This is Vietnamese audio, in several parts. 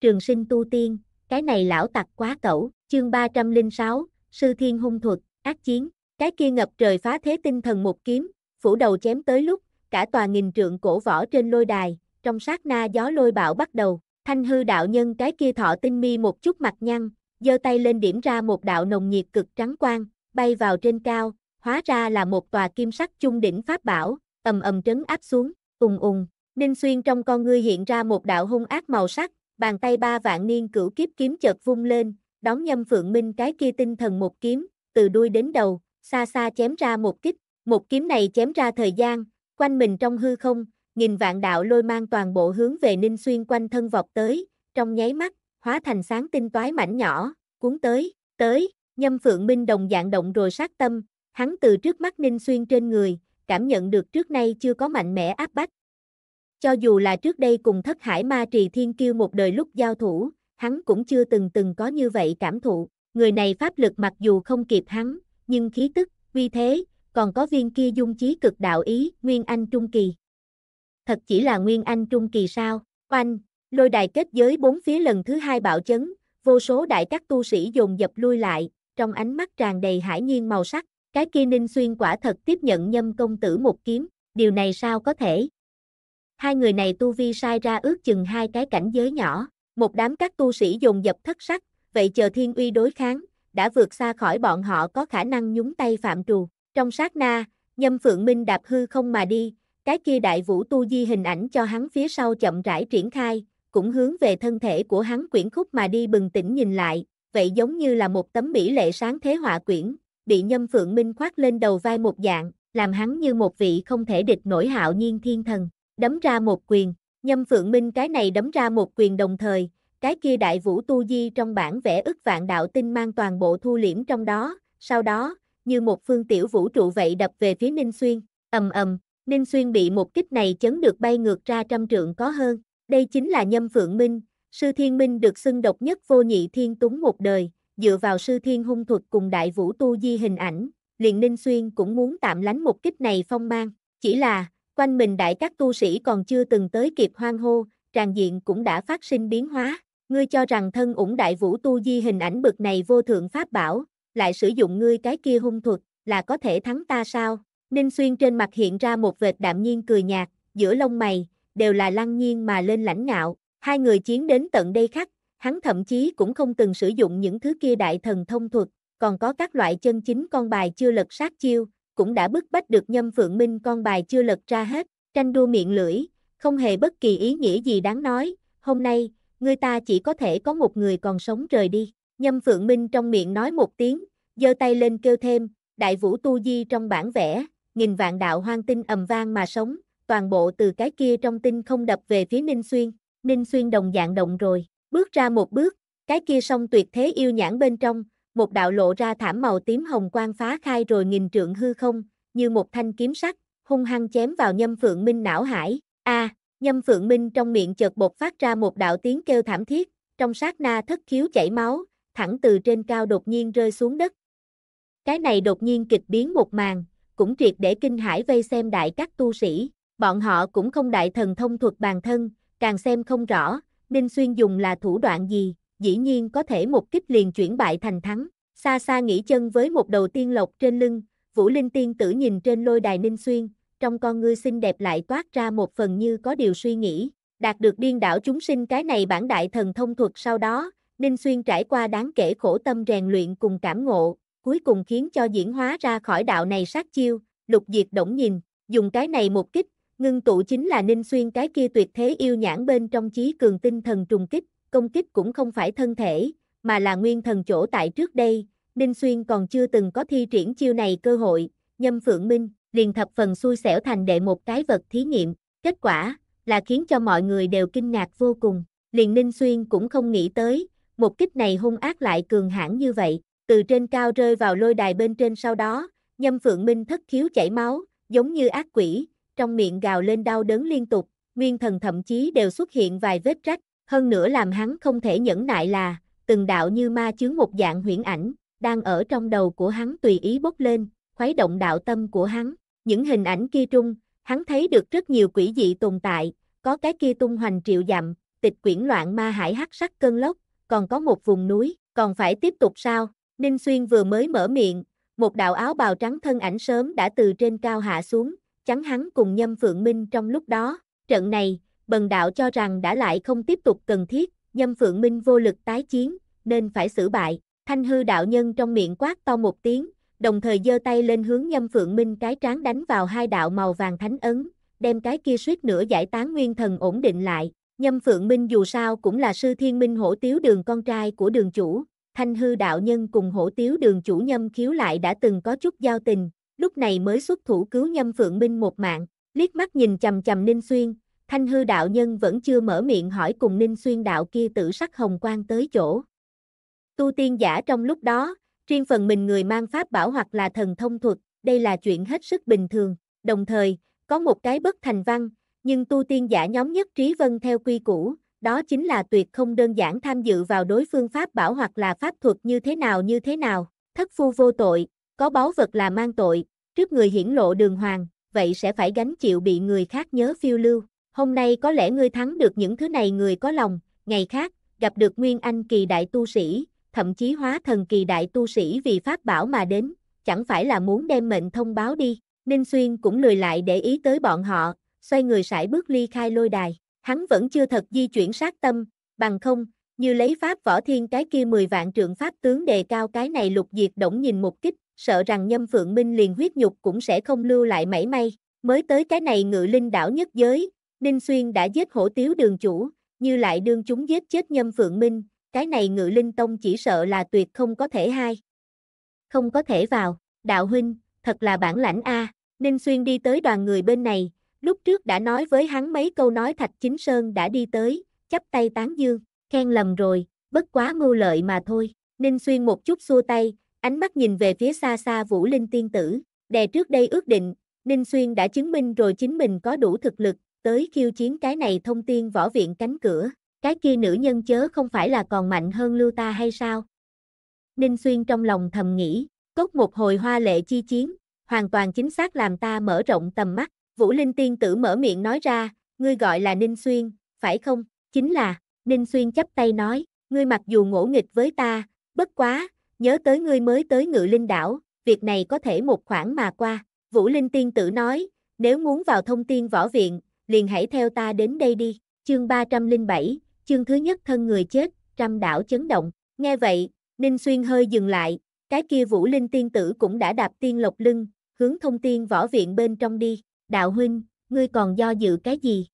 trường sinh tu tiên, cái này lão tặc quá cẩu, chương 306, sư thiên hung thuật, ác chiến, cái kia ngập trời phá thế tinh thần một kiếm, phủ đầu chém tới lúc, cả tòa nghìn trượng cổ võ trên lôi đài, trong sát na gió lôi bạo bắt đầu, thanh hư đạo nhân cái kia thọ tinh mi một chút mặt nhăn, giơ tay lên điểm ra một đạo nồng nhiệt cực trắng quang, bay vào trên cao, hóa ra là một tòa kim sắc chung đỉnh pháp bảo, ầm ầm trấn áp xuống, ùng ùng, Ninh Xuyên trong con ngươi hiện ra một đạo hung ác màu sắc, bàn tay ba vạn niên cửu kiếp kiếm chợt vung lên, đón nhâm phượng minh cái kia tinh thần một kiếm, từ đuôi đến đầu, xa xa chém ra một kích, một kiếm này chém ra thời gian, quanh mình trong hư không, nghìn vạn đạo lôi mang toàn bộ hướng về ninh xuyên quanh thân vọt tới, trong nháy mắt, hóa thành sáng tinh toái mảnh nhỏ, cuốn tới, tới, nhâm phượng minh đồng dạng động rồi sát tâm, hắn từ trước mắt ninh xuyên trên người, cảm nhận được trước nay chưa có mạnh mẽ áp bách, cho dù là trước đây cùng thất hải ma trì thiên kiêu một đời lúc giao thủ, hắn cũng chưa từng từng có như vậy cảm thụ. Người này pháp lực mặc dù không kịp hắn, nhưng khí tức, uy thế, còn có viên kia dung chí cực đạo ý, Nguyên Anh Trung Kỳ. Thật chỉ là Nguyên Anh Trung Kỳ sao? Oanh, lôi đài kết giới bốn phía lần thứ hai bạo chấn, vô số đại các tu sĩ dồn dập lui lại, trong ánh mắt tràn đầy hải nhiên màu sắc, cái kia ninh xuyên quả thật tiếp nhận nhâm công tử một kiếm, điều này sao có thể? hai người này tu vi sai ra ước chừng hai cái cảnh giới nhỏ, một đám các tu sĩ dồn dập thất sắc, vậy chờ thiên uy đối kháng, đã vượt xa khỏi bọn họ có khả năng nhúng tay phạm trù. Trong sát na, nhâm phượng minh đạp hư không mà đi, cái kia đại vũ tu di hình ảnh cho hắn phía sau chậm rãi triển khai, cũng hướng về thân thể của hắn quyển khúc mà đi bừng tỉnh nhìn lại, vậy giống như là một tấm mỹ lệ sáng thế họa quyển, bị nhâm phượng minh khoác lên đầu vai một dạng, làm hắn như một vị không thể địch nổi hạo nhiên thiên thần đấm ra một quyền, nhâm phượng minh cái này đấm ra một quyền đồng thời, cái kia đại vũ tu di trong bản vẽ ức vạn đạo tinh mang toàn bộ thu liễm trong đó, sau đó, như một phương tiểu vũ trụ vậy đập về phía Ninh Xuyên, ầm ầm, Ninh Xuyên bị một kích này chấn được bay ngược ra trăm trượng có hơn, đây chính là nhâm phượng minh, sư thiên minh được xưng độc nhất vô nhị thiên túng một đời, dựa vào sư thiên hung thuật cùng đại vũ tu di hình ảnh, liền Ninh Xuyên cũng muốn tạm lánh một kích này phong mang, chỉ là, Quanh mình đại các tu sĩ còn chưa từng tới kịp hoang hô, tràn diện cũng đã phát sinh biến hóa. Ngươi cho rằng thân ủng đại vũ tu di hình ảnh bực này vô thượng pháp bảo, lại sử dụng ngươi cái kia hung thuật, là có thể thắng ta sao? Ninh Xuyên trên mặt hiện ra một vệt đạm nhiên cười nhạt, giữa lông mày, đều là lăng nhiên mà lên lãnh ngạo. Hai người chiến đến tận đây khắc, hắn thậm chí cũng không từng sử dụng những thứ kia đại thần thông thuật, còn có các loại chân chính con bài chưa lật sát chiêu, cũng đã bức bách được Nhâm Phượng Minh con bài chưa lật ra hết, tranh đua miệng lưỡi, không hề bất kỳ ý nghĩa gì đáng nói, hôm nay, người ta chỉ có thể có một người còn sống rời đi. Nhâm Phượng Minh trong miệng nói một tiếng, giơ tay lên kêu thêm, đại vũ tu di trong bản vẽ, nghìn vạn đạo hoang tinh ầm vang mà sống, toàn bộ từ cái kia trong tinh không đập về phía Ninh Xuyên, Ninh Xuyên đồng dạng động rồi, bước ra một bước, cái kia song tuyệt thế yêu nhãn bên trong, một đạo lộ ra thảm màu tím hồng quang phá khai rồi nghìn trượng hư không, như một thanh kiếm sắt, hung hăng chém vào Nhâm Phượng Minh não hải. A, à, Nhâm Phượng Minh trong miệng chợt bột phát ra một đạo tiếng kêu thảm thiết, trong sát na thất khiếu chảy máu, thẳng từ trên cao đột nhiên rơi xuống đất. Cái này đột nhiên kịch biến một màn, cũng triệt để kinh hải vây xem đại các tu sĩ, bọn họ cũng không đại thần thông thuật bàn thân, càng xem không rõ, Ninh Xuyên dùng là thủ đoạn gì, dĩ nhiên có thể một kích liền chuyển bại thành thắng. Xa xa nghỉ chân với một đầu tiên lộc trên lưng, Vũ Linh tiên tử nhìn trên lôi đài Ninh Xuyên, trong con ngươi xinh đẹp lại toát ra một phần như có điều suy nghĩ, đạt được điên đảo chúng sinh cái này bản đại thần thông thuật sau đó, Ninh Xuyên trải qua đáng kể khổ tâm rèn luyện cùng cảm ngộ, cuối cùng khiến cho diễn hóa ra khỏi đạo này sát chiêu, lục diệt động nhìn, dùng cái này một kích, ngưng tụ chính là Ninh Xuyên cái kia tuyệt thế yêu nhãn bên trong trí cường tinh thần trùng kích, công kích cũng không phải thân thể, mà là nguyên thần chỗ tại trước đây, Ninh Xuyên còn chưa từng có thi triển chiêu này cơ hội, nhâm phượng minh, liền thập phần xui xẻo thành đệ một cái vật thí nghiệm, kết quả, là khiến cho mọi người đều kinh ngạc vô cùng, liền Ninh Xuyên cũng không nghĩ tới, một kích này hung ác lại cường hãn như vậy, từ trên cao rơi vào lôi đài bên trên sau đó, nhâm phượng minh thất khiếu chảy máu, giống như ác quỷ, trong miệng gào lên đau đớn liên tục, nguyên thần thậm chí đều xuất hiện vài vết rách, hơn nữa làm hắn không thể nhẫn nại là, từng đạo như ma chướng một dạng huyễn ảnh, đang ở trong đầu của hắn tùy ý bốc lên, khuấy động đạo tâm của hắn. Những hình ảnh kia trung, hắn thấy được rất nhiều quỷ dị tồn tại, có cái kia tung hoành triệu dặm, tịch quyển loạn ma hải hắc sắc cơn lốc, còn có một vùng núi, còn phải tiếp tục sao? Ninh Xuyên vừa mới mở miệng, một đạo áo bào trắng thân ảnh sớm đã từ trên cao hạ xuống, chắn hắn cùng Nhâm Phượng Minh trong lúc đó. Trận này, bần đạo cho rằng đã lại không tiếp tục cần thiết, nhâm phượng minh vô lực tái chiến, nên phải xử bại. Thanh hư đạo nhân trong miệng quát to một tiếng, đồng thời giơ tay lên hướng nhâm phượng minh cái trán đánh vào hai đạo màu vàng thánh ấn, đem cái kia suýt nữa giải tán nguyên thần ổn định lại. Nhâm Phượng Minh dù sao cũng là sư thiên minh hổ tiếu đường con trai của đường chủ, thanh hư đạo nhân cùng hổ tiếu đường chủ nhâm khiếu lại đã từng có chút giao tình, lúc này mới xuất thủ cứu nhâm Phượng Minh một mạng, liếc mắt nhìn chầm chầm Ninh Xuyên, Thanh hư đạo nhân vẫn chưa mở miệng hỏi cùng ninh xuyên đạo kia tử sắc hồng quang tới chỗ. Tu tiên giả trong lúc đó, riêng phần mình người mang pháp bảo hoặc là thần thông thuật, đây là chuyện hết sức bình thường, đồng thời, có một cái bất thành văn, nhưng tu tiên giả nhóm nhất trí vân theo quy củ, đó chính là tuyệt không đơn giản tham dự vào đối phương pháp bảo hoặc là pháp thuật như thế nào như thế nào, thất phu vô tội, có báu vật là mang tội, trước người hiển lộ đường hoàng, vậy sẽ phải gánh chịu bị người khác nhớ phiêu lưu. Hôm nay có lẽ ngươi thắng được những thứ này người có lòng, ngày khác, gặp được Nguyên Anh kỳ đại tu sĩ, thậm chí hóa thần kỳ đại tu sĩ vì phát bảo mà đến, chẳng phải là muốn đem mệnh thông báo đi. Ninh Xuyên cũng lười lại để ý tới bọn họ, xoay người sải bước ly khai lôi đài. Hắn vẫn chưa thật di chuyển sát tâm, bằng không, như lấy pháp võ thiên cái kia 10 vạn trượng pháp tướng đề cao cái này lục diệt đổng nhìn một kích, sợ rằng nhâm phượng minh liền huyết nhục cũng sẽ không lưu lại mảy may. Mới tới cái này ngự linh đảo nhất giới, Ninh Xuyên đã giết hổ tiếu đường chủ, như lại đương chúng giết chết nhâm phượng minh, cái này ngự linh tông chỉ sợ là tuyệt không có thể hai. Không có thể vào, đạo huynh, thật là bản lãnh a. Ninh Xuyên đi tới đoàn người bên này, lúc trước đã nói với hắn mấy câu nói Thạch Chính Sơn đã đi tới, chắp tay tán dương, khen lầm rồi, bất quá mưu lợi mà thôi. Ninh Xuyên một chút xua tay, ánh mắt nhìn về phía xa xa Vũ Linh Tiên Tử, đè trước đây ước định, Ninh Xuyên đã chứng minh rồi chính mình có đủ thực lực, tới khiêu chiến cái này thông tiên võ viện cánh cửa, cái kia nữ nhân chớ không phải là còn mạnh hơn lưu ta hay sao? Ninh Xuyên trong lòng thầm nghĩ, cốt một hồi hoa lệ chi chiến, hoàn toàn chính xác làm ta mở rộng tầm mắt, Vũ Linh Tiên tử mở miệng nói ra, ngươi gọi là Ninh Xuyên, phải không? Chính là, Ninh Xuyên chắp tay nói, ngươi mặc dù ngỗ nghịch với ta, bất quá, nhớ tới ngươi mới tới ngự linh đảo, việc này có thể một khoảng mà qua. Vũ Linh Tiên tử nói, nếu muốn vào thông tiên võ viện, liền hãy theo ta đến đây đi. Chương 307, chương thứ nhất thân người chết, trăm đảo chấn động. Nghe vậy, Ninh Xuyên hơi dừng lại, cái kia Vũ Linh tiên tử cũng đã đạp tiên lộc lưng, hướng thông tiên võ viện bên trong đi. Đạo huynh, ngươi còn do dự cái gì?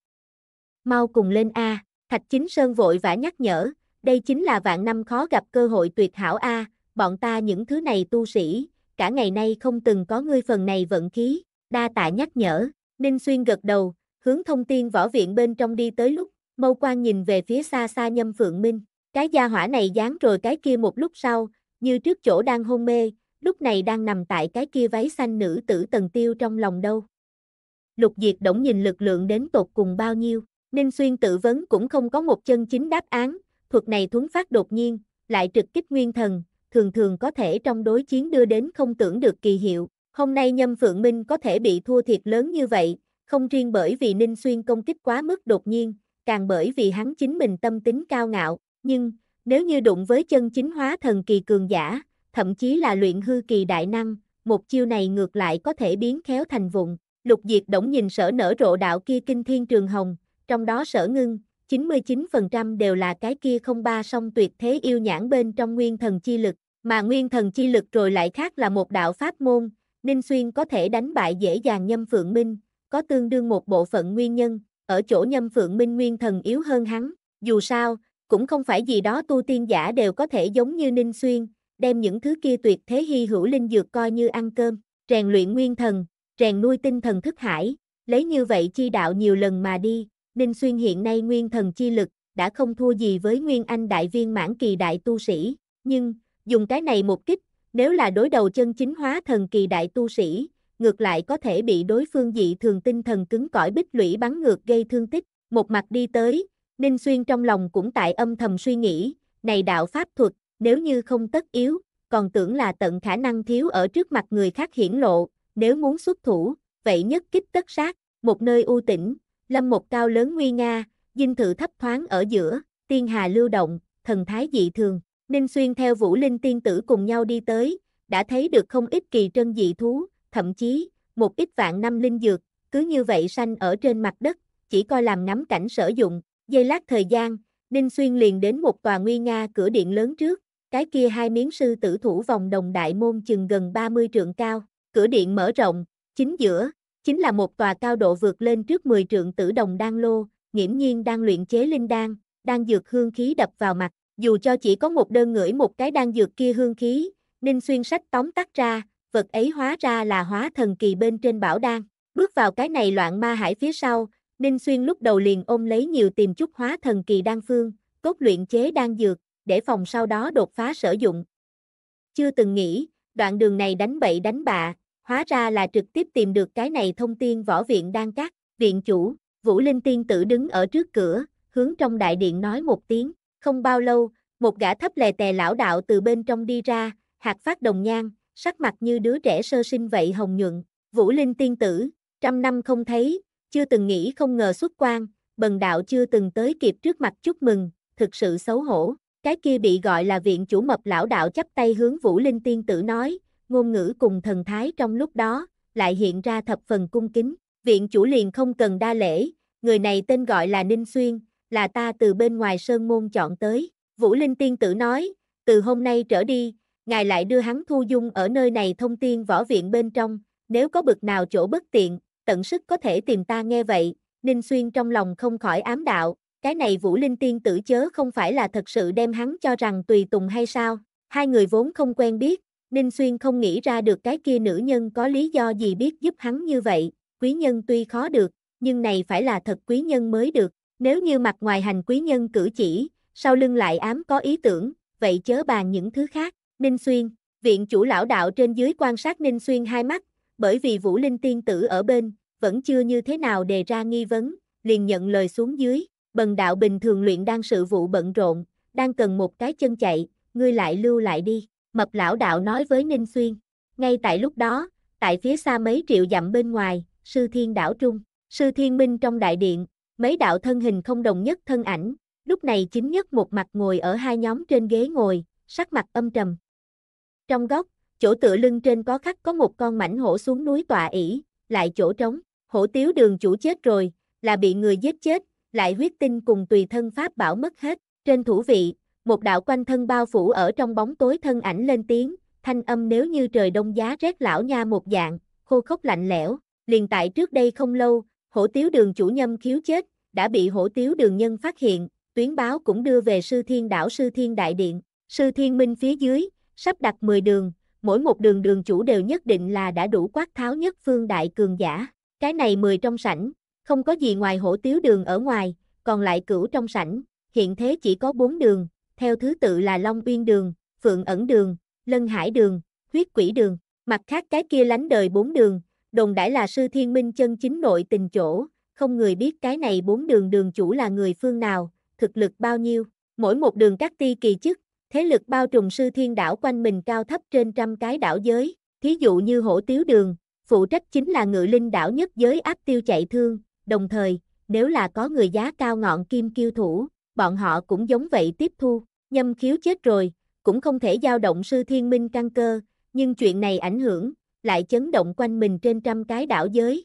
Mau cùng lên A, Thạch Chính Sơn vội vã nhắc nhở, đây chính là vạn năm khó gặp cơ hội tuyệt hảo A, bọn ta những thứ này tu sĩ, cả ngày nay không từng có ngươi phần này vận khí, đa tạ nhắc nhở, Ninh Xuyên gật đầu, hướng thông tiên võ viện bên trong đi tới lúc, mâu quan nhìn về phía xa xa nhâm phượng minh, cái gia hỏa này dán rồi cái kia một lúc sau, như trước chỗ đang hôn mê, lúc này đang nằm tại cái kia váy xanh nữ tử tần tiêu trong lòng đâu. Lục Diệt đổng nhìn lực lượng đến tột cùng bao nhiêu, Ninh Xuyên tự vấn cũng không có một chân chính đáp án, thuật này thuấn phát đột nhiên, lại trực kích nguyên thần, thường thường có thể trong đối chiến đưa đến không tưởng được kỳ hiệu. Hôm nay Nhâm Phượng Minh có thể bị thua thiệt lớn như vậy, không riêng bởi vì Ninh Xuyên công kích quá mức đột nhiên, càng bởi vì hắn chính mình tâm tính cao ngạo, nhưng, nếu như đụng với chân chính hóa thần kỳ cường giả, thậm chí là luyện hư kỳ đại năng, một chiêu này ngược lại có thể biến khéo thành vụng. Lục Diệt đổng nhìn sở nở rộ đạo kia kinh thiên trường hồng, trong đó sở ngưng, 99% đều là cái kia không ba song tuyệt thế yêu nhãn bên trong nguyên thần chi lực, mà nguyên thần chi lực rồi lại khác là một đạo pháp môn, Ninh Xuyên có thể đánh bại dễ dàng nhâm phượng minh, có tương đương một bộ phận nguyên nhân, ở chỗ nhâm phượng minh nguyên thần yếu hơn hắn, dù sao, cũng không phải gì đó tu tiên giả đều có thể giống như Ninh Xuyên, đem những thứ kia tuyệt thế hy hữu linh dược coi như ăn cơm, rèn luyện nguyên thần, rèn nuôi tinh thần thức hải, lấy như vậy chi đạo nhiều lần mà đi, Ninh Xuyên hiện nay nguyên thần chi lực, đã không thua gì với nguyên anh đại viên mãn kỳ đại tu sĩ, nhưng, dùng cái này một kích, nếu là đối đầu chân chính hóa thần kỳ đại tu sĩ, ngược lại có thể bị đối phương dị thường tinh thần cứng cỏi bích lũy bắn ngược gây thương tích, một mặt đi tới, Ninh Xuyên trong lòng cũng tại âm thầm suy nghĩ, này đạo pháp thuật, nếu như không tất yếu, còn tưởng là tận khả năng thiếu ở trước mặt người khác hiển lộ, nếu muốn xuất thủ, vậy nhất kích tất sát, một nơi u tĩnh, lâm một cao lớn nguy nga, dinh thự thấp thoáng ở giữa, tiên hà lưu động, thần thái dị thường, Ninh Xuyên theo Vũ Linh tiên tử cùng nhau đi tới, đã thấy được không ít kỳ trân dị thú, thậm chí, một ít vạn năm linh dược, cứ như vậy sanh ở trên mặt đất, chỉ coi làm ngắm cảnh sử dụng, dây lát thời gian, Ninh Xuyên liền đến một tòa nguy nga cửa điện lớn trước, cái kia hai miếng sư tử thủ vòng đồng đại môn chừng gần 30 trượng cao, cửa điện mở rộng, chính giữa, chính là một tòa cao độ vượt lên trước 10 trượng tử đồng đan lô, nghiễm nhiên đang luyện chế linh đan, đang dược hương khí đập vào mặt, dù cho chỉ có một đơn ngửi một cái đan dược kia hương khí, Ninh Xuyên sách tóm tắt ra, vật ấy hóa ra là hóa thần kỳ bên trên bảo đan. Bước vào cái này loạn ma hải phía sau, Ninh Xuyên lúc đầu liền ôm lấy nhiều tìm chút hóa thần kỳ đan phương, cốt luyện chế đan dược, để phòng sau đó đột phá sử dụng. Chưa từng nghĩ, đoạn đường này đánh bậy đánh bạ, hóa ra là trực tiếp tìm được cái này thông tiên võ viện đan cắt, viện chủ, Vũ Linh Tiên tử đứng ở trước cửa, hướng trong đại điện nói một tiếng, không bao lâu, một gã thấp lè tè lão đạo từ bên trong đi ra, hạt phát đồng nhan, sắc mặt như đứa trẻ sơ sinh vậy hồng nhuận, Vũ Linh tiên tử, trăm năm không thấy, chưa từng nghĩ không ngờ xuất quan, bần đạo chưa từng tới kịp trước mặt chúc mừng, thực sự xấu hổ. Cái kia bị gọi là viện chủ mập lão đạo chắp tay hướng Vũ Linh tiên tử nói, ngôn ngữ cùng thần thái trong lúc đó, lại hiện ra thập phần cung kính. Viện chủ liền không cần đa lễ, người này tên gọi là Ninh Xuyên, là ta từ bên ngoài sơn môn chọn tới. Vũ Linh tiên tử nói, từ hôm nay trở đi, ngài lại đưa hắn thu dung ở nơi này thông tiên võ viện bên trong, nếu có bực nào chỗ bất tiện, tận sức có thể tìm ta nghe vậy, Ninh Xuyên trong lòng không khỏi ám đạo, cái này Vũ Linh Tiên tử chớ không phải là thật sự đem hắn cho rằng tùy tùng hay sao, hai người vốn không quen biết, Ninh Xuyên không nghĩ ra được cái kia nữ nhân có lý do gì biết giúp hắn như vậy, quý nhân tuy khó được, nhưng này phải là thật quý nhân mới được, nếu như mặt ngoài hành quý nhân cử chỉ, sau lưng lại ám có ý tưởng, vậy chớ bàn những thứ khác. Ninh Xuyên, viện chủ lão đạo trên dưới quan sát Ninh Xuyên hai mắt, bởi vì Vũ Linh tiên tử ở bên, vẫn chưa như thế nào đề ra nghi vấn, liền nhận lời xuống dưới, bần đạo bình thường luyện đang sự vụ bận rộn, đang cần một cái chân chạy, ngươi lại lưu lại đi, mập lão đạo nói với Ninh Xuyên. Ngay tại lúc đó, tại phía xa mấy triệu dặm bên ngoài, sư thiên đảo trung, sư thiên minh trong đại điện, mấy đạo thân hình không đồng nhất thân ảnh, lúc này chính nhất một mặt ngồi ở hai nhóm trên ghế ngồi, sắc mặt âm trầm, trong góc, chỗ tựa lưng trên có khắc có một con mảnh hổ xuống núi tọa ỷ, lại chỗ trống, hổ tiếu đường chủ chết rồi, là bị người giết chết, lại huyết tinh cùng tùy thân pháp bảo mất hết, trên thủ vị, một đạo quanh thân bao phủ ở trong bóng tối thân ảnh lên tiếng, thanh âm nếu như trời đông giá rét lão nha một dạng, khô khốc lạnh lẽo, liền tại trước đây không lâu, hổ tiếu đường chủ nhâm khiếu chết, đã bị hổ tiếu đường nhân phát hiện, tuyến báo cũng đưa về sư thiên đảo sư thiên đại điện, sư thiên minh phía dưới, sắp đặt 10 đường, mỗi một đường đường chủ đều nhất định là đã đủ quát tháo nhất phương đại cường giả. Cái này 10 trong sảnh, không có gì ngoài hổ tiếu đường ở ngoài, còn lại cửu trong sảnh, hiện thế chỉ có 4 đường, theo thứ tự là Long Uyên đường, Phượng ẩn đường, Lân Hải đường, Huyết Quỷ đường. Mặt khác cái kia lánh đời bốn đường, đồng đãi là sư thiên minh chân chính nội tình chỗ, không người biết cái này bốn đường đường chủ là người phương nào, thực lực bao nhiêu. Mỗi một đường các ti kỳ chức, Thế lực bao trùm sư thiên đảo quanh mình cao thấp trên trăm cái đảo giới, thí dụ như hổ tiếu đường, phụ trách chính là ngự linh đảo nhất giới áp tiêu chạy thương, đồng thời, nếu là có người giá cao ngọn kim kiêu thủ, bọn họ cũng giống vậy tiếp thu, nhâm khiếu chết rồi, cũng không thể giao động sư thiên minh căn cơ, nhưng chuyện này ảnh hưởng, lại chấn động quanh mình trên trăm cái đảo giới.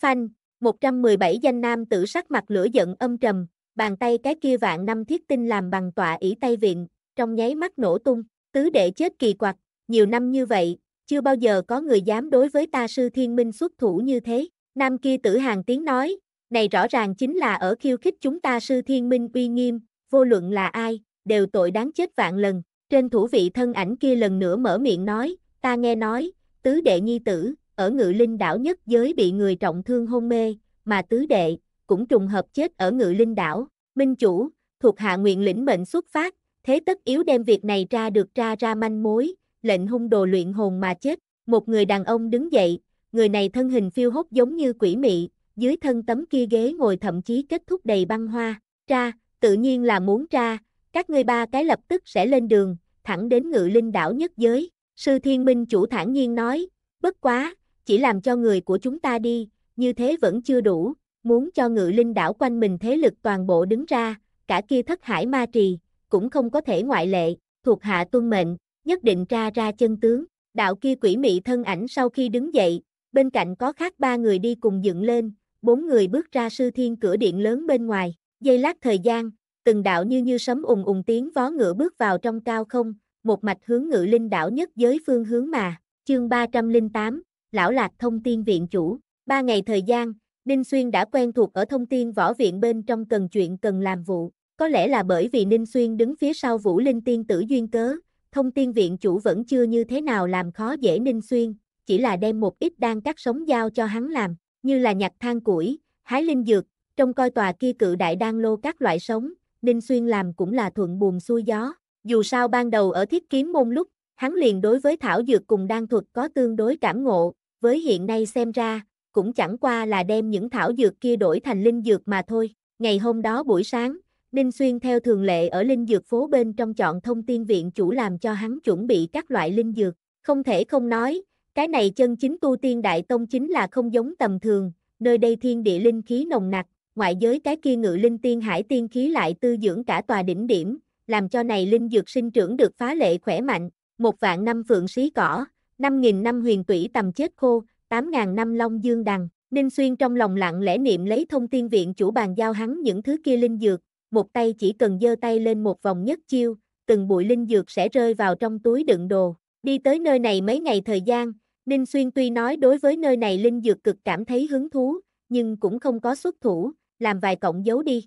Phanh, 117 danh nam tử sắc mặt lửa giận âm trầm, bàn tay cái kia vạn năm thiết tinh làm bằng tọa ỷ tay viện, trong nháy mắt nổ tung, tứ đệ chết kỳ quặc, nhiều năm như vậy, chưa bao giờ có người dám đối với ta sư thiên minh xuất thủ như thế. Nam kia tử hàng tiếng nói, này rõ ràng chính là ở khiêu khích chúng ta sư thiên minh uy nghiêm, vô luận là ai, đều tội đáng chết vạn lần. Trên thủ vị thân ảnh kia lần nữa mở miệng nói, ta nghe nói, tứ đệ nhi tử, ở ngự linh đảo nhất giới bị người trọng thương hôn mê, mà tứ đệ, cũng trùng hợp chết ở ngự linh đảo. Minh chủ, thuộc hạ nguyện lĩnh mệnh xuất phát, thế tất yếu đem việc này ra được ra ra manh mối, lệnh hung đồ luyện hồn mà chết. Một người đàn ông đứng dậy, người này thân hình phiêu hốt giống như quỷ mị, dưới thân tấm kia ghế ngồi thậm chí kết thúc đầy băng hoa. Ra, tự nhiên là muốn ra, các ngươi ba cái lập tức sẽ lên đường, thẳng đến ngự linh đảo nhất giới. Sư Thiên Minh chủ thản nhiên nói, bất quá, chỉ làm cho người của chúng ta đi, như thế vẫn chưa đủ, muốn cho ngự linh đảo quanh mình thế lực toàn bộ đứng ra, cả kia thất hải ma trì, cũng không có thể ngoại lệ, thuộc hạ tuân mệnh, nhất định tra ra chân tướng, đạo kia quỷ mị thân ảnh sau khi đứng dậy, bên cạnh có khác ba người đi cùng dựng lên, bốn người bước ra sư thiên cửa điện lớn bên ngoài, giây lát thời gian, từng đạo như như sấm ùng ùng tiếng vó ngựa bước vào trong cao không, một mạch hướng ngự linh đảo nhất giới phương hướng mà, chương 308, lão lạc thông tiên viện chủ, ba ngày thời gian, Đinh Xuyên đã quen thuộc ở thông tiên võ viện bên trong cần chuyện cần làm vụ, có lẽ là bởi vì Ninh Xuyên đứng phía sau Vũ Linh Tiên tử duyên cớ, thông tiên viện chủ vẫn chưa như thế nào làm khó dễ Ninh Xuyên, chỉ là đem một ít đang cắt sống giao cho hắn làm, như là nhặt than củi, hái linh dược, trong coi tòa kia cự đại đang lô các loại sống, Ninh Xuyên làm cũng là thuận buồm xuôi gió. Dù sao ban đầu ở thiết kiếm môn lúc, hắn liền đối với thảo dược cùng đan thuật có tương đối cảm ngộ, với hiện nay xem ra, cũng chẳng qua là đem những thảo dược kia đổi thành linh dược mà thôi. Ngày hôm đó buổi sáng, Ninh Xuyên theo thường lệ ở linh dược phố bên trong chọn thông tin viện chủ làm cho hắn chuẩn bị các loại linh dược, không thể không nói, cái này chân chính tu tiên đại tông chính là không giống tầm thường, nơi đây thiên địa linh khí nồng nặc, ngoại giới cái kia ngự linh tiên hải tiên khí lại tư dưỡng cả tòa đỉnh điểm, làm cho này linh dược sinh trưởng được phá lệ khỏe mạnh, một vạn năm phượng xí cỏ, năm nghìn năm huyền tủy tầm chết khô, tám ngàn năm long dương đằng. Ninh Xuyên trong lòng lặng lẽ niệm lấy thông tin viện chủ bàn giao hắn những thứ kia linh dược, một tay chỉ cần giơ tay lên một vòng nhất chiêu, từng bụi linh dược sẽ rơi vào trong túi đựng đồ. Đi tới nơi này mấy ngày thời gian, Ninh Xuyên tuy nói đối với nơi này linh dược cực cảm thấy hứng thú, nhưng cũng không có xuất thủ, làm vài cộng dấu đi.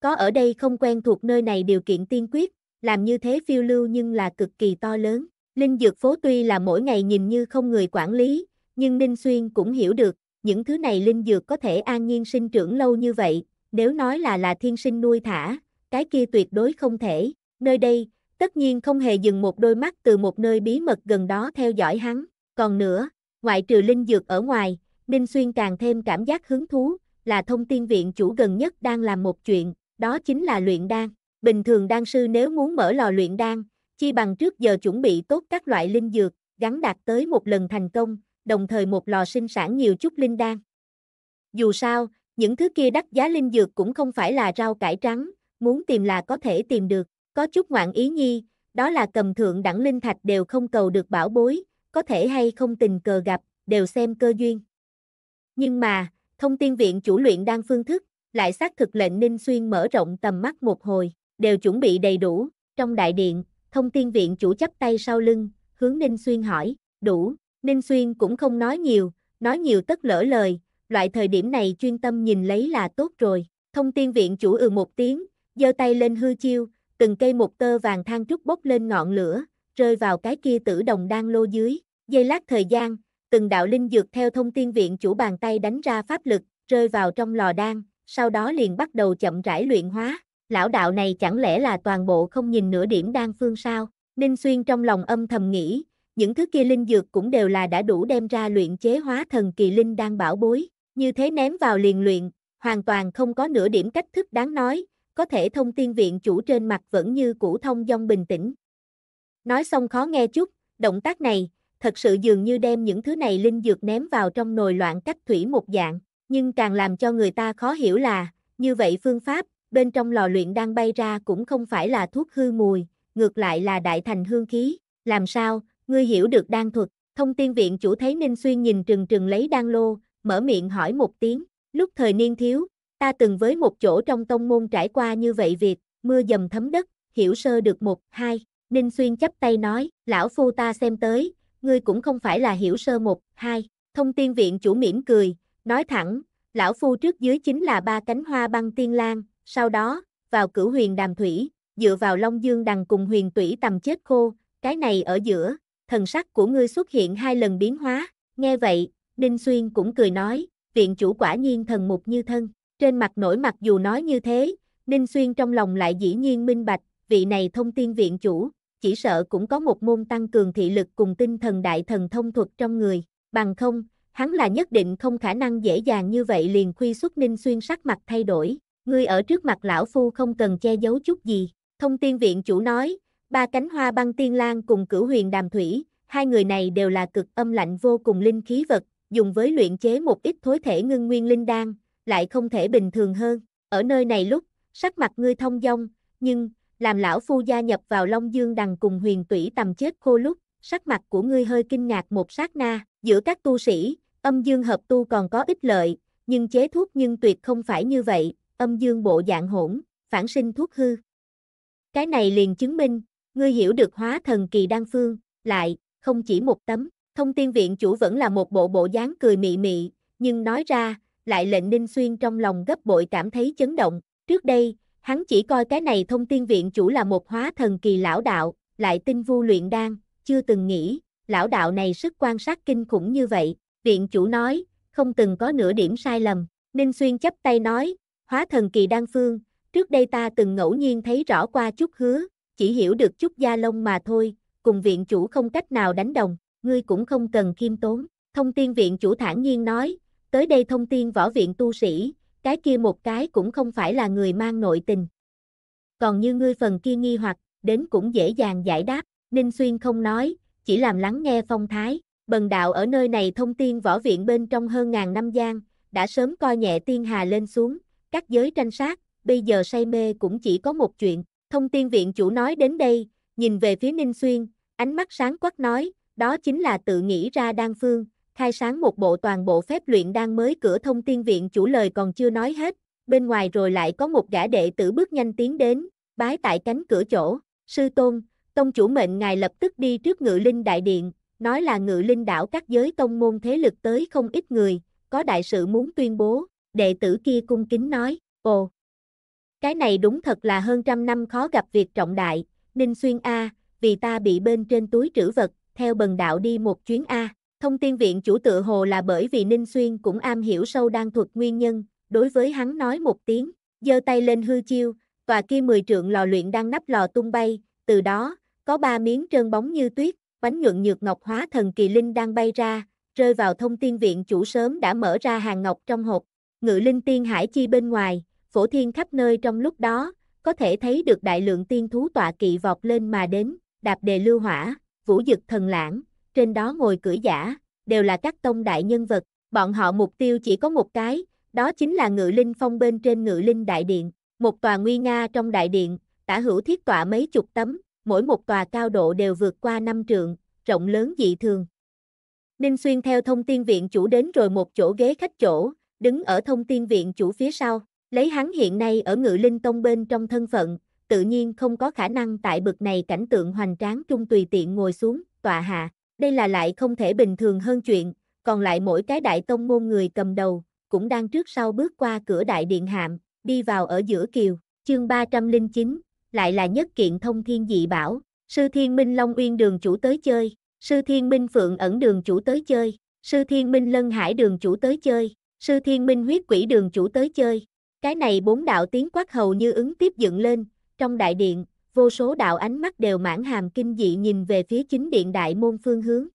Có ở đây không quen thuộc nơi này điều kiện tiên quyết, làm như thế phiêu lưu nhưng là cực kỳ to lớn. Linh dược phố tuy là mỗi ngày nhìn như không người quản lý, nhưng Ninh Xuyên cũng hiểu được, những thứ này linh dược có thể an nhiên sinh trưởng lâu như vậy, nếu nói là là thiên sinh nuôi thả, cái kia tuyệt đối không thể, nơi đây, tất nhiên không hề dừng một đôi mắt từ một nơi bí mật gần đó theo dõi hắn, còn nữa, ngoại trừ linh dược ở ngoài, Ninh Xuyên càng thêm cảm giác hứng thú, là thông tin viện chủ gần nhất đang làm một chuyện, đó chính là luyện đan, bình thường đan sư nếu muốn mở lò luyện đan, chi bằng trước giờ chuẩn bị tốt các loại linh dược, gắn đạt tới một lần thành công, đồng thời một lò sinh sản nhiều chút linh đan. Dù sao, những thứ kia đắt giá linh dược cũng không phải là rau cải trắng, muốn tìm là có thể tìm được, có chút ngoạn ý nhi, đó là cầm thượng đẳng linh thạch đều không cầu được bảo bối, có thể hay không tình cờ gặp, đều xem cơ duyên. Nhưng mà, thông tiên viện chủ luyện đang phương thức, lại xác thực lệnh Ninh Xuyên mở rộng tầm mắt một hồi, đều chuẩn bị đầy đủ, trong đại điện, thông tiên viện chủ chắp tay sau lưng, hướng Ninh Xuyên hỏi, đủ, Ninh Xuyên cũng không nói nhiều, nói nhiều tất lỡ lời, loại thời điểm này chuyên tâm nhìn lấy là tốt rồi. Thông tiên viện chủ ừ một tiếng, giơ tay lên hư chiêu, từng cây một tơ vàng than trúc bốc lên ngọn lửa, rơi vào cái kia tử đồng đang lô dưới. Giây lát thời gian, từng đạo linh dược theo thông tiên viện chủ bàn tay đánh ra pháp lực, rơi vào trong lò đan, sau đó liền bắt đầu chậm rãi luyện hóa. Lão đạo này chẳng lẽ là toàn bộ không nhìn nửa điểm đan phương sao? Ninh Xuyên trong lòng âm thầm nghĩ, những thứ kia linh dược cũng đều là đã đủ đem ra luyện chế hóa thần kỳ linh đang bảo bối. Như thế ném vào liền luyện, hoàn toàn không có nửa điểm cách thức đáng nói, có thể thông tiên viện chủ trên mặt vẫn như cũ thông dong bình tĩnh. Nói xong khó nghe chút, động tác này, thật sự dường như đem những thứ này linh dược ném vào trong nồi loạn cách thủy một dạng, nhưng càng làm cho người ta khó hiểu là, như vậy phương pháp, bên trong lò luyện đang bay ra cũng không phải là thuốc hư mùi, ngược lại là đại thành hương khí, làm sao, ngươi hiểu được đan thuật, thông tiên viện chủ thấy Ninh Xuyên nhìn trừng trừng lấy đan lô, mở miệng hỏi một tiếng, lúc thời niên thiếu, ta từng với một chỗ trong tông môn trải qua như vậy việc, mưa dầm thấm đất, hiểu sơ được một, hai, Ninh Xuyên chắp tay nói, lão phu ta xem tới, ngươi cũng không phải là hiểu sơ một, hai, thông tiên viện chủ mỉm cười, nói thẳng, lão phu trước dưới chính là ba cánh hoa băng tiên lang. sau đó, vào cửu huyền đàm thủy, dựa vào Long Dương đằng cùng huyền tủy tầm chết khô, cái này ở giữa, thần sắc của ngươi xuất hiện hai lần biến hóa, nghe vậy, Ninh Xuyên cũng cười nói, viện chủ quả nhiên thần mục như thân, trên mặt nổi mặc dù nói như thế, Ninh Xuyên trong lòng lại dĩ nhiên minh bạch, vị này thông tiên viện chủ, chỉ sợ cũng có một môn tăng cường thị lực cùng tinh thần đại thần thông thuật trong người, bằng không, hắn là nhất định không khả năng dễ dàng như vậy liền khuy xuất Ninh Xuyên sắc mặt thay đổi, ngươi ở trước mặt lão phu không cần che giấu chút gì, thông tiên viện chủ nói, ba cánh hoa băng tiên lan cùng cửu huyền đàm thủy, hai người này đều là cực âm lạnh vô cùng linh khí vật, dùng với luyện chế một ít thối thể ngưng nguyên linh đan, lại không thể bình thường hơn. Ở nơi này lúc, sắc mặt ngươi thông dong, nhưng, làm lão phu gia nhập vào Long Dương đằng cùng huyền tủy tầm chết khô lúc, sắc mặt của ngươi hơi kinh ngạc một sát na, giữa các tu sĩ, âm dương hợp tu còn có ích lợi, nhưng chế thuốc nhưng tuyệt không phải như vậy, âm dương bộ dạng hỗn, phản sinh thuốc hư. Cái này liền chứng minh, ngươi hiểu được hóa thần kỳ đan phương, lại, không chỉ một tấm, Thông tin viện chủ vẫn là một bộ bộ dáng cười mị mị, nhưng nói ra, lại lệnh Ninh Xuyên trong lòng gấp bội cảm thấy chấn động. Trước đây, hắn chỉ coi cái này thông tin viện chủ là một hóa thần kỳ lão đạo, lại tinh vu luyện đan, chưa từng nghĩ, lão đạo này sức quan sát kinh khủng như vậy. Viện chủ nói, không từng có nửa điểm sai lầm. Ninh Xuyên chấp tay nói, hóa thần kỳ đan phương, trước đây ta từng ngẫu nhiên thấy rõ qua chút hứa, chỉ hiểu được chút da lông mà thôi, cùng viện chủ không cách nào đánh đồng ngươi cũng không cần khiêm tốn. Thông tiên viện chủ thản nhiên nói, tới đây thông tiên võ viện tu sĩ, cái kia một cái cũng không phải là người mang nội tình. Còn như ngươi phần kia nghi hoặc, đến cũng dễ dàng giải đáp, Ninh Xuyên không nói, chỉ làm lắng nghe phong thái, bần đạo ở nơi này thông tiên võ viện bên trong hơn ngàn năm gian, đã sớm coi nhẹ tiên hà lên xuống, các giới tranh sát, bây giờ say mê cũng chỉ có một chuyện, thông tiên viện chủ nói đến đây, nhìn về phía Ninh Xuyên, ánh mắt sáng quắc nói, đó chính là tự nghĩ ra đan phương, khai sáng một bộ toàn bộ phép luyện đan mới cửa thông tiên viện chủ lời còn chưa nói hết, bên ngoài rồi lại có một gã đệ tử bước nhanh tiến đến, bái tại cánh cửa chỗ, sư tôn, tông chủ mệnh ngài lập tức đi trước ngự linh đại điện, nói là ngự linh đảo các giới tông môn thế lực tới không ít người, có đại sự muốn tuyên bố, đệ tử kia cung kính nói, ồ, cái này đúng thật là hơn trăm năm khó gặp việc trọng đại, Ninh Xuyên A, vì ta bị bên trên túi trữ vật, theo bần đạo đi một chuyến A. Thông tin viện chủ tự hồ là bởi vì Ninh Xuyên cũng am hiểu sâu đang thuật nguyên nhân, đối với hắn nói một tiếng, giơ tay lên hư chiêu, tòa kia mười trượng lò luyện đang nắp lò tung bay, từ đó, có ba miếng trơn bóng như tuyết, bánh nhuận nhược ngọc hóa thần kỳ linh đang bay ra, rơi vào thông tiên viện chủ sớm đã mở ra hàng ngọc trong hộp, ngự linh tiên hải chi bên ngoài, phổ thiên khắp nơi trong lúc đó, có thể thấy được đại lượng tiên thú tọa kỵ vọt lên mà đến, đạp đề lưu hỏa, vũ dực thần lãng, trên đó ngồi cưỡi giả, đều là các tông đại nhân vật, bọn họ mục tiêu chỉ có một cái, đó chính là ngự linh phong bên trên ngự linh đại điện, một tòa nguy nga trong đại điện, tả hữu thiết tọa mấy chục tấm, mỗi một tòa cao độ đều vượt qua năm trượng, rộng lớn dị thường. Ninh Xuyên theo thông tiên viện chủ đến rồi một chỗ ghế khách chỗ, đứng ở thông tiên viện chủ phía sau, lấy hắn hiện nay ở ngự linh tông bên trong thân phận, tự nhiên không có khả năng tại bực này cảnh tượng hoành tráng trung tùy tiện ngồi xuống, tọa hạ, đây là lại không thể bình thường hơn chuyện, còn lại mỗi cái đại tông môn người cầm đầu, cũng đang trước sau bước qua cửa đại điện hạm, đi vào ở giữa kiều, chương 309, lại là nhất kiện thông thiên dị bảo, sư thiên minh long uyên đường chủ tới chơi, sư thiên minh phượng ẩn đường chủ tới chơi, sư thiên minh lân hải đường chủ tới chơi, sư thiên minh huyết quỷ đường chủ tới chơi, cái này bốn đạo tiếng quát hầu như ứng tiếp dựng lên, trong đại điện, vô số đạo ánh mắt đều mãn hàm kinh dị nhìn về phía chính điện đại môn phương hướng.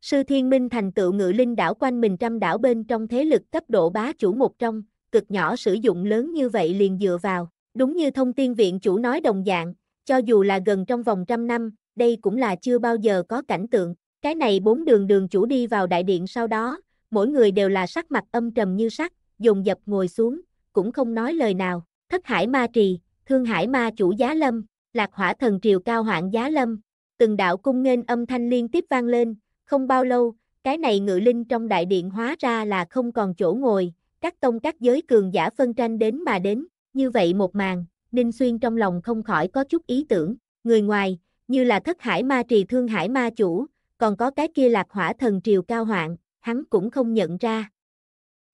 Sư Thiên Minh thành tựu ngự linh đảo quanh mình trăm đảo bên trong thế lực cấp độ bá chủ một trong, cực nhỏ sử dụng lớn như vậy liền dựa vào. Đúng như thông tiên viện chủ nói đồng dạng, cho dù là gần trong vòng trăm năm, đây cũng là chưa bao giờ có cảnh tượng. Cái này bốn đường đường chủ đi vào đại điện sau đó, mỗi người đều là sắc mặt âm trầm như sắt, dùng dập ngồi xuống, cũng không nói lời nào. Thất hải ma trì, Thương Hải Ma chủ Giá Lâm, Lạc Hỏa thần triều cao hoạn Giá Lâm, từng đạo cung nghênh âm thanh liên tiếp vang lên, không bao lâu, cái này ngự linh trong đại điện hóa ra là không còn chỗ ngồi, các tông các giới cường giả phân tranh đến mà đến, như vậy một màn, Ninh Xuyên trong lòng không khỏi có chút ý tưởng, người ngoài, như là thất hải ma trì thương hải ma chủ, còn có cái kia lạc hỏa thần triều cao hoạn, hắn cũng không nhận ra.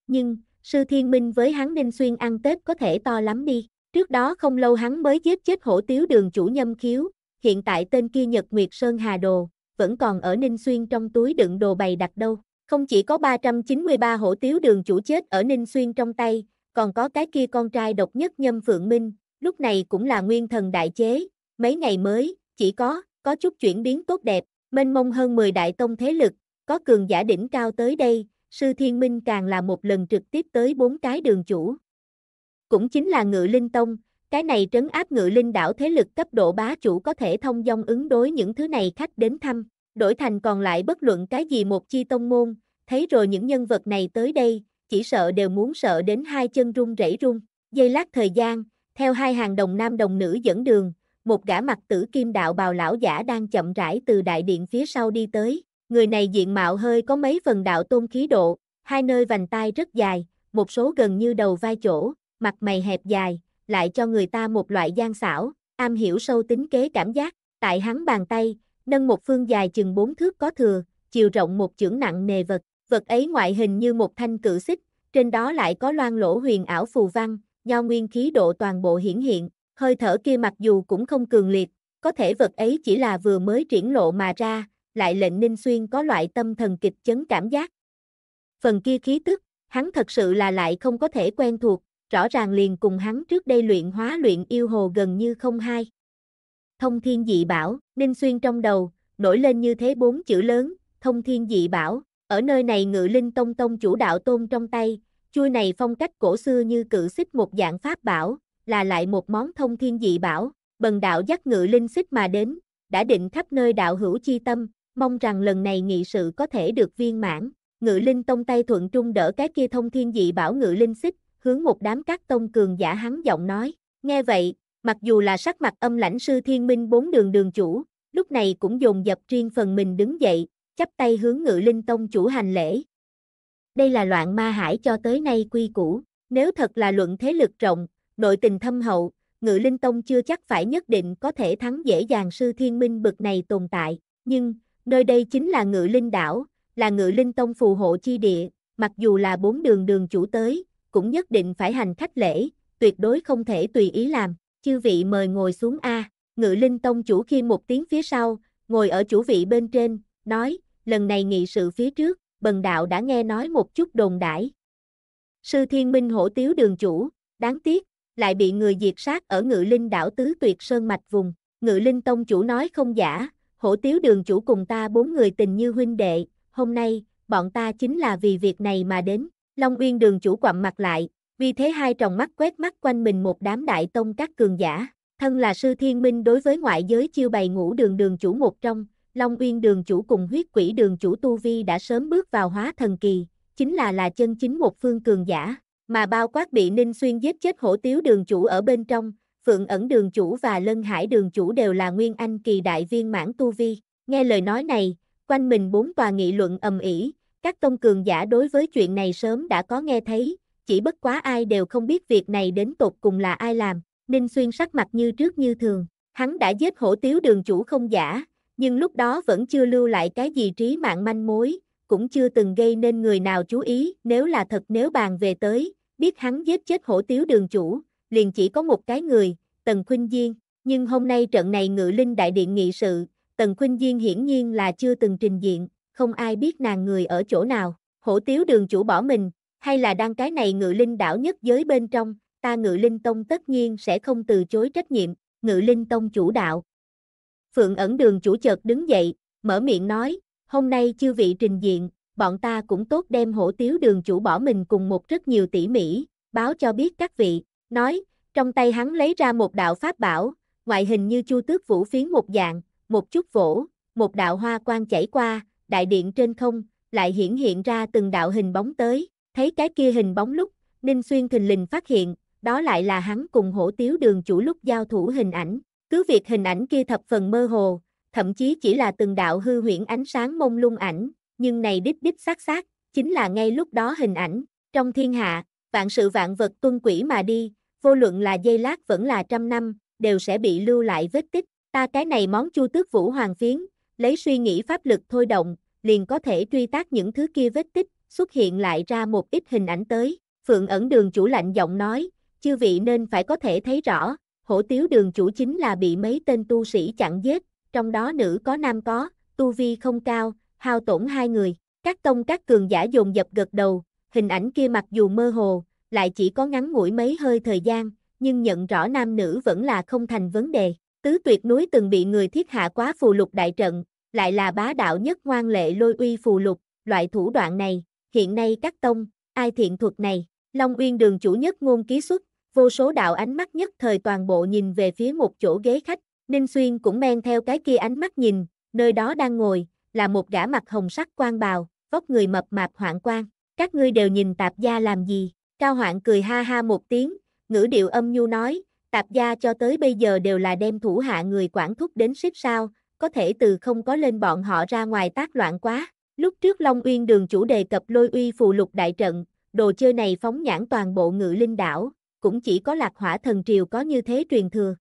Nhưng, sư thiên minh với hắn Ninh Xuyên ăn Tết có thể to lắm đi. Trước đó không lâu hắn mới giết chết hổ tiếu đường chủ nhâm khiếu, hiện tại tên kia Nhật Nguyệt Sơn Hà Đồ, vẫn còn ở Ninh Xuyên trong túi đựng đồ bày đặt đâu. Không chỉ có 393 hổ tiếu đường chủ chết ở Ninh Xuyên trong tay, còn có cái kia con trai độc nhất Nhâm Phượng Minh, lúc này cũng là nguyên thần đại chế, mấy ngày mới, chỉ có, có chút chuyển biến tốt đẹp, mênh mông hơn 10 đại tông thế lực, có cường giả đỉnh cao tới đây, sư thiên minh càng là một lần trực tiếp tới bốn cái đường chủ, cũng chính là ngự linh tông, cái này trấn áp ngự linh đảo thế lực cấp độ bá chủ có thể thông dong ứng đối những thứ này khách đến thăm, đổi thành còn lại bất luận cái gì một chi tông môn, thấy rồi những nhân vật này tới đây, chỉ sợ đều muốn sợ đến hai chân run rẩy run, dây lát thời gian, theo hai hàng đồng nam đồng nữ dẫn đường, một gã mặt tử kim đạo bào lão giả đang chậm rãi từ đại điện phía sau đi tới, người này diện mạo hơi có mấy phần đạo tôn khí độ, hai nơi vành tai rất dài, một số gần như đầu vai chỗ, mặt mày hẹp dài, lại cho người ta một loại gian xảo, am hiểu sâu tính kế cảm giác, tại hắn bàn tay, nâng một phương dài chừng bốn thước có thừa, chiều rộng một chưởng nặng nề vật, vật ấy ngoại hình như một thanh cự xích, trên đó lại có loan lỗ huyền ảo phù văn, nho nguyên khí độ toàn bộ hiển hiện, hơi thở kia mặc dù cũng không cường liệt, có thể vật ấy chỉ là vừa mới triển lộ mà ra, lại lệnh Ninh Xuyên có loại tâm thần kịch chấn cảm giác. Phần kia khí tức, hắn thật sự là lại không có thể quen thuộc, rõ ràng liền cùng hắn trước đây luyện hóa luyện yêu hồ gần như không hai. Thông thiên dị bảo, Ninh Xuyên trong đầu, nổi lên như thế bốn chữ lớn, thông thiên dị bảo, ở nơi này ngự linh tông tông chủ đạo tôn trong tay, chui này phong cách cổ xưa như cự xích một dạng pháp bảo, là lại một món thông thiên dị bảo, bần đạo dắt ngự linh xích mà đến, đã định khắp nơi đạo hữu chi tâm, mong rằng lần này nghị sự có thể được viên mãn, ngự linh tông tay thuận trung đỡ cái kia thông thiên dị bảo ngự linh xích, hướng một đám các tông cường giả hắn giọng nói. Nghe vậy, mặc dù là sắc mặt âm lãnh sư thiên minh bốn đường đường chủ, lúc này cũng dồn dập riêng phần mình đứng dậy, chắp tay hướng ngự linh tông chủ hành lễ. Đây là loạn ma hải cho tới nay quy củ, nếu thật là luận thế lực rộng, nội tình thâm hậu, ngự linh tông chưa chắc phải nhất định có thể thắng dễ dàng sư thiên minh bực này tồn tại, nhưng, nơi đây chính là ngự linh đảo, là ngự linh tông phù hộ chi địa, mặc dù là bốn đường đường chủ tới, cũng nhất định phải hành khách lễ, tuyệt đối không thể tùy ý làm. Chư vị mời ngồi xuống A, ngự linh tông chủ khi một tiếng phía sau, ngồi ở chủ vị bên trên, nói, lần này nghị sự phía trước, bần đạo đã nghe nói một chút đồn đãi. Sư thiên minh hổ tiếu đường chủ, đáng tiếc, lại bị người diệt sát ở ngự linh đảo tứ tuyệt sơn mạch vùng. Ngự linh tông chủ nói không giả, hổ tiếu đường chủ cùng ta bốn người tình như huynh đệ, hôm nay, bọn ta chính là vì việc này mà đến. Long Uyên đường chủ quặm mặt lại, vì thế hai tròng mắt quét mắt quanh mình một đám đại tông các cường giả, thân là sư thiên minh đối với ngoại giới chiêu bày ngũ đường đường chủ một trong, Long Uyên đường chủ cùng huyết quỷ đường chủ Tu Vi đã sớm bước vào hóa thần kỳ, chính là là chân chính một phương cường giả, mà bao quát bị Ninh Xuyên giết chết hổ tiếu đường chủ ở bên trong, Phượng ẩn đường chủ và Lân Hải đường chủ đều là nguyên anh kỳ đại viên mãn Tu Vi. Nghe lời nói này, quanh mình bốn tòa nghị luận ầm ĩ, các tông cường giả đối với chuyện này sớm đã có nghe thấy, chỉ bất quá ai đều không biết việc này đến tột cùng là ai làm, Ninh Xuyên sắc mặt như trước như thường, hắn đã giết hổ tiếu đường chủ không giả, nhưng lúc đó vẫn chưa lưu lại cái gì trí mạng manh mối, cũng chưa từng gây nên người nào chú ý, nếu là thật nếu bàn về tới, biết hắn giết chết hổ tiếu đường chủ, liền chỉ có một cái người, Tần Khuynh Diên, nhưng hôm nay trận này ngự linh đại điện nghị sự, Tần Khuynh Diên hiển nhiên là chưa từng trình diện, không ai biết nàng người ở chỗ nào, hổ tiếu đường chủ bỏ mình, hay là đăng cái này ngự linh đảo nhất giới bên trong, ta ngự linh tông tất nhiên sẽ không từ chối trách nhiệm, ngự linh tông chủ đạo. Phượng ẩn đường chủ chợt đứng dậy, mở miệng nói, hôm nay chư vị trình diện, bọn ta cũng tốt đem hổ tiếu đường chủ bỏ mình cùng một rất nhiều tỉ mỉ, báo cho biết các vị, nói, trong tay hắn lấy ra một đạo pháp bảo, ngoại hình như chu tước vũ phiến một dạng, một chút vỗ, một đạo hoa quang chảy qua, đại điện trên không, lại hiển hiện ra từng đạo hình bóng tới, thấy cái kia hình bóng lúc, Ninh Xuyên thình lình phát hiện, đó lại là hắn cùng hổ tiếu đường chủ lúc giao thủ hình ảnh, cứ việc hình ảnh kia thập phần mơ hồ, thậm chí chỉ là từng đạo hư huyễn ánh sáng mông lung ảnh, nhưng này đích đích xác xác, chính là ngay lúc đó hình ảnh, trong thiên hạ, vạn sự vạn vật tuân quỷ mà đi, vô luận là dây lát vẫn là trăm năm, đều sẽ bị lưu lại vết tích, ta cái này món chu tước vũ hoàng phiến, lấy suy nghĩ pháp lực thôi động, liền có thể truy tác những thứ kia vết tích, xuất hiện lại ra một ít hình ảnh tới. Phượng ẩn đường chủ lạnh giọng nói, chư vị nên phải có thể thấy rõ, hổ tiếu đường chủ chính là bị mấy tên tu sĩ chặn giết, trong đó nữ có nam có, tu vi không cao, hao tổn hai người. Các tông các cường giả dồn dập gật đầu, hình ảnh kia mặc dù mơ hồ, lại chỉ có ngắn ngủi mấy hơi thời gian, nhưng nhận rõ nam nữ vẫn là không thành vấn đề. Tứ tuyệt núi từng bị người thiết hạ quá phù lục đại trận, lại là bá đạo nhất ngoan lệ lôi uy phù lục, loại thủ đoạn này, hiện nay các tông, ai thiện thuật này, Long Uyên đường chủ nhất ngôn ký xuất, vô số đạo ánh mắt nhất thời toàn bộ nhìn về phía một chỗ ghế khách, Ninh Xuyên cũng men theo cái kia ánh mắt nhìn, nơi đó đang ngồi, là một gã mặt hồng sắc quan bào, vóc người mập mạp hoạn quan, các ngươi đều nhìn tạp gia làm gì, cao hoạn cười ha ha một tiếng, ngữ điệu âm nhu nói, Tạp gia cho tới bây giờ đều là đem thủ hạ người quản thúc đến xếp sao, có thể từ không có lên bọn họ ra ngoài tác loạn quá. Lúc trước Long Uyên đường chủ đề cập lôi uy phù lục đại trận, đồ chơi này phóng nhãn toàn bộ ngự linh đảo, cũng chỉ có lạc hỏa thần triều có như thế truyền thừa.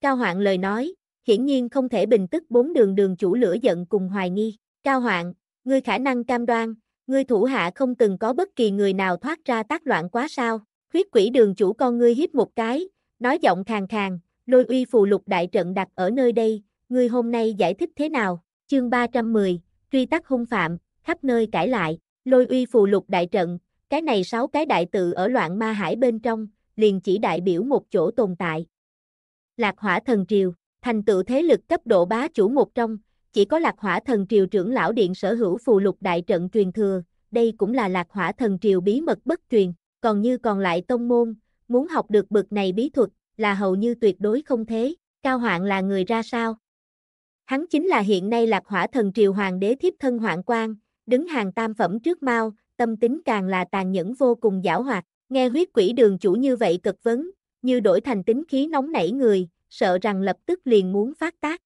Cao Hoạn lời nói, hiển nhiên không thể bình tức bốn đường đường chủ lửa giận cùng hoài nghi. Cao Hoạn, ngươi khả năng cam đoan, ngươi thủ hạ không từng có bất kỳ người nào thoát ra tác loạn quá sao. Huyết quỷ đường chủ con ngươi hít một cái, nói giọng khàn khàn, lôi uy phù lục đại trận đặt ở nơi đây, ngươi hôm nay giải thích thế nào? Chương 310, truy tắc hung phạm, khắp nơi cải lại, lôi uy phù lục đại trận, cái này sáu cái đại tự ở loạn ma hải bên trong, liền chỉ đại biểu một chỗ tồn tại. Lạc hỏa thần triều, thành tựu thế lực cấp độ bá chủ một trong, chỉ có lạc hỏa thần triều trưởng lão điện sở hữu phù lục đại trận truyền thừa, đây cũng là lạc hỏa thần triều bí mật bất truyền, còn như còn lại tông môn, muốn học được bực này bí thuật, là hầu như tuyệt đối không thế, Cao Hoạn là người ra sao? Hắn chính là hiện nay lạc hỏa thần triều hoàng đế thiếp thân hoạn quan, đứng hàng tam phẩm trước mao, tâm tính càng là tàn nhẫn vô cùng giảo hoạt, nghe huyết quỷ đường chủ như vậy cực vấn, như đổi thành tính khí nóng nảy người, sợ rằng lập tức liền muốn phát tác.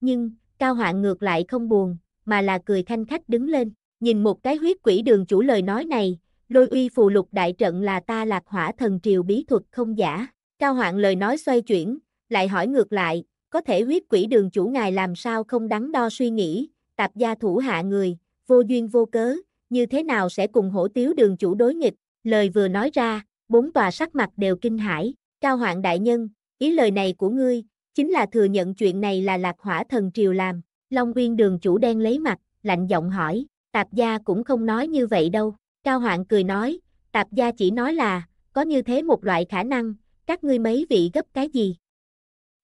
Nhưng, cao hoạn ngược lại không buồn, mà là cười thanh khách đứng lên, nhìn một cái huyết quỷ đường chủ lời nói này, lôi uy phù lục đại trận là ta lạc hỏa thần triều bí thuật không giả. Cao hoạn lời nói xoay chuyển, lại hỏi ngược lại, có thể huyết quỷ đường chủ ngài làm sao không đắn đo suy nghĩ, tạp gia thủ hạ người, vô duyên vô cớ, như thế nào sẽ cùng hổ tiếu đường chủ đối nghịch, lời vừa nói ra, bốn tòa sắc mặt đều kinh hãi, cao hoạn đại nhân, ý lời này của ngươi, chính là thừa nhận chuyện này là lạc hỏa thần triều làm, Long Uyên đường chủ đen lấy mặt, lạnh giọng hỏi, tạp gia cũng không nói như vậy đâu, Cao Hoạn cười nói, tạp gia chỉ nói là, có như thế một loại khả năng, các ngươi mấy vị gấp cái gì?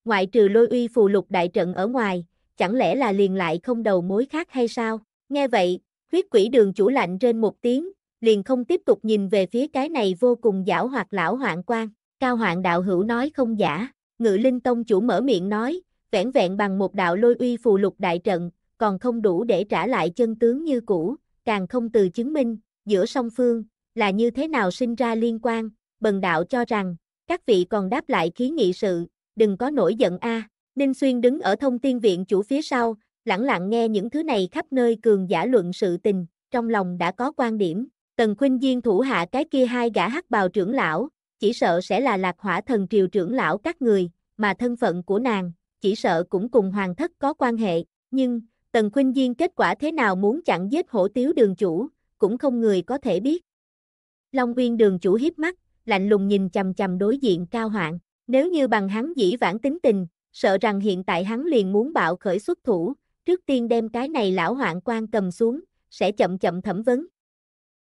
Ngoại trừ lôi uy phù lục đại trận ở ngoài, chẳng lẽ là liền lại không đầu mối khác hay sao? Nghe vậy, huyết quỷ đường chủ lạnh trên một tiếng, liền không tiếp tục nhìn về phía cái này vô cùng giảo hoạt lão hoạn quan. Cao hoạn đạo hữu nói không giả, ngự linh tông chủ mở miệng nói, vẻn vẹn bằng một đạo lôi uy phù lục đại trận, còn không đủ để trả lại chân tướng như cũ, càng không từ chứng minh, giữa song phương, là như thế nào sinh ra liên quan, bần đạo cho rằng, các vị còn đáp lại khí nghị sự, đừng có nổi giận a. À. Ninh Xuyên đứng ở thông tiên viện chủ phía sau, lặng lặng nghe những thứ này khắp nơi cường giả luận sự tình, trong lòng đã có quan điểm, Tần Khuynh Diên thủ hạ cái kia hai gã hắc bào trưởng lão, chỉ sợ sẽ là lạc hỏa thần triều trưởng lão các người, mà thân phận của nàng, chỉ sợ cũng cùng hoàng thất có quan hệ, nhưng, Tần Khuynh Diên kết quả thế nào muốn chặn giết hổ tiếu đường chủ, cũng không người có thể biết. Long Uyên đường chủ hiếp mắt, lạnh lùng nhìn chầm chầm đối diện cao hoạn, nếu như bằng hắn dĩ vãng tính tình, sợ rằng hiện tại hắn liền muốn bạo khởi xuất thủ, trước tiên đem cái này lão hoạn quan cầm xuống, sẽ chậm chậm thẩm vấn.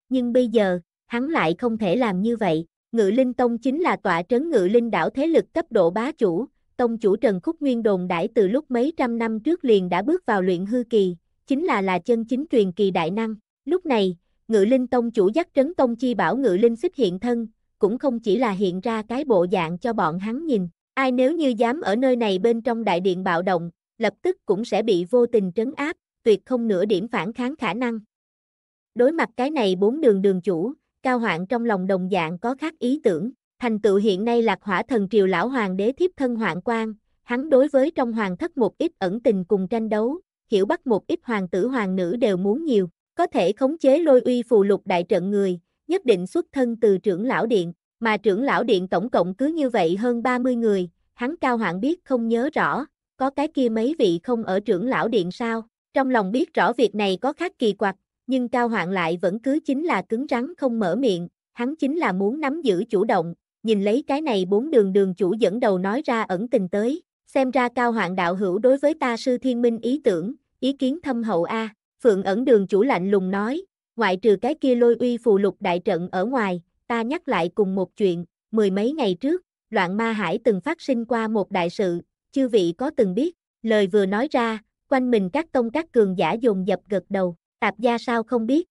Nhưng bây giờ, hắn lại không thể làm như vậy, Ngự Linh Tông chính là tọa trấn Ngự Linh đảo thế lực cấp độ bá chủ, tông chủ Trần Khúc Nguyên đồn đãi từ lúc mấy trăm năm trước liền đã bước vào luyện hư kỳ, chính là là chân chính truyền kỳ đại năng. Lúc này, Ngự Linh Tông chủ dắt trấn Tông Chi bảo Ngự Linh xích hiện thân, cũng không chỉ là hiện ra cái bộ dạng cho bọn hắn nhìn. Ai nếu như dám ở nơi này bên trong đại điện bạo động, lập tức cũng sẽ bị vô tình trấn áp, tuyệt không nửa điểm phản kháng khả năng. Đối mặt cái này bốn đường đường chủ, cao hoạn trong lòng đồng dạng có khác ý tưởng, thành tựu hiện nay lạc hỏa thần triều lão hoàng đế thiếp thân hoạn quan, hắn đối với trong hoàng thất một ít ẩn tình cùng tranh đấu, hiểu bắt một ít hoàng tử hoàng nữ đều muốn nhiều có thể khống chế lôi uy phù lục đại trận người, nhất định xuất thân từ trưởng lão điện, mà trưởng lão điện tổng cộng cứ như vậy hơn 30 người, hắn cao hoạn biết không nhớ rõ, có cái kia mấy vị không ở trưởng lão điện sao, trong lòng biết rõ việc này có khác kỳ quặc, nhưng cao hoạn lại vẫn cứ chính là cứng rắn không mở miệng, hắn chính là muốn nắm giữ chủ động, nhìn lấy cái này bốn đường đường chủ dẫn đầu nói ra ẩn tình tới, xem ra cao hoạn đạo hữu đối với ta sư thiên minh ý tưởng, ý kiến thâm hậu a. À. Phượng ẩn đường chủ lạnh lùng nói, ngoại trừ cái kia lôi uy phù lục đại trận ở ngoài, ta nhắc lại cùng một chuyện, mười mấy ngày trước, loạn ma hải từng phát sinh qua một đại sự, chư vị có từng biết, lời vừa nói ra, quanh mình các tông các cường giả dồn dập gật đầu, tạp gia sao không biết.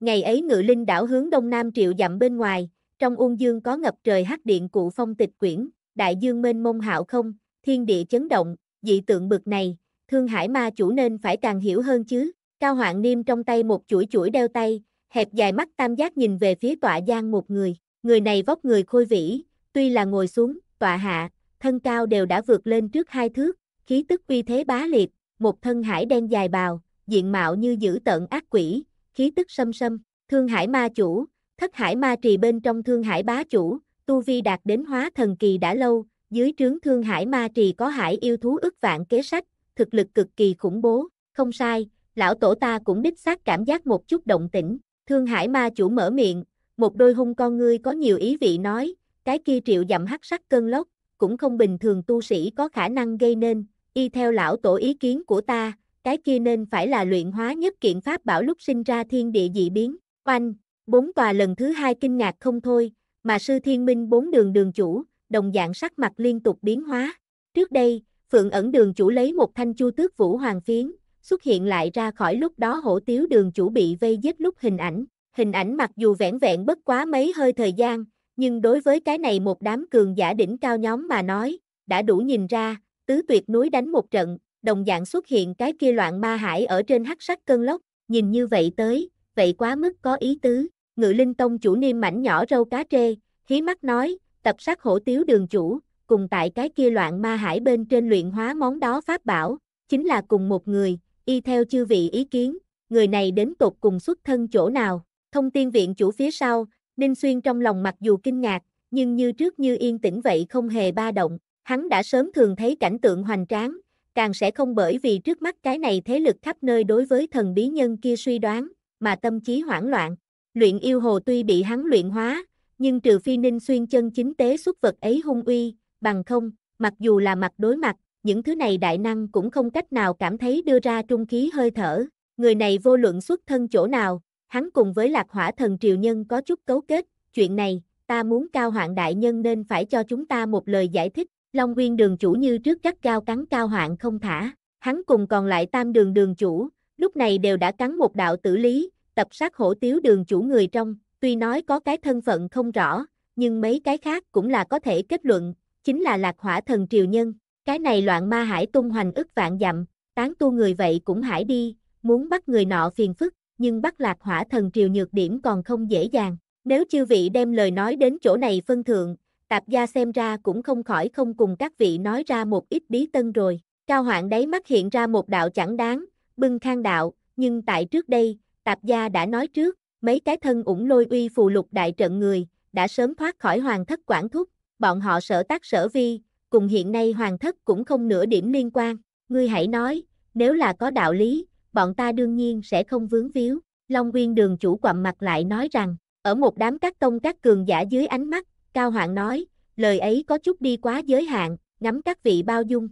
Ngày ấy ngự linh đảo hướng đông nam triệu dặm bên ngoài, trong ung dương có ngập trời hắc điện cụ phong tịch quyển, đại dương mênh mông hạo không, thiên địa chấn động, dị tượng bực này, Thương Hải ma chủ nên phải càng hiểu hơn chứ. Cao Hoạn Niêm trong tay một chuỗi chuỗi đeo tay, hẹp dài mắt tam giác nhìn về phía tọa giang một người. Người này vóc người khôi vĩ, tuy là ngồi xuống, tọa hạ, thân cao đều đã vượt lên trước hai thước, khí tức uy thế bá liệt, một thân hải đen dài bào, diện mạo như dữ tận ác quỷ, khí tức xâm xâm, thương hải ma chủ, thất hải ma trì bên trong thương hải bá chủ, tu vi đạt đến hóa thần kỳ đã lâu, dưới trướng thương hải ma trì có hải yêu thú ức vạn kế sách, thực lực cực kỳ khủng bố, không sai, lão tổ ta cũng đích xác cảm giác một chút động tĩnh, thương hải ma chủ mở miệng, một đôi hung con ngươi có nhiều ý vị nói, cái kia triệu dặm hắc sắc cơn lốc, cũng không bình thường tu sĩ có khả năng gây nên, y theo lão tổ ý kiến của ta, cái kia nên phải là luyện hóa nhất kiện pháp bảo lúc sinh ra thiên địa dị biến, oanh, bốn tòa lần thứ hai kinh ngạc không thôi, mà sư thiên minh bốn đường đường chủ, đồng dạng sắc mặt liên tục biến hóa, trước đây, Phượng ẩn đường chủ lấy một thanh chu tước vũ hoàng phiến, xuất hiện lại ra khỏi lúc đó hổ tiếu đường chủ bị vây giết lúc hình ảnh. Hình ảnh mặc dù vẻn vẹn bất quá mấy hơi thời gian, nhưng đối với cái này một đám cường giả đỉnh cao nhóm mà nói, đã đủ nhìn ra, tứ tuyệt núi đánh một trận, đồng dạng xuất hiện cái kia loạn ma hải ở trên hắc sắc cơn lốc, nhìn như vậy tới, vậy quá mức có ý tứ, ngự linh tông chủ niêm mảnh nhỏ râu cá trê, hí mắt nói, tập sát hổ tiếu đường chủ, cùng tại cái kia loạn ma hải bên trên luyện hóa món đó pháp bảo, chính là cùng một người, y theo chư vị ý kiến, người này đến tột cùng xuất thân chỗ nào, thông tiên viện chủ phía sau, Ninh Xuyên trong lòng mặc dù kinh ngạc, nhưng như trước như yên tĩnh vậy không hề ba động, hắn đã sớm thường thấy cảnh tượng hoành tráng, càng sẽ không bởi vì trước mắt cái này thế lực khắp nơi đối với thần bí nhân kia suy đoán, mà tâm trí hoảng loạn. Luyện yêu hồ tuy bị hắn luyện hóa, nhưng trừ phi ninh xuyên chân chính tế xuất vật ấy hung uy, bằng không, mặc dù là mặt đối mặt, những thứ này đại năng cũng không cách nào cảm thấy đưa ra trung khí hơi thở. Người này vô luận xuất thân chỗ nào, hắn cùng với lạc hỏa thần triều nhân có chút cấu kết, chuyện này, ta muốn cao hoạn đại nhân nên phải cho chúng ta một lời giải thích. Long Nguyên đường chủ như trước gắt cao cắn cao hoạn không thả, hắn cùng còn lại tam đường đường chủ, lúc này đều đã cắn một đạo tử lý, tập sát hổ tiếu đường chủ người trong, tuy nói có cái thân phận không rõ, nhưng mấy cái khác cũng là có thể kết luận, chính là lạc hỏa thần triều nhân, cái này loạn ma hải tung hoành ức vạn dặm, tán tu người vậy cũng hải đi, muốn bắt người nọ phiền phức, nhưng bắt lạc hỏa thần triều nhược điểm còn không dễ dàng. Nếu chư vị đem lời nói đến chỗ này phân thượng, tạp gia xem ra cũng không khỏi không cùng các vị nói ra một ít bí tân rồi. Cao hoạn đáy mắt hiện ra một đạo chẳng đáng, bưng khang đạo, nhưng tại trước đây, tạp gia đã nói trước, mấy cái thân ủng lôi uy phù lục đại trận người, đã sớm thoát khỏi hoàng thất quản thúc, bọn họ sở tác sở vi, cùng hiện nay hoàng thất cũng không nửa điểm liên quan. Ngươi hãy nói, nếu là có đạo lý, bọn ta đương nhiên sẽ không vướng víu. Long Nguyên đường chủ quặm mặt lại nói rằng, ở một đám các tông các cường giả dưới ánh mắt, Cao hoàng nói, lời ấy có chút đi quá giới hạn, ngắm các vị bao dung.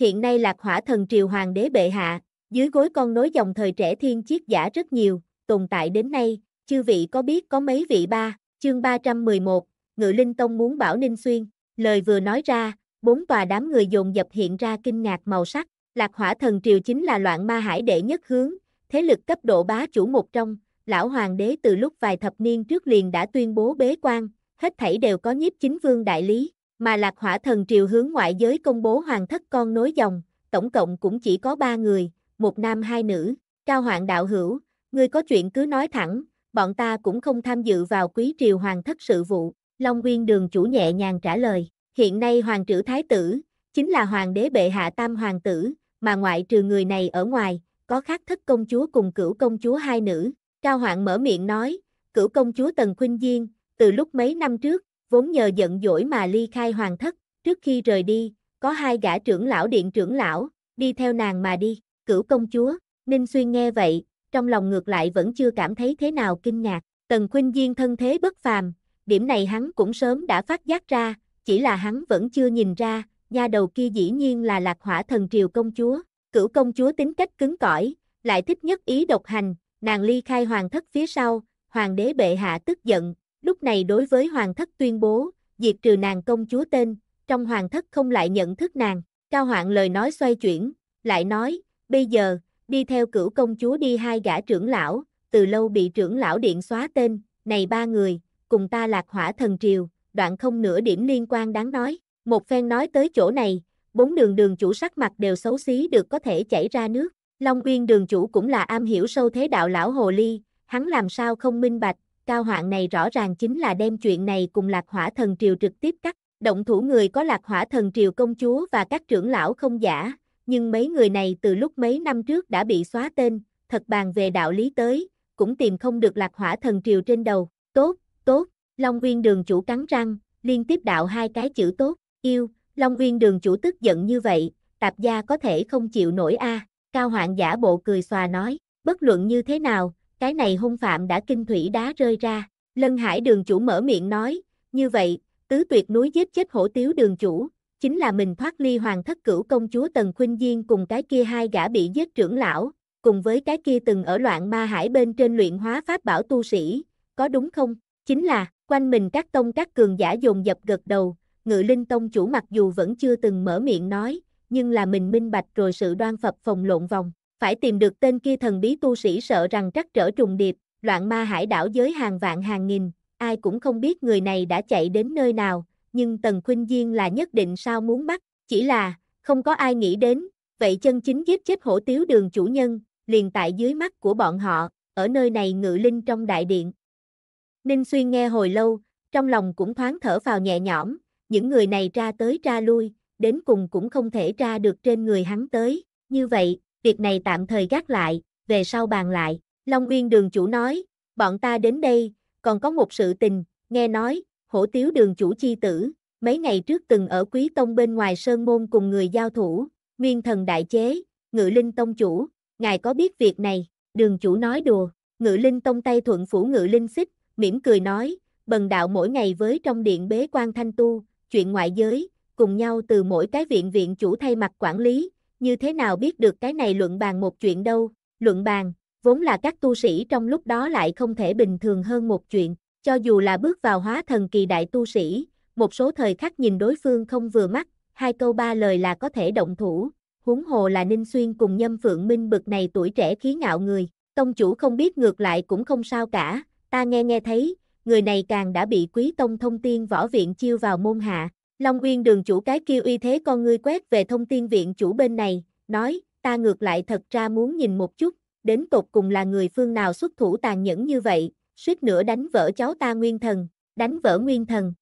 Hiện nay lạc hỏa thần triều hoàng đế bệ hạ, dưới gối con nối dòng thời trẻ thiên chiết giả rất nhiều, tồn tại đến nay, chư vị có biết có mấy vị ba, chương 311, Ngự Linh Tông muốn bảo Ninh Xuyên, lời vừa nói ra, bốn tòa đám người dồn dập hiện ra kinh ngạc màu sắc, Lạc Hỏa Thần Triều chính là loạn ma hải đệ nhất hướng, thế lực cấp độ bá chủ một trong, lão hoàng đế từ lúc vài thập niên trước liền đã tuyên bố bế quan, hết thảy đều có nhiếp chính vương đại lý, mà Lạc Hỏa Thần Triều hướng ngoại giới công bố hoàng thất con nối dòng, tổng cộng cũng chỉ có ba người, một nam hai nữ, cao hoạn đạo hữu, ngươi có chuyện cứ nói thẳng, bọn ta cũng không tham dự vào quý triều hoàng thất sự vụ, Long Nguyên đường chủ nhẹ nhàng trả lời, hiện nay hoàng trữ thái tử, chính là hoàng đế bệ hạ tam hoàng tử, mà ngoại trừ người này ở ngoài, có khác thất công chúa cùng cửu công chúa hai nữ. Cao Hoạn mở miệng nói, cửu công chúa Tần Khuynh Diên, từ lúc mấy năm trước, vốn nhờ giận dỗi mà ly khai hoàng thất, trước khi rời đi, có hai gã trưởng lão điện trưởng lão, đi theo nàng mà đi, cửu công chúa, Ninh Xuyên nghe vậy, trong lòng ngược lại vẫn chưa cảm thấy thế nào kinh ngạc, Tần Khuynh Diên thân thế bất phàm, điểm này hắn cũng sớm đã phát giác ra, chỉ là hắn vẫn chưa nhìn ra, nha đầu kia dĩ nhiên là lạc hỏa thần triều công chúa, cửu công chúa tính cách cứng cỏi, lại thích nhất ý độc hành, nàng ly khai hoàng thất phía sau, hoàng đế bệ hạ tức giận, lúc này đối với hoàng thất tuyên bố, diệt trừ nàng công chúa tên, trong hoàng thất không lại nhận thức nàng, cao hoạn lời nói xoay chuyển, lại nói, bây giờ, đi theo cửu công chúa đi hai gã trưởng lão, từ lâu bị trưởng lão điện xóa tên, này ba người, cùng ta lạc hỏa thần triều, đoạn không nửa điểm liên quan đáng nói. Một phen nói tới chỗ này, bốn đường đường chủ sắc mặt đều xấu xí được có thể chảy ra nước. Long Uyên đường chủ cũng là am hiểu sâu thế đạo lão hồ ly, hắn làm sao không minh bạch, cao hoạn này rõ ràng chính là đem chuyện này cùng lạc hỏa thần triều trực tiếp cắt. Động thủ người có lạc hỏa thần triều công chúa và các trưởng lão không giả, nhưng mấy người này từ lúc mấy năm trước đã bị xóa tên, thật bàn về đạo lý tới, cũng tìm không được lạc hỏa thần triều trên đầu. Tốt, tốt, Long Uyên đường chủ cắn răng, liên tiếp đạo hai cái chữ tốt, yêu, Long Uyên đường chủ tức giận như vậy, tạp gia có thể không chịu nổi a à. cao hoạn giả bộ cười xòa nói, bất luận như thế nào, cái này hung phạm đã kinh thủy đá rơi ra, lân hải đường chủ mở miệng nói, như vậy, tứ tuyệt núi giết chết hổ tiếu đường chủ, chính là mình thoát ly hoàng thất cửu công chúa Tần Khuynh Diên cùng cái kia hai gã bị giết trưởng lão, cùng với cái kia từng ở loạn ma hải bên trên luyện hóa pháp bảo tu sĩ, có đúng không? Chính là, quanh mình các tông các cường giả dồn dập gật đầu, ngự linh tông chủ mặc dù vẫn chưa từng mở miệng nói, nhưng là mình minh bạch rồi sự đoan phập phòng lộn vòng. Phải tìm được tên kia thần bí tu sĩ sợ rằng trắc trở trùng điệp, loạn ma hải đảo giới hàng vạn hàng nghìn, ai cũng không biết người này đã chạy đến nơi nào, nhưng Tần Khuynh Diên là nhất định sao muốn bắt, chỉ là, không có ai nghĩ đến, vậy chân chính giết chết hổ tiếu đường chủ nhân, liền tại dưới mắt của bọn họ, ở nơi này ngự linh trong đại điện, Ninh Xuyên nghe hồi lâu, trong lòng cũng thoáng thở vào nhẹ nhõm, những người này ra tới ra lui, đến cùng cũng không thể ra được trên người hắn tới, như vậy, việc này tạm thời gác lại, về sau bàn lại, Long Uyên đường chủ nói, bọn ta đến đây, còn có một sự tình, nghe nói, hổ tiếu đường chủ chi tử, mấy ngày trước từng ở quý tông bên ngoài sơn môn cùng người giao thủ, nguyên thần đại chế, ngự linh tông chủ, ngài có biết việc này, đường chủ nói đùa, ngự linh tông tay thuận phủ ngự linh xích, mỉm cười nói, bần đạo mỗi ngày với trong điện bế quan thanh tu, chuyện ngoại giới, cùng nhau từ mỗi cái viện viện chủ thay mặt quản lý, như thế nào biết được cái này luận bàn một chuyện đâu, luận bàn, vốn là các tu sĩ trong lúc đó lại không thể bình thường hơn một chuyện, cho dù là bước vào hóa thần kỳ đại tu sĩ, một số thời khắc nhìn đối phương không vừa mắt, hai câu ba lời là có thể động thủ, huống hồ là Ninh Xuyên cùng Nhâm Phượng Minh bực này tuổi trẻ khí ngạo người, tông chủ không biết ngược lại cũng không sao cả, ta nghe nghe thấy, người này càng đã bị quý tông thông tiên võ viện chiêu vào môn hạ. Long Uyên đường chủ cái kia uy thế con ngươi quét về thông tiên viện chủ bên này, nói, ta ngược lại thật ra muốn nhìn một chút, đến tột cùng là người phương nào xuất thủ tàn nhẫn như vậy, suýt nữa đánh vỡ cháu ta nguyên thần, đánh vỡ nguyên thần.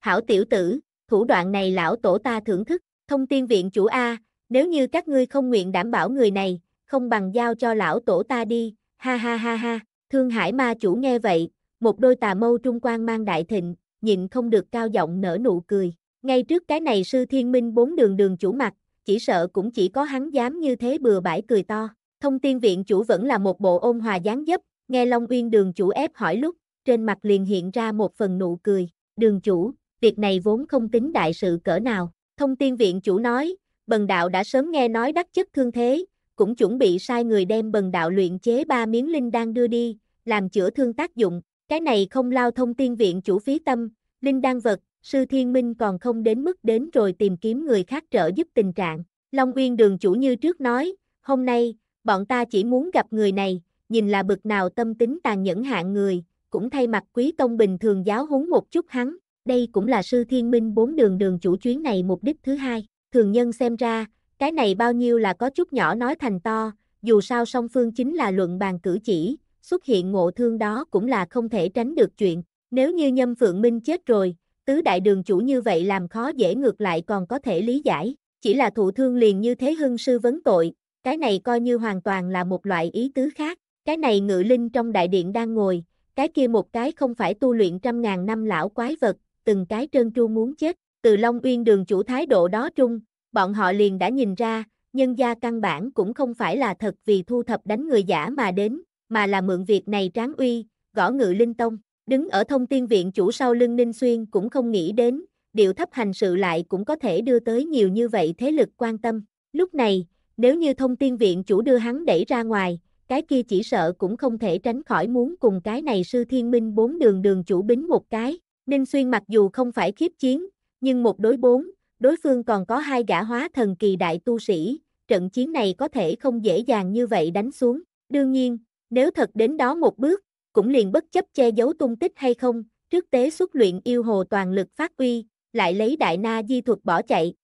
Hảo tiểu tử, thủ đoạn này lão tổ ta thưởng thức, thông tiên viện chủ A, nếu như các ngươi không nguyện đảm bảo người này, không bằng giao cho lão tổ ta đi, ha ha ha ha. Thương Hải ma chủ nghe vậy, một đôi tà mâu trung quan mang đại thịnh, nhịn không được cao giọng nở nụ cười. Ngay trước cái này sư thiên minh bốn đường đường chủ mặt, chỉ sợ cũng chỉ có hắn dám như thế bừa bãi cười to. Thông tiên viện chủ vẫn là một bộ ôn hòa dáng dấp, nghe Long Uyên đường chủ ép hỏi lúc, trên mặt liền hiện ra một phần nụ cười. Đường chủ, việc này vốn không tính đại sự cỡ nào. Thông tiên viện chủ nói, bần đạo đã sớm nghe nói đắc chất thương thế, cũng chuẩn bị sai người đem bần đạo luyện chế ba miếng linh đan đưa đi, làm chữa thương tác dụng, cái này không lao thông tiên viện chủ phí tâm, linh đan vật, sư thiên minh còn không đến mức đến rồi tìm kiếm người khác trợ giúp tình trạng. Long Uyên đường chủ như trước nói, hôm nay, bọn ta chỉ muốn gặp người này, nhìn là bực nào tâm tính tàn nhẫn hạng người, cũng thay mặt quý tông bình thường giáo huấn một chút hắn, đây cũng là sư thiên minh bốn đường đường chủ chuyến này mục đích thứ hai, thường nhân xem ra, cái này bao nhiêu là có chút nhỏ nói thành to, dù sao song phương chính là luận bàn cử chỉ, xuất hiện ngộ thương đó cũng là không thể tránh được chuyện. Nếu như Nhâm Phượng Minh chết rồi, tứ đại đường chủ như vậy làm khó dễ ngược lại còn có thể lý giải, chỉ là thụ thương liền như thế hưng sư vấn tội, cái này coi như hoàn toàn là một loại ý tứ khác, cái này ngự linh trong đại điện đang ngồi, cái kia một cái không phải tu luyện trăm ngàn năm lão quái vật, từng cái trơn tru muốn chết, từ Long Uyên đường chủ thái độ đó trung, bọn họ liền đã nhìn ra, nhân gia căn bản cũng không phải là thật vì thu thập đánh người giả mà đến, mà là mượn việc này tráng uy, gõ ngự linh tông, đứng ở thông tiên viện chủ sau lưng Ninh Xuyên cũng không nghĩ đến, điệu thấp hành sự lại cũng có thể đưa tới nhiều như vậy thế lực quan tâm. Lúc này, nếu như thông tiên viện chủ đưa hắn đẩy ra ngoài, cái kia chỉ sợ cũng không thể tránh khỏi muốn cùng cái này sư thiên minh bốn đường đường chủ bính một cái. Ninh Xuyên mặc dù không phải khiếp chiến, nhưng một đối bốn, đối phương còn có hai gã hóa thần kỳ đại tu sĩ, trận chiến này có thể không dễ dàng như vậy đánh xuống. Đương nhiên, nếu thật đến đó một bước, cũng liền bất chấp che giấu tung tích hay không, trước tế xuất luyện yêu hồ toàn lực phát uy, lại lấy đại na di thuật bỏ chạy.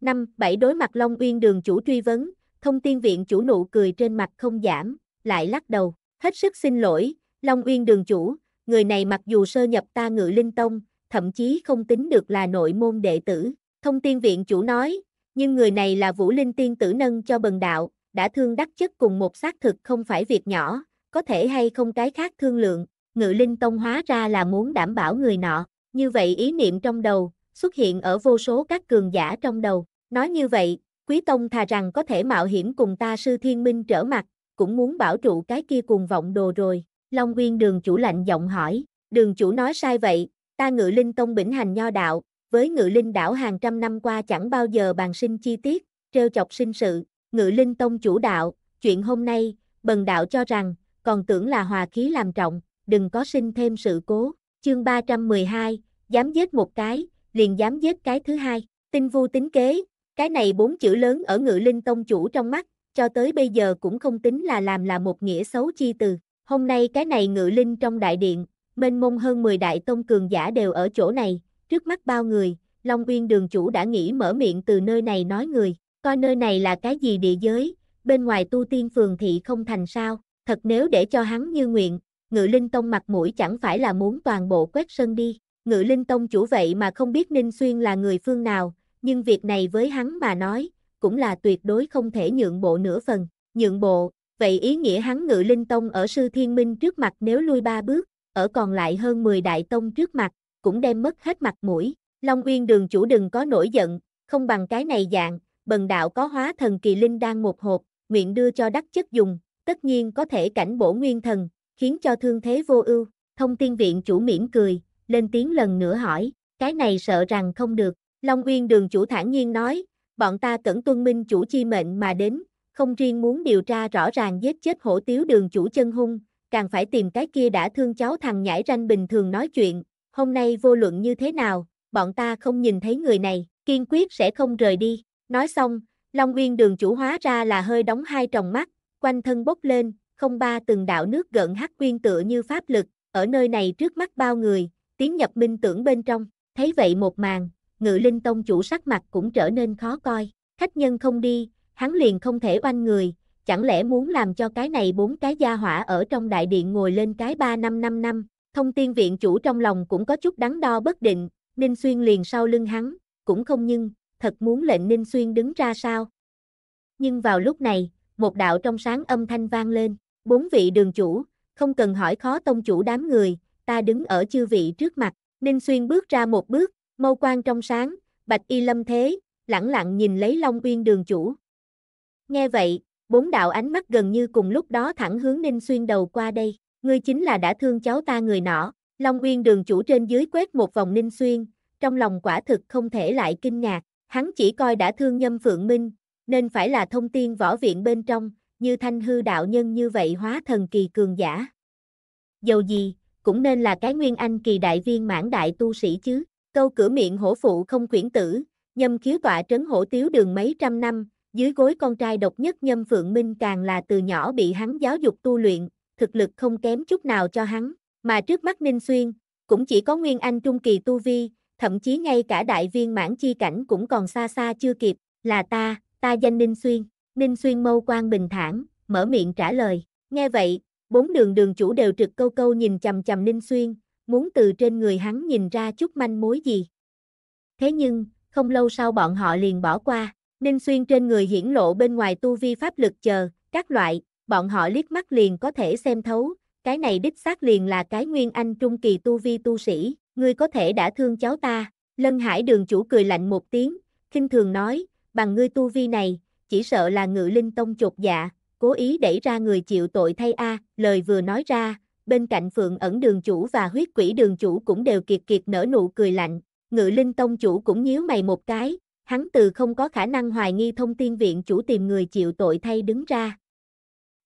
năm bảy Đối mặt Long Uyên đường chủ truy vấn, thông tiên viện chủ nụ cười trên mặt không giảm, lại lắc đầu, hết sức xin lỗi, Long Uyên đường chủ, người này mặc dù sơ nhập ta ngự linh tông, thậm chí không tính được là nội môn đệ tử, Thông tiên viện chủ nói, nhưng người này là Vũ Linh tiên tử nâng cho bần đạo, đã thương đắc chất cùng một xác thực không phải việc nhỏ, có thể hay không cái khác thương lượng, ngự linh tông hóa ra là muốn đảm bảo người nọ, như vậy ý niệm trong đầu, xuất hiện ở vô số các cường giả trong đầu, nói như vậy, quý tông thà rằng có thể mạo hiểm cùng ta sư thiên minh trở mặt, cũng muốn bảo trụ cái kia cùng vọng đồ rồi, Long Nguyên đường chủ lạnh giọng hỏi, đường chủ nói sai vậy, ta ngự linh tông bỉnh hành nho đạo, với ngự linh đảo hàng trăm năm qua chẳng bao giờ bàn sinh chi tiết, treo chọc sinh sự, ngự linh tông chủ đạo, chuyện hôm nay, bần đạo cho rằng, còn tưởng là hòa khí làm trọng, đừng có sinh thêm sự cố, chương 312, dám giết một cái, liền dám giết cái thứ hai, tinh vu tính kế, cái này bốn chữ lớn ở ngự linh tông chủ trong mắt, cho tới bây giờ cũng không tính là làm là một nghĩa xấu chi từ, hôm nay cái này ngự linh trong đại điện, mênh mông hơn 10 đại tông cường giả đều ở chỗ này, trước mắt bao người, Long Uyên đường chủ đã nghĩ mở miệng từ nơi này nói người, coi nơi này là cái gì địa giới, bên ngoài tu tiên phường thị không thành sao, thật nếu để cho hắn như nguyện, Ngự Linh Tông mặt mũi chẳng phải là muốn toàn bộ quét sân đi, Ngự Linh Tông chủ vậy mà không biết Ninh Xuyên là người phương nào, nhưng việc này với hắn mà nói, cũng là tuyệt đối không thể nhượng bộ nửa phần, nhượng bộ, vậy ý nghĩa hắn Ngự Linh Tông ở Sư Thiên Minh trước mặt nếu lui ba bước, ở còn lại hơn 10 đại tông trước mặt, cũng đem mất hết mặt mũi. Long Uyên đường chủ đừng có nổi giận, không bằng cái này dạng, bần đạo có hóa thần kỳ linh đang một hộp, nguyện đưa cho đắc chất dùng, tất nhiên có thể cảnh bổ nguyên thần, khiến cho thương thế vô ưu. Thông tiên viện chủ mỉm cười, lên tiếng lần nữa hỏi, cái này sợ rằng không được. Long Uyên đường chủ thản nhiên nói, bọn ta cẩn tuân minh chủ chi mệnh mà đến, không riêng muốn điều tra rõ ràng giết chết hổ tiếu đường chủ chân hung, càng phải tìm cái kia đã thương cháu thằng nhãi ranh bình thường nói chuyện, hôm nay vô luận như thế nào, bọn ta không nhìn thấy người này, kiên quyết sẽ không rời đi. Nói xong, Long Uyên đường chủ hóa ra là hơi đóng hai tròng mắt, quanh thân bốc lên, không ba từng đạo nước gợn hắc quyên tựa như pháp lực, ở nơi này trước mắt bao người, tiến nhập minh tưởng bên trong, thấy vậy một màn, ngự linh tông chủ sắc mặt cũng trở nên khó coi, khách nhân không đi, hắn liền không thể oanh người, chẳng lẽ muốn làm cho cái này bốn cái gia hỏa ở trong đại điện ngồi lên cái ba năm năm năm, Thông tin viện chủ trong lòng cũng có chút đắn đo bất định, Ninh Xuyên liền sau lưng hắn, cũng không nhưng, thật muốn lệnh Ninh Xuyên đứng ra sao. Nhưng vào lúc này, một đạo trong sáng âm thanh vang lên, bốn vị đường chủ, không cần hỏi khó tông chủ đám người, ta đứng ở chư vị trước mặt, Ninh Xuyên bước ra một bước, mâu quan trong sáng, bạch y lâm thế, lẳng lặng nhìn lấy Long Uyên đường chủ. Nghe vậy, bốn đạo ánh mắt gần như cùng lúc đó thẳng hướng Ninh Xuyên đầu qua đây ngươi chính là đã thương cháu ta người nọ, Long Uyên đường chủ trên dưới quét một vòng ninh xuyên, trong lòng quả thực không thể lại kinh ngạc, hắn chỉ coi đã thương nhâm phượng minh, nên phải là thông tiên võ viện bên trong, như thanh hư đạo nhân như vậy hóa thần kỳ cường giả. Dầu gì, cũng nên là cái nguyên anh kỳ đại viên mãn đại tu sĩ chứ, câu cửa miệng hổ phụ không quyển tử, nhâm khiếu tọa trấn hổ tiếu đường mấy trăm năm, dưới gối con trai độc nhất nhâm phượng minh càng là từ nhỏ bị hắn giáo dục tu luyện, thực lực không kém chút nào cho hắn, mà trước mắt Ninh Xuyên, cũng chỉ có Nguyên Anh Trung Kỳ Tu Vi, thậm chí ngay cả đại viên mãn chi cảnh cũng còn xa xa chưa kịp, là ta, ta danh Ninh Xuyên, Ninh Xuyên mâu quan bình thản, mở miệng trả lời, nghe vậy, bốn đường đường chủ đều trực câu câu nhìn chầm chầm Ninh Xuyên, muốn từ trên người hắn nhìn ra chút manh mối gì. Thế nhưng, không lâu sau bọn họ liền bỏ qua, Ninh Xuyên trên người hiển lộ bên ngoài tu vi pháp lực chờ, các loại, bọn họ liếc mắt liền có thể xem thấu, cái này đích xác liền là cái nguyên anh trung kỳ tu vi tu sĩ, ngươi có thể đã thương cháu ta. Lân Hải đường chủ cười lạnh một tiếng, khinh thường nói, bằng ngươi tu vi này, chỉ sợ là ngự linh tông chột dạ, cố ý đẩy ra người chịu tội thay a, lời vừa nói ra, bên cạnh phượng ẩn đường chủ và huyết quỷ đường chủ cũng đều kiệt kiệt nở nụ cười lạnh, ngự linh tông chủ cũng nhíu mày một cái, hắn từ không có khả năng hoài nghi thông tiên viện chủ tìm người chịu tội thay đứng ra,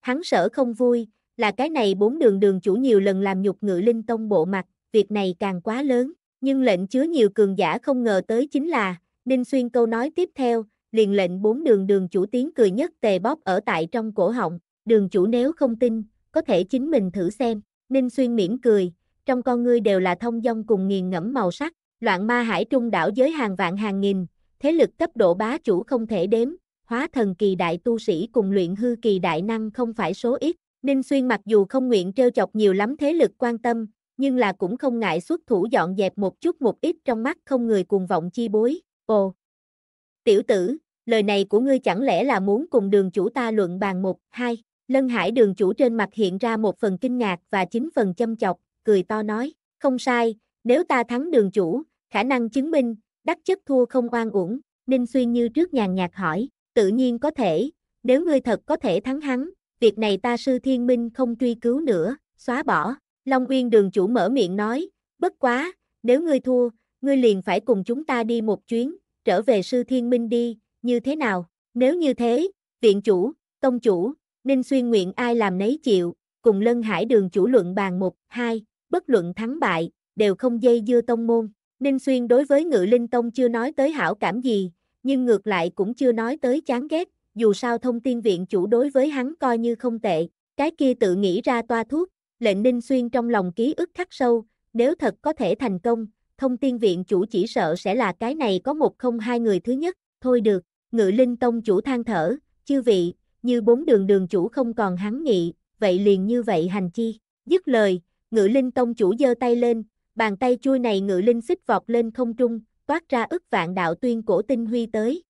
Hắn sở không vui, là cái này bốn đường đường chủ nhiều lần làm nhục ngự linh tông bộ mặt, việc này càng quá lớn, nhưng lệnh chứa nhiều cường giả không ngờ tới chính là, Ninh Xuyên câu nói tiếp theo, liền lệnh bốn đường đường chủ tiếng cười nhất tề bóp ở tại trong cổ họng, đường chủ nếu không tin, có thể chính mình thử xem, Ninh Xuyên miễn cười, trong con ngươi đều là thông dong cùng nghiền ngẫm màu sắc, loạn ma hải trung đảo giới hàng vạn hàng nghìn, thế lực cấp độ bá chủ không thể đếm, hóa thần kỳ đại tu sĩ cùng luyện hư kỳ đại năng không phải số ít. Ninh Xuyên mặc dù không nguyện trêu chọc nhiều lắm thế lực quan tâm, nhưng là cũng không ngại xuất thủ dọn dẹp một chút một ít trong mắt không người cuồng vọng chi bối. Ồ! Tiểu tử, lời này của ngươi chẳng lẽ là muốn cùng đường chủ ta luận bàn một, hai? Lân Hải đường chủ trên mặt hiện ra một phần kinh ngạc và chính phần châm chọc, cười to nói, không sai, nếu ta thắng đường chủ, khả năng chứng minh, đắc chất thua không oan uổng, Ninh Xuyên như trước nhàn nhạt hỏi, tự nhiên có thể, nếu ngươi thật có thể thắng hắn, việc này ta sư thiên minh không truy cứu nữa, xóa bỏ. Long Uyên đường chủ mở miệng nói, bất quá, nếu ngươi thua, ngươi liền phải cùng chúng ta đi một chuyến, trở về sư thiên minh đi, như thế nào? Nếu như thế, viện chủ, tông chủ, Ninh Xuyên nguyện ai làm nấy chịu, cùng Lân Hải đường chủ luận bàn một, hai, bất luận thắng bại, đều không dây dưa tông môn. Ninh Xuyên đối với ngự linh tông chưa nói tới hảo cảm gì, nhưng ngược lại cũng chưa nói tới chán ghét, dù sao thông tin viện chủ đối với hắn coi như không tệ, cái kia tự nghĩ ra toa thuốc, lệnh ninh xuyên trong lòng ký ức khắc sâu, nếu thật có thể thành công, thông tin viện chủ chỉ sợ sẽ là cái này có một không hai người thứ nhất, thôi được, ngự linh tông chủ than thở, chư vị, như bốn đường đường chủ không còn hắn nghị, vậy liền như vậy hành chi, dứt lời, ngự linh tông chủ giơ tay lên, bàn tay chui này ngự linh xích vọt lên không trung, toát ra ức vạn đạo tuyên cổ tinh huy tới.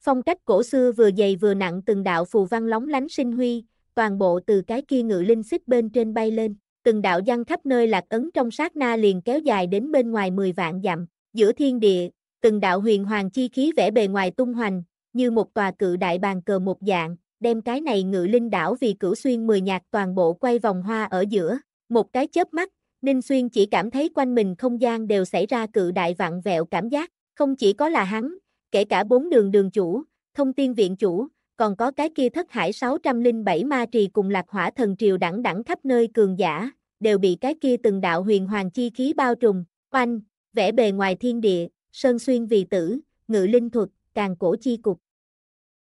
Phong cách cổ xưa vừa dày vừa nặng từng đạo phù văn lóng lánh sinh huy, toàn bộ từ cái kia ngự linh xích bên trên bay lên, từng đạo giăng khắp nơi lạc ấn trong sát na liền kéo dài đến bên ngoài 10 vạn dặm, giữa thiên địa, từng đạo huyền hoàng chi khí vẽ bề ngoài tung hoành, như một tòa cự đại bàn cờ một dạng, đem cái này ngự linh đảo vì cửu xuyên mười nhạc toàn bộ quay vòng hoa ở giữa, một cái chớp mắt Ninh Xuyên chỉ cảm thấy quanh mình không gian đều xảy ra cự đại vạn vẹo cảm giác, không chỉ có là hắn, kể cả bốn đường đường chủ, thông tiên viện chủ, còn có cái kia thất hải 607 ma trì cùng lạc hỏa thần triều đẳng đẳng khắp nơi cường giả, đều bị cái kia từng đạo huyền hoàng chi khí bao trùm, quanh vẽ bề ngoài thiên địa, sơn xuyên vì tử, ngự linh thuật, càng cổ chi cục.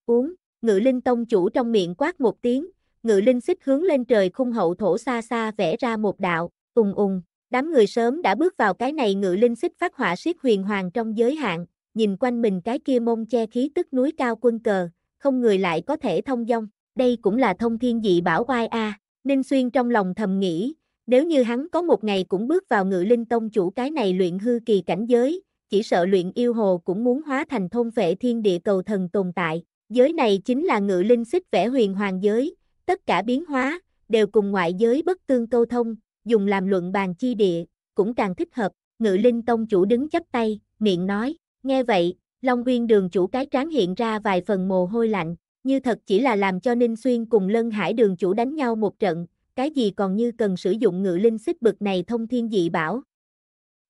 Uống, ngự linh tông chủ trong miệng quát một tiếng, ngự linh xích hướng lên trời khung hậu thổ xa xa vẽ ra một đạo, ùng ùng, đám người sớm đã bước vào cái này ngự linh xích phát hỏa siết huyền hoàng trong giới hạn, nhìn quanh mình cái kia mông che khí tức núi cao quân cờ, không người lại có thể thông dong, đây cũng là thông thiên dị bảo oai a, Ninh Xuyên trong lòng thầm nghĩ, nếu như hắn có một ngày cũng bước vào ngự linh tông chủ cái này luyện hư kỳ cảnh giới, chỉ sợ luyện yêu hồ cũng muốn hóa thành thôn vệ thiên địa cầu thần tồn tại, giới này chính là ngự linh xích vẽ huyền hoàng giới, tất cả biến hóa, đều cùng ngoại giới bất tương câu thông, dùng làm luận bàn chi địa, cũng càng thích hợp, ngự linh tông chủ đứng chắp tay, miệng nói, nghe vậy, Long Nguyên đường chủ cái trán hiện ra vài phần mồ hôi lạnh, như thật chỉ là làm cho Ninh Xuyên cùng Lân Hải đường chủ đánh nhau một trận, cái gì còn như cần sử dụng ngự linh xích bực này thông thiên dị bảo.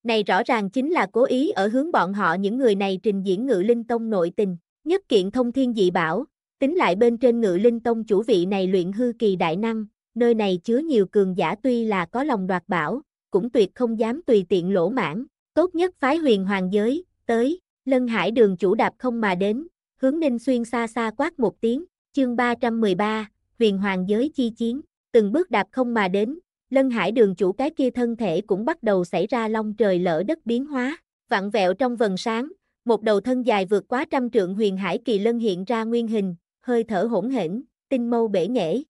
Này rõ ràng chính là cố ý ở hướng bọn họ những người này trình diễn ngự linh tông nội tình, nhất kiện thông thiên dị bảo, tính lại bên trên ngự linh tông chủ vị này luyện hư kỳ đại năng, nơi này chứa nhiều cường giả tuy là có lòng đoạt bảo, cũng tuyệt không dám tùy tiện lỗ mãn, tốt nhất phái huyền hoàng giới, tới, lân hải đường chủ đạp không mà đến, hướng ninh xuyên xa xa quát một tiếng, chương 313, huyền hoàng giới chi chiến, từng bước đạp không mà đến, lân hải đường chủ cái kia thân thể cũng bắt đầu xảy ra long trời lỡ đất biến hóa, vặn vẹo trong vần sáng, một đầu thân dài vượt quá trăm trượng huyền hải kỳ lân hiện ra nguyên hình, hơi thở hỗn hển, tinh mâu bể nghệ,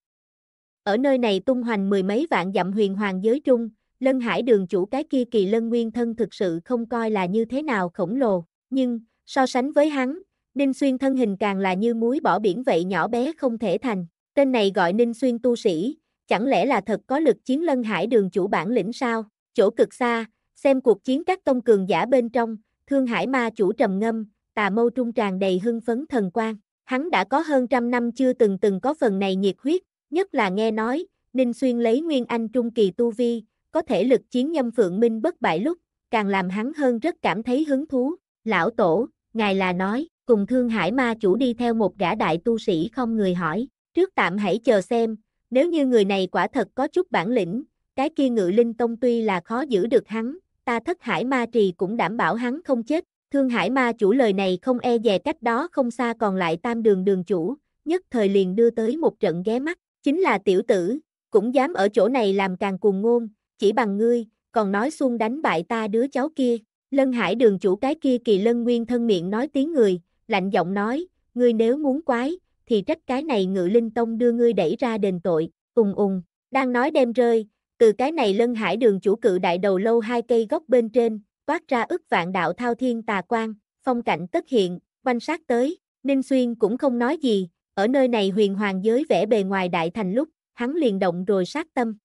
ở nơi này tung hoành mười mấy vạn dặm huyền hoàng giới trung, lân hải đường chủ cái kia kỳ lân nguyên thân thực sự không coi là như thế nào khổng lồ, nhưng, so sánh với hắn, Ninh Xuyên thân hình càng là như muối bỏ biển vậy nhỏ bé không thể thành, tên này gọi Ninh Xuyên tu sĩ, chẳng lẽ là thật có lực chiến lân hải đường chủ bản lĩnh sao, chỗ cực xa, xem cuộc chiến các tông cường giả bên trong, thương hải ma chủ trầm ngâm, tà mâu trung tràn đầy hưng phấn thần quan hắn đã có hơn trăm năm chưa từng từng có phần này nhiệt huyết, nhất là nghe nói, Ninh Xuyên lấy Nguyên Anh Trung Kỳ Tu Vi, có thể lực chiến nhâm Phượng Minh bất bại lúc, càng làm hắn hơn rất cảm thấy hứng thú, lão tổ, ngài là nói, cùng Thương Hải Ma chủ đi theo một gã đại tu sĩ không người hỏi, trước tạm hãy chờ xem, nếu như người này quả thật có chút bản lĩnh, cái kia ngự linh tông tuy là khó giữ được hắn, ta thất hải ma trì cũng đảm bảo hắn không chết, Thương Hải Ma chủ lời này không e dè cách đó không xa còn lại tam đường đường chủ, nhất thời liền đưa tới một trận ghé mắt, chính là tiểu tử, cũng dám ở chỗ này làm càng cuồng ngôn, chỉ bằng ngươi, còn nói xuông đánh bại ta đứa cháu kia. Lân Hải đường chủ cái kia kỳ lân nguyên thân miệng nói tiếng người, lạnh giọng nói, ngươi nếu muốn quái, thì trách cái này ngự linh tông đưa ngươi đẩy ra đền tội, ùng ùng, đang nói đem rơi, từ cái này lân hải đường chủ cự đại đầu lâu hai cây gốc bên trên, toát ra ức vạn đạo thao thiên tà quan phong cảnh tất hiện, quanh sát tới, Ninh Xuyên cũng không nói gì, ở nơi này huyền hoàng giới vẽ bề ngoài đại thành lúc, hắn liền động rồi sát tâm.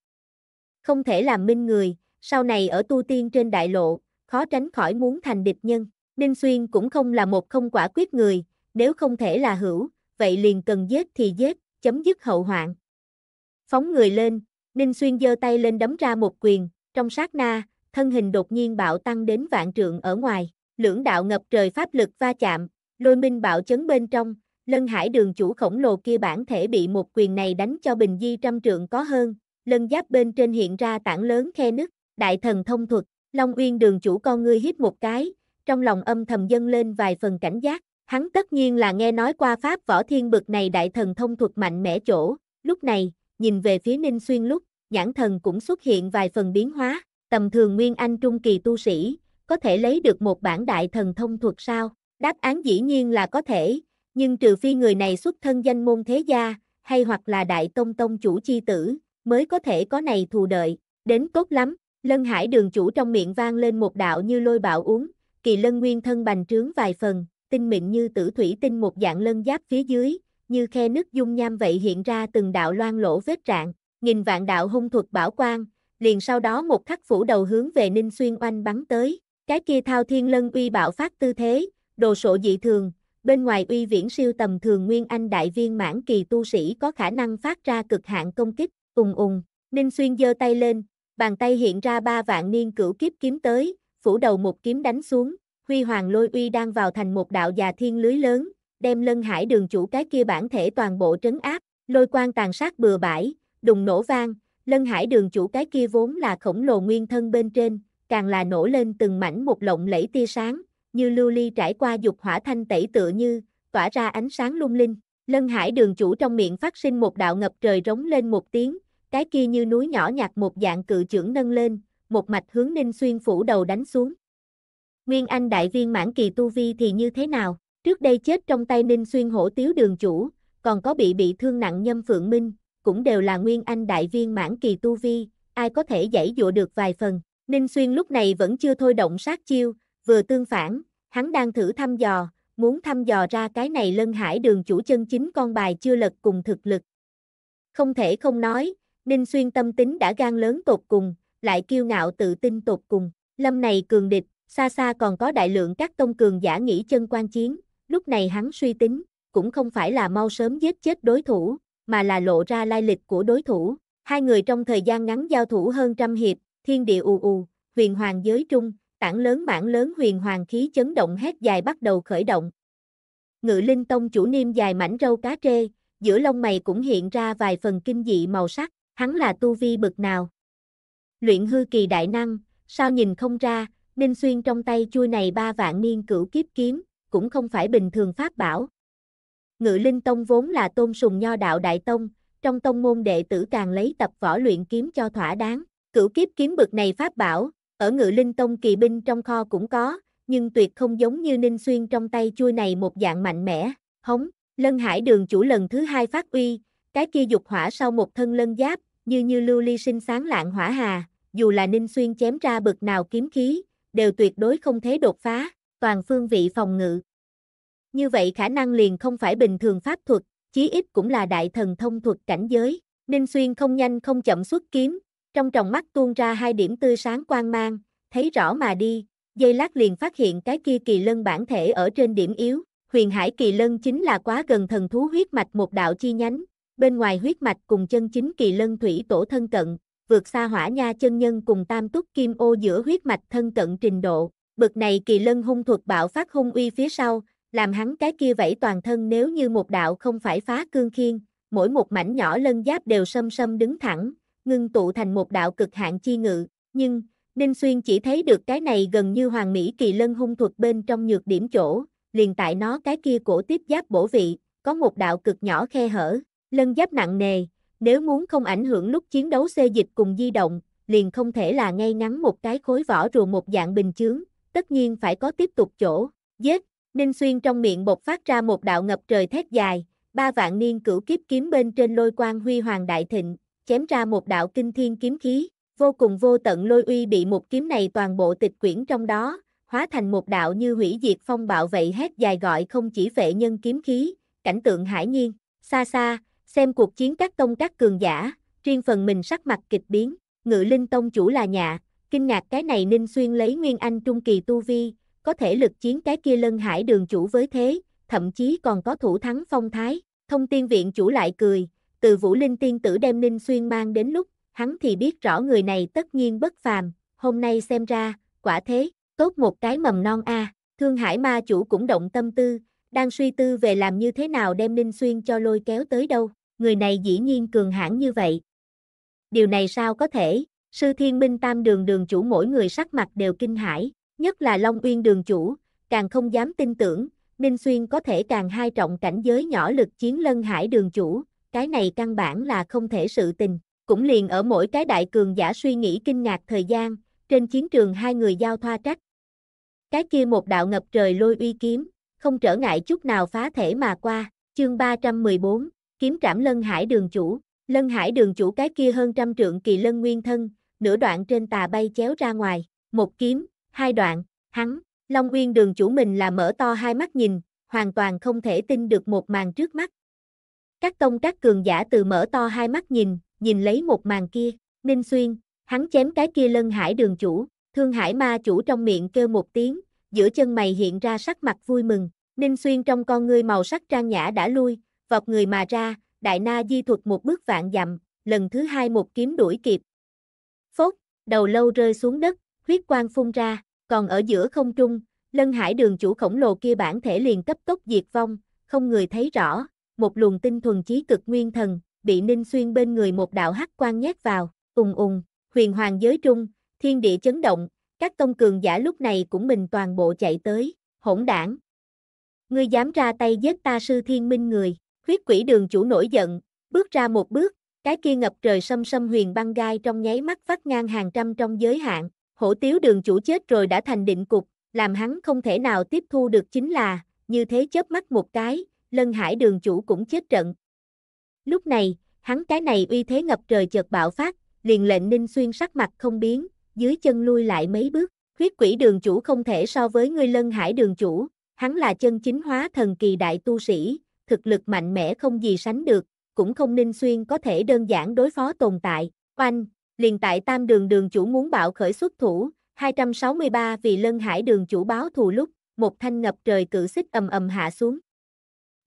Không thể làm minh người, sau này ở tu tiên trên đại lộ, khó tránh khỏi muốn thành địch nhân. Ninh Xuyên cũng không là một không quả quyết người, nếu không thể là hữu, vậy liền cần giết thì giết, chấm dứt hậu hoạn. Phóng người lên, Ninh Xuyên giơ tay lên đấm ra một quyền, trong sát na, thân hình đột nhiên bạo tăng đến vạn trượng ở ngoài, lưỡng đạo ngập trời pháp lực va chạm, lôi minh bạo chấn bên trong, Lân Hải đường chủ khổng lồ kia bản thể bị một quyền này đánh cho bình di trăm trượng có hơn, lân giáp bên trên hiện ra tảng lớn khe nứt, đại thần thông thuật, Long Uyên đường chủ con ngươi hít một cái, trong lòng âm thầm dâng lên vài phần cảnh giác, hắn tất nhiên là nghe nói qua pháp võ thiên bực này đại thần thông thuật mạnh mẽ chỗ, lúc này, nhìn về phía Ninh Xuyên lúc, nhãn thần cũng xuất hiện vài phần biến hóa, tầm thường nguyên anh trung kỳ tu sĩ, có thể lấy được một bản đại thần thông thuật sao? Đáp án dĩ nhiên là có thể, nhưng trừ phi người này xuất thân danh môn thế gia, hay hoặc là đại tông tông chủ chi tử, mới có thể có này thù đợi, đến tốt lắm, lân hải đường chủ trong miệng vang lên một đạo như lôi bạo uống, kỳ lân nguyên thân bành trướng vài phần, tinh mịn như tử thủy tinh một dạng lân giáp phía dưới, như khe nước dung nham vậy hiện ra từng đạo loan lỗ vết trạng, nghìn vạn đạo hung thuật bảo quang, liền sau đó một khắc phủ đầu hướng về Ninh Xuyên oanh bắn tới, cái kia thao thiên lân uy bạo phát tư thế, đồ sộ dị thường, bên ngoài uy viễn siêu tầm thường nguyên anh đại viên mãn kỳ tu sĩ có khả năng phát ra cực hạn công kích, ùng ùng, Ninh Xuyên giơ tay lên, bàn tay hiện ra ba vạn niên cửu kiếp kiếm tới, phủ đầu một kiếm đánh xuống, huy hoàng lôi uy đang vào thành một đạo già thiên lưới lớn, đem lân hải đường chủ cái kia bản thể toàn bộ trấn áp, lôi quan tàn sát bừa bãi, đùng nổ vang, lân hải đường chủ cái kia vốn là khổng lồ nguyên thân bên trên, càng là nổ lên từng mảnh một lộng lẫy tia sáng, như lưu ly trải qua dục hỏa thanh tẩy tựa như, tỏa ra ánh sáng lung linh. Lân hải đường chủ trong miệng phát sinh một đạo ngập trời rống lên một tiếng, cái kia như núi nhỏ nhặt một dạng cự trưởng nâng lên, một mạch hướng ninh xuyên phủ đầu đánh xuống. Nguyên Anh đại viên mãn kỳ tu vi thì như thế nào? Trước đây chết trong tay ninh xuyên hổ tiếu đường chủ, còn có bị bị thương nặng nhâm phượng minh, cũng đều là Nguyên Anh đại viên mãn kỳ tu vi, ai có thể giải dụa được vài phần. Ninh Xuyên lúc này vẫn chưa thôi động sát chiêu, vừa tương phản, hắn đang thử thăm dò, muốn thăm dò ra cái này lân hải đường chủ chân chính con bài chưa lật cùng thực lực. Không thể không nói, Ninh Xuyên tâm tính đã gan lớn tột cùng, lại kiêu ngạo tự tin tột cùng, lâm này cường địch, xa xa còn có đại lượng các tông cường giả nghĩ chân quan chiến, lúc này hắn suy tính, cũng không phải là mau sớm giết chết đối thủ, mà là lộ ra lai lịch của đối thủ. Hai người trong thời gian ngắn giao thủ hơn trăm hiệp, thiên địa ù ù, huyền hoàng giới trung, tảng lớn mảng lớn huyền hoàng khí chấn động hét dài bắt đầu khởi động. Ngự linh tông chủ niêm dài mảnh râu cá trê, giữa lông mày cũng hiện ra vài phần kinh dị màu sắc, hắn là tu vi bực nào. Luyện hư kỳ đại năng, sao nhìn không ra, Ninh Xuyên trong tay chui này ba vạn niên cửu kiếp kiếm, cũng không phải bình thường pháp bảo. Ngự linh tông vốn là tôn sùng nho đạo đại tông, trong tông môn đệ tử càng lấy tập võ luyện kiếm cho thỏa đáng, cửu kiếp kiếm bực này pháp bảo, ở ngự linh tông kỳ binh trong kho cũng có, nhưng tuyệt không giống như Ninh Xuyên trong tay chui này một dạng mạnh mẽ, hống, lân hải đường chủ lần thứ hai phát uy, cái kia dục hỏa sau một thân lân giáp, như như lưu ly sinh sáng lạng hỏa hà, dù là Ninh Xuyên chém ra bực nào kiếm khí, đều tuyệt đối không thể đột phá, toàn phương vị phòng ngự. Như vậy khả năng liền không phải bình thường pháp thuật, chí ít cũng là đại thần thông thuật cảnh giới, Ninh Xuyên không nhanh không chậm xuất kiếm, trong tròng mắt tuôn ra hai điểm tươi sáng quang mang, thấy rõ mà đi, dây lát liền phát hiện cái kia kỳ lân bản thể ở trên điểm yếu, huyền hải kỳ lân chính là quá gần thần thú huyết mạch một đạo chi nhánh, bên ngoài huyết mạch cùng chân chính kỳ lân thủy tổ thân cận, vượt xa hỏa nha chân nhân cùng tam túc kim ô giữa huyết mạch thân cận trình độ, bực này kỳ lân hung thuật bạo phát hung uy phía sau, làm hắn cái kia vẫy toàn thân nếu như một đạo không phải phá cương khiên, mỗi một mảnh nhỏ lân giáp đều sâm sâm đứng thẳng, ngưng tụ thành một đạo cực hạn chi ngự, nhưng, Ninh Xuyên chỉ thấy được cái này gần như hoàng mỹ kỳ lân hung thuật bên trong nhược điểm chỗ, liền tại nó cái kia cổ tiếp giáp bổ vị, có một đạo cực nhỏ khe hở, lân giáp nặng nề, nếu muốn không ảnh hưởng lúc chiến đấu xê dịch cùng di động, liền không thể là ngay ngắn một cái khối vỏ rùa một dạng bình chướng, tất nhiên phải có tiếp tục chỗ, giết, Ninh Xuyên trong miệng bộc phát ra một đạo ngập trời thét dài, ba vạn niên cửu kiếp kiếm bên trên lôi quang huy hoàng đại thịnh, chém ra một đạo kinh thiên kiếm khí, vô cùng vô tận lôi uy bị một kiếm này toàn bộ tịch quyển trong đó, hóa thành một đạo như hủy diệt phong bạo vậy hét dài gọi không chỉ vệ nhân kiếm khí, cảnh tượng hải nhiên, xa xa, xem cuộc chiến các tông các cường giả, riêng phần mình sắc mặt kịch biến, ngự linh tông chủ là nhà, kinh ngạc cái này ninh xuyên lấy nguyên anh trung kỳ tu vi, có thể lực chiến cái kia lân hải đường chủ với thế, thậm chí còn có thủ thắng phong thái, thông tiên viện chủ lại cười, từ Vũ Linh tiên tử đem Ninh Xuyên mang đến lúc, hắn thì biết rõ người này tất nhiên bất phàm, hôm nay xem ra, quả thế, tốt một cái mầm non a. À. Thương Hải ma chủ cũng động tâm tư, đang suy tư về làm như thế nào đem Ninh Xuyên cho lôi kéo tới đâu, người này dĩ nhiên cường hãn như vậy. Điều này sao có thể, sư thiên minh tam đường đường chủ mỗi người sắc mặt đều kinh hãi, nhất là Long Uyên đường chủ, càng không dám tin tưởng, Ninh Xuyên có thể càng hai trọng cảnh giới nhỏ lực chiến lân hải đường chủ, cái này căn bản là không thể sự tình, cũng liền ở mỗi cái đại cường giả suy nghĩ kinh ngạc thời gian, trên chiến trường hai người giao thoa trách. Cái kia một đạo ngập trời lôi uy kiếm, không trở ngại chút nào phá thể mà qua, chương 314, kiếm trảm lân hải đường chủ, lân hải đường chủ cái kia hơn trăm trượng kỳ lân nguyên thân, nửa đoạn trên tà bay chéo ra ngoài, một kiếm, hai đoạn, hắn, Long nguyên đường chủ mình là mở to hai mắt nhìn, hoàn toàn không thể tin được một màn trước mắt, các tông các cường giả từ mở to hai mắt nhìn, nhìn lấy một màn kia, Ninh Xuyên, hắn chém cái kia lân hải đường chủ, thương hải ma chủ trong miệng kêu một tiếng, giữa chân mày hiện ra sắc mặt vui mừng, Ninh Xuyên trong con ngươi màu sắc trang nhã đã lui, vọt người mà ra, đại na di thuật một bước vạn dặm, lần thứ hai một kiếm đuổi kịp. Phốt, đầu lâu rơi xuống đất, huyết quang phun ra, còn ở giữa không trung, lân hải đường chủ khổng lồ kia bản thể liền cấp tốc diệt vong, không người thấy rõ, một luồng tinh thuần chí cực nguyên thần, bị Ninh Xuyên bên người một đạo hắc quan nhét vào, ùng ùng, huyền hoàng giới trung, thiên địa chấn động, các tông cường giả lúc này cũng mình toàn bộ chạy tới, hỗn đảng. Ngươi dám ra tay giết ta sư thiên minh người, huyết quỷ đường chủ nổi giận, bước ra một bước, cái kia ngập trời sâm sâm huyền băng gai trong nháy mắt vắt ngang hàng trăm trong giới hạn, hổ tiếu đường chủ chết rồi đã thành định cục, làm hắn không thể nào tiếp thu được chính là, như thế chớp mắt một cái, Lân Hải đường chủ cũng chết trận. Lúc này, hắn cái này uy thế ngập trời chợt bạo phát, liền lệnh Ninh Xuyên sắc mặt không biến, dưới chân lui lại mấy bước. Khuyết quỷ đường chủ không thể so với ngươi Lân Hải đường chủ, hắn là chân chính hóa thần kỳ đại tu sĩ, thực lực mạnh mẽ không gì sánh được, cũng không Ninh Xuyên có thể đơn giản đối phó tồn tại. Oanh, liền tại tam đường đường chủ muốn bạo khởi xuất thủ, 263 vì Lân Hải đường chủ báo thù lúc, một thanh ngập trời cử xích ầm ầm hạ xuống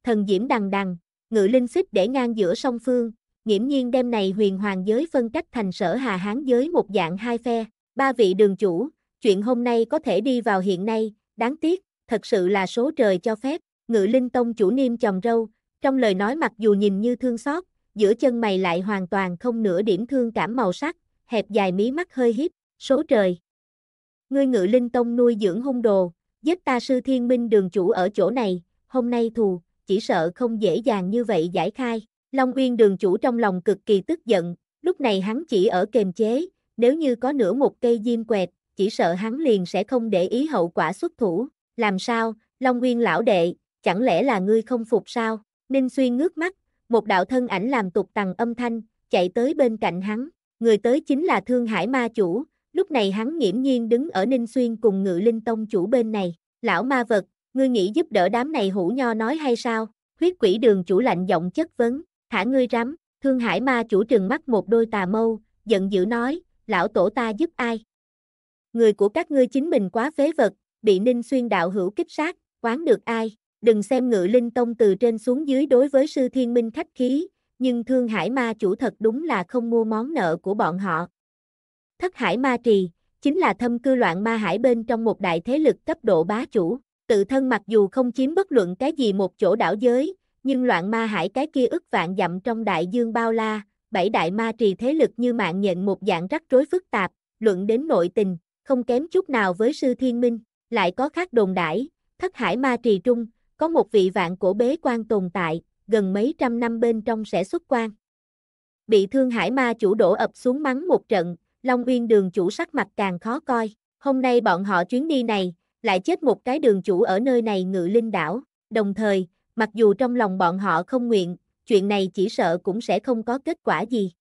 thần diễm đằng đằng, ngự linh xích để ngang giữa song phương, nghiễm nhiên đêm này huyền hoàng giới phân cách thành sở hà hán giới một dạng hai phe, ba vị đường chủ, chuyện hôm nay có thể đi vào hiện nay, đáng tiếc, thật sự là số trời cho phép, ngự linh tông chủ niêm chồng râu, trong lời nói mặc dù nhìn như thương xót, giữa chân mày lại hoàn toàn không nửa điểm thương cảm màu sắc, hẹp dài mí mắt hơi híp, số trời. Ngươi ngự linh tông nuôi dưỡng hung đồ, giết ta sư thiên minh đường chủ ở chỗ này, hôm nay thù, chỉ sợ không dễ dàng như vậy giải khai. Long Uyên đường chủ trong lòng cực kỳ tức giận, lúc này hắn chỉ ở kềm chế, nếu như có nửa một cây diêm quẹt, chỉ sợ hắn liền sẽ không để ý hậu quả xuất thủ. Làm sao, Long Uyên lão đệ, chẳng lẽ là ngươi không phục sao? Ninh Xuyên ngước mắt, một đạo thân ảnh làm tục tầng âm thanh, chạy tới bên cạnh hắn. Người tới chính là Thương Hải Ma Chủ, lúc này hắn nghiễm nhiên đứng ở Ninh Xuyên cùng Ngự Linh Tông Chủ bên này. Lão ma vật, ngươi nghĩ giúp đỡ đám này hủ nho nói hay sao? Huyết quỷ đường chủ lạnh giọng chất vấn, thả ngươi rắm, thương hải ma chủ trừng mắt một đôi tà mâu, giận dữ nói, lão tổ ta giúp ai? Người của các ngươi chính mình quá phế vật, bị ninh xuyên đạo hữu kích sát, quán được ai? Đừng xem ngự linh tông từ trên xuống dưới đối với sư thiên minh khách khí, nhưng thương hải ma chủ thật đúng là không mua món nợ của bọn họ. Thất hải ma trì, chính là thâm cư loạn ma hải bên trong một đại thế lực cấp độ bá chủ tự thân mặc dù không chiếm bất luận cái gì một chỗ đảo giới, nhưng loạn ma hải cái kia ức vạn dặm trong đại dương bao la, bảy đại ma trì thế lực như mạng nhận một dạng rắc rối phức tạp, luận đến nội tình, không kém chút nào với sư thiên minh, lại có khác đồn đãi, thất hải ma trì trung, có một vị vạn cổ bế quan tồn tại, gần mấy trăm năm bên trong sẽ xuất quan. Bị thương hải ma chủ đổ ập xuống mắng một trận, Long Uyên đường chủ sắc mặt càng khó coi, hôm nay bọn họ chuyến đi này, lại chết một cái đường chủ ở nơi này ngự linh đảo, đồng thời, mặc dù trong lòng bọn họ không nguyện, chuyện này chỉ sợ cũng sẽ không có kết quả gì.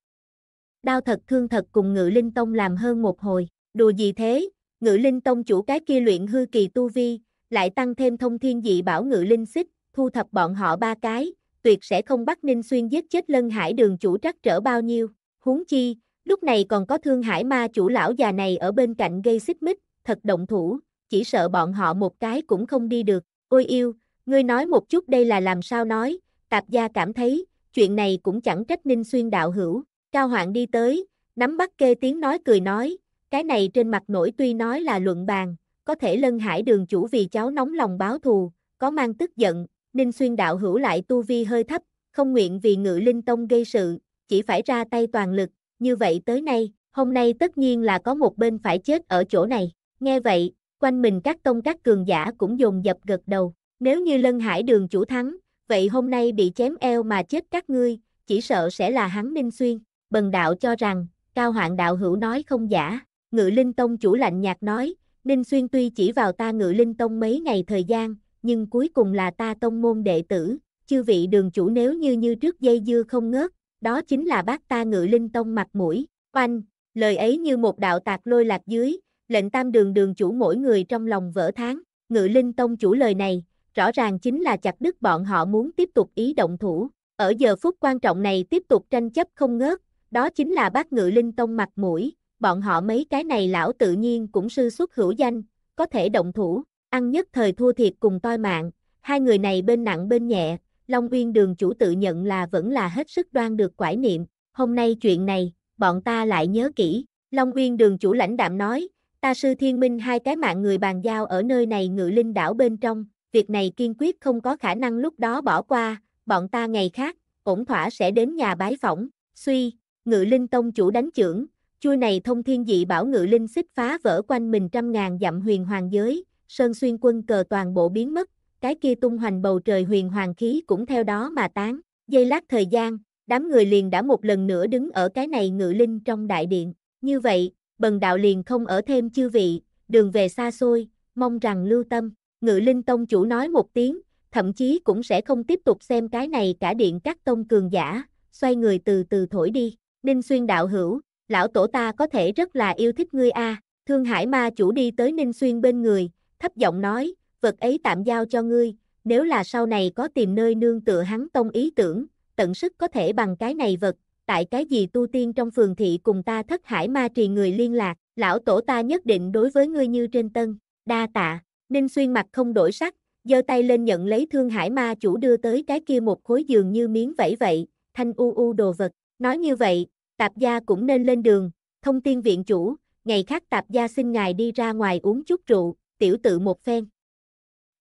Đao thật thương thật cùng ngự linh tông làm hơn một hồi, đùa gì thế, ngự linh tông chủ cái kia luyện hư kỳ tu vi, lại tăng thêm thông thiên dị bảo ngự linh xích, thu thập bọn họ ba cái, tuyệt sẽ không bắt Ninh Xuyên giết chết lân hải đường chủ trắc trở bao nhiêu, huống chi, lúc này còn có thương hải ma chủ lão già này ở bên cạnh gây xích mích, thật động thủ, chỉ sợ bọn họ một cái cũng không đi được. Ôi yêu, ngươi nói một chút đây là làm sao nói, tạp gia cảm thấy, chuyện này cũng chẳng trách ninh xuyên đạo hữu. Cao hoạn đi tới, nắm bắt kê tiếng nói cười nói, cái này trên mặt nổi tuy nói là luận bàn, có thể lân hải đường chủ vì cháu nóng lòng báo thù, có mang tức giận, ninh xuyên đạo hữu lại tu vi hơi thấp, không nguyện vì ngự linh tông gây sự, chỉ phải ra tay toàn lực, như vậy tới nay, hôm nay tất nhiên là có một bên phải chết ở chỗ này. Nghe vậy, quanh mình các tông các cường giả cũng dồn dập gật đầu. Nếu như Lân Hải đường chủ thắng, vậy hôm nay bị chém eo mà chết các ngươi, chỉ sợ sẽ là hắn Ninh Xuyên. Bần đạo cho rằng, Cao Hoạn đạo hữu nói không giả. Ngự Linh Tông chủ lạnh nhạt nói, Ninh Xuyên tuy chỉ vào ta Ngự Linh Tông mấy ngày thời gian, nhưng cuối cùng là ta tông môn đệ tử. Chư vị đường chủ nếu như như trước dây dưa không ngớt, đó chính là bác ta Ngự Linh Tông mặt mũi. Oanh, lời ấy như một đạo tạc lôi lạc dưới, lệnh tam đường đường chủ mỗi người trong lòng vỡ tháng, ngự linh tông chủ lời này, rõ ràng chính là chặt đứt bọn họ muốn tiếp tục ý động thủ, ở giờ phút quan trọng này tiếp tục tranh chấp không ngớt, đó chính là bác ngự linh tông mặt mũi, bọn họ mấy cái này lão tự nhiên cũng sư xuất hữu danh, có thể động thủ, ăn nhất thời thua thiệt cùng toi mạng, hai người này bên nặng bên nhẹ, Long Uyên đường chủ tự nhận là vẫn là hết sức đoan được quải niệm, hôm nay chuyện này, bọn ta lại nhớ kỹ, Long Uyên đường chủ lãnh đạm nói, ta sư thiên minh hai cái mạng người bàn giao ở nơi này ngự linh đảo bên trong, việc này kiên quyết không có khả năng lúc đó bỏ qua, bọn ta ngày khác, ổn thỏa sẽ đến nhà bái phỏng, suy, ngự linh tông chủ đánh trưởng, chui này thông thiên dị bảo ngự linh xích phá vỡ quanh mình trăm ngàn dặm huyền hoàng giới, sơn xuyên quân cờ toàn bộ biến mất, cái kia tung hoành bầu trời huyền hoàng khí cũng theo đó mà tán, dây lát thời gian, đám người liền đã một lần nữa đứng ở cái này ngự linh trong đại điện, như vậy, bần đạo liền không ở thêm chư vị, đường về xa xôi, mong rằng lưu tâm, ngự linh tông chủ nói một tiếng, thậm chí cũng sẽ không tiếp tục xem cái này cả điện các tông cường giả, xoay người từ từ thổi đi, ninh xuyên đạo hữu, lão tổ ta có thể rất là yêu thích ngươi a à. thương hải ma chủ đi tới ninh xuyên bên người, thấp giọng nói, vật ấy tạm giao cho ngươi, nếu là sau này có tìm nơi nương tựa hắn tông ý tưởng, tận sức có thể bằng cái này vật, tại cái gì tu tiên trong phường thị cùng ta thất hải ma trì người liên lạc, lão tổ ta nhất định đối với ngươi như trên tân, đa tạ, Ninh Xuyên mặt không đổi sắc, giơ tay lên nhận lấy thương hải ma chủ đưa tới cái kia một khối giường như miếng vẫy vậy, thanh u u đồ vật, nói như vậy, tạp gia cũng nên lên đường, thông tiên viện chủ, ngày khác tạp gia xin ngài đi ra ngoài uống chút rượu, tiểu tự một phen.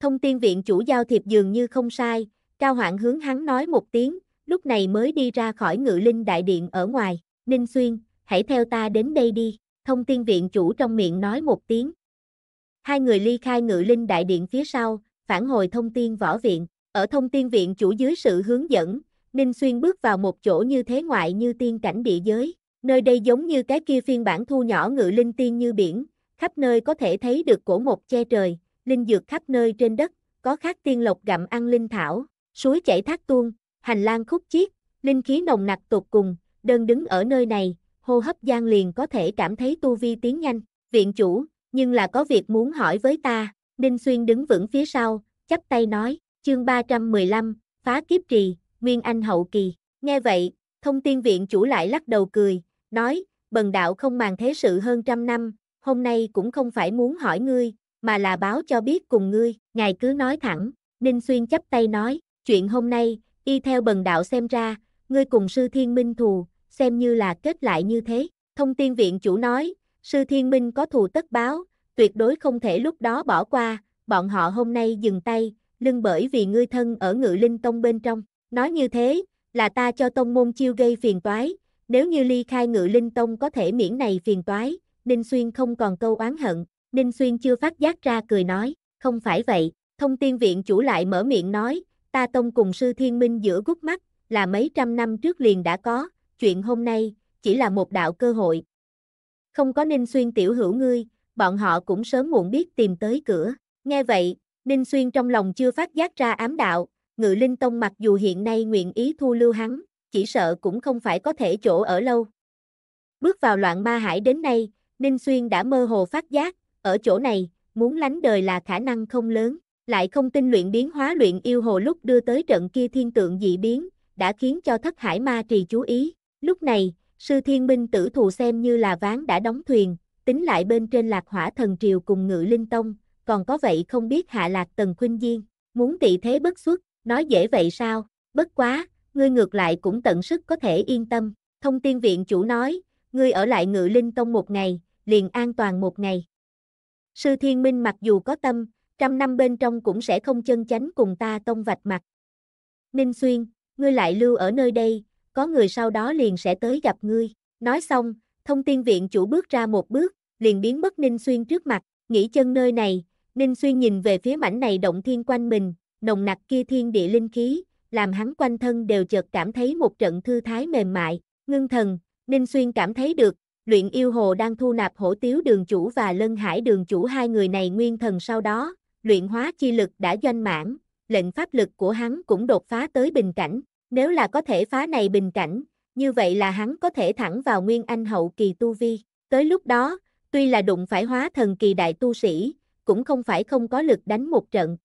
Thông tiên viện chủ giao thiệp dường như không sai, cao hoạn hướng hắn nói một tiếng, lúc này mới đi ra khỏi ngự linh đại điện ở ngoài, Ninh Xuyên, hãy theo ta đến đây đi, thông tin viện chủ trong miệng nói một tiếng. Hai người ly khai ngự linh đại điện phía sau, phản hồi thông tin võ viện, ở thông tin viện chủ dưới sự hướng dẫn, Ninh Xuyên bước vào một chỗ như thế ngoại như tiên cảnh địa giới, nơi đây giống như cái kia phiên bản thu nhỏ ngự linh tiên như biển, khắp nơi có thể thấy được cổ một che trời, linh dược khắp nơi trên đất, có khắc tiên lộc gặm ăn linh thảo, suối chảy thác tuôn, hành lang khúc chiết, linh khí nồng nặc tột cùng, đơn đứng ở nơi này, hô hấp gian liền có thể cảm thấy tu vi tiến nhanh, viện chủ, nhưng là có việc muốn hỏi với ta, Ninh Xuyên đứng vững phía sau, chắp tay nói, chương 315, phá kiếp trì, Nguyên Anh hậu kỳ, nghe vậy, thông tiên viện chủ lại lắc đầu cười, nói, bần đạo không màng thế sự hơn trăm năm, hôm nay cũng không phải muốn hỏi ngươi, mà là báo cho biết cùng ngươi, ngài cứ nói thẳng, Ninh Xuyên chắp tay nói, chuyện hôm nay, Y theo bần đạo xem ra, ngươi cùng sư thiên minh thù, xem như là kết lại như thế. Thông tiên viện chủ nói, sư thiên minh có thù tất báo, tuyệt đối không thể lúc đó bỏ qua, bọn họ hôm nay dừng tay, lưng bởi vì ngươi thân ở ngự linh tông bên trong. Nói như thế, là ta cho tông môn chiêu gây phiền toái, nếu như ly khai ngự linh tông có thể miễn này phiền toái, Ninh Xuyên không còn câu oán hận, Ninh Xuyên chưa phát giác ra cười nói, không phải vậy, thông tiên viện chủ lại mở miệng nói, ta tông cùng sư thiên minh giữa gút mắt, là mấy trăm năm trước liền đã có, chuyện hôm nay, chỉ là một đạo cơ hội. Không có Ninh Xuyên tiểu hữu ngươi, bọn họ cũng sớm muộn biết tìm tới cửa. Nghe vậy, Ninh Xuyên trong lòng chưa phát giác ra ám đạo, ngự linh tông mặc dù hiện nay nguyện ý thu lưu hắn, chỉ sợ cũng không phải có thể chỗ ở lâu. Bước vào loạn ma hải đến nay, Ninh Xuyên đã mơ hồ phát giác, ở chỗ này, muốn lánh đời là khả năng không lớn. Lại không tin luyện biến hóa luyện yêu hồ lúc đưa tới trận kia thiên tượng dị biến, đã khiến cho thất hải ma trì chú ý. Lúc này, sư thiên minh tử thù xem như là ván đã đóng thuyền, tính lại bên trên lạc hỏa thần triều cùng ngự linh tông, còn có vậy không biết hạ lạc tần khuynh diên, muốn tị thế bất xuất, nói dễ vậy sao, bất quá, ngươi ngược lại cũng tận sức có thể yên tâm, thông tiên viện chủ nói, ngươi ở lại ngự linh tông một ngày, liền an toàn một ngày. Sư thiên minh mặc dù có tâm, trăm năm bên trong cũng sẽ không chân chánh cùng ta tông vạch mặt. Ninh Xuyên, ngươi lại lưu ở nơi đây, có người sau đó liền sẽ tới gặp ngươi. Nói xong, thông tin viện chủ bước ra một bước, liền biến mất Ninh Xuyên trước mặt, nghỉ chân nơi này, Ninh Xuyên nhìn về phía mảnh này động thiên quanh mình, nồng nặc kia thiên địa linh khí, làm hắn quanh thân đều chợt cảm thấy một trận thư thái mềm mại, ngưng thần, Ninh Xuyên cảm thấy được, luyện yêu hồ đang thu nạp hổ tiếu đường chủ và lân hải đường chủ hai người này nguyên thần sau đó, luyện hóa chi lực đã doanh mãn, lệnh pháp lực của hắn cũng đột phá tới bình cảnh, nếu là có thể phá này bình cảnh, như vậy là hắn có thể thẳng vào Nguyên Anh hậu kỳ tu vi, tới lúc đó, tuy là đụng phải hóa thần kỳ đại tu sĩ, cũng không phải không có lực đánh một trận.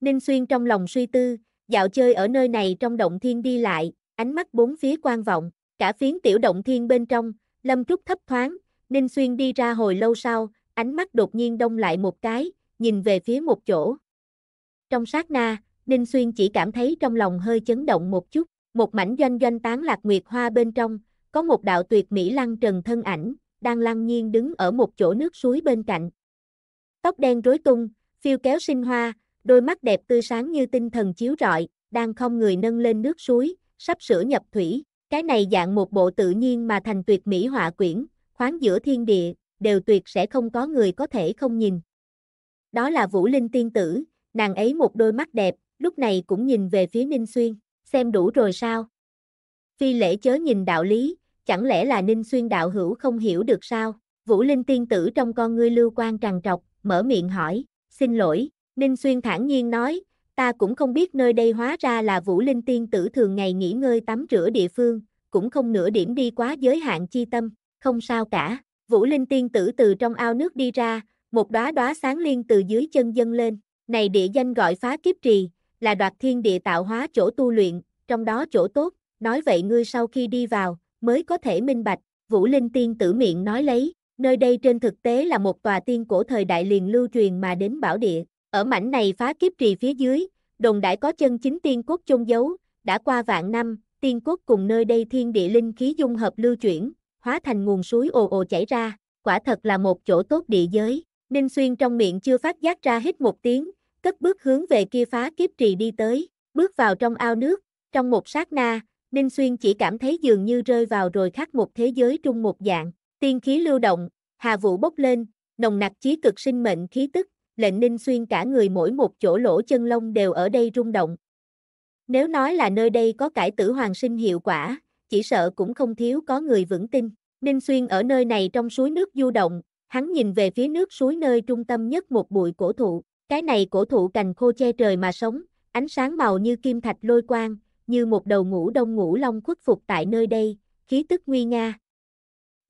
Ninh Xuyên trong lòng suy tư, dạo chơi ở nơi này trong động thiên đi lại, ánh mắt bốn phía quan vọng, cả phiến tiểu động thiên bên trong, lâm trúc thấp thoáng, Ninh Xuyên đi ra hồi lâu sau, ánh mắt đột nhiên đông lại một cái, nhìn về phía một chỗ. Trong sát na, Ninh Xuyên chỉ cảm thấy trong lòng hơi chấn động một chút, một mảnh doanh doanh tán lạc nguyệt hoa bên trong, có một đạo tuyệt mỹ lăng trần thân ảnh, đang lăng nhiên đứng ở một chỗ nước suối bên cạnh. Tóc đen rối tung, phiêu kéo sinh hoa, đôi mắt đẹp tươi sáng như tinh thần chiếu rọi, đang không người nâng lên nước suối, sắp sửa nhập thủy, cái này dạng một bộ tự nhiên mà thành tuyệt mỹ họa quyển, khoáng giữa thiên địa, đều tuyệt sẽ không có người có thể không nhìn. Đó là Vũ Linh tiên tử, nàng ấy một đôi mắt đẹp, lúc này cũng nhìn về phía Ninh Xuyên, xem đủ rồi sao? Phi lễ chớ nhìn đạo lý, chẳng lẽ là Ninh Xuyên đạo hữu không hiểu được sao? Vũ Linh tiên tử trong con ngươi lưu quan tràn trọc, mở miệng hỏi, xin lỗi, Ninh Xuyên thản nhiên nói, ta cũng không biết nơi đây hóa ra là Vũ Linh tiên tử thường ngày nghỉ ngơi tắm rửa địa phương, cũng không nửa điểm đi quá giới hạn chi tâm, không sao cả. Vũ Linh tiên tử từ trong ao nước đi ra, một đóa đóa sáng liên từ dưới chân dâng lên, này địa danh gọi phá kiếp trì, là đoạt thiên địa tạo hóa chỗ tu luyện, trong đó chỗ tốt, nói vậy ngươi sau khi đi vào, mới có thể minh bạch, Vũ Linh tiên tử miệng nói lấy, nơi đây trên thực tế là một tòa tiên cổ thời đại liền lưu truyền mà đến bảo địa, ở mảnh này phá kiếp trì phía dưới, đồng đại có chân chính tiên quốc chôn giấu, đã qua vạn năm, tiên quốc cùng nơi đây thiên địa linh khí dung hợp lưu chuyển, hóa thành nguồn suối ồ ồ chảy ra, quả thật là một chỗ tốt địa giới. Ninh Xuyên trong miệng chưa phát giác ra hít một tiếng, cất bước hướng về kia phá kiếp trì đi tới, bước vào trong ao nước, trong một sát na, Ninh Xuyên chỉ cảm thấy dường như rơi vào rồi khác một thế giới trung một dạng, tiên khí lưu động, hà vũ bốc lên, nồng nặc chí cực sinh mệnh khí tức, lệnh Ninh Xuyên cả người mỗi một chỗ lỗ chân lông đều ở đây rung động. Nếu nói là nơi đây có cải tử hoàng sinh hiệu quả, chỉ sợ cũng không thiếu có người vững tin. Ninh Xuyên ở nơi này trong suối nước du động, Hắn nhìn về phía nước suối nơi trung tâm nhất một bụi cổ thụ, cái này cổ thụ cành khô che trời mà sống, ánh sáng màu như kim thạch lôi quang, như một đầu ngũ đông ngũ long khuất phục tại nơi đây, khí tức nguy nga.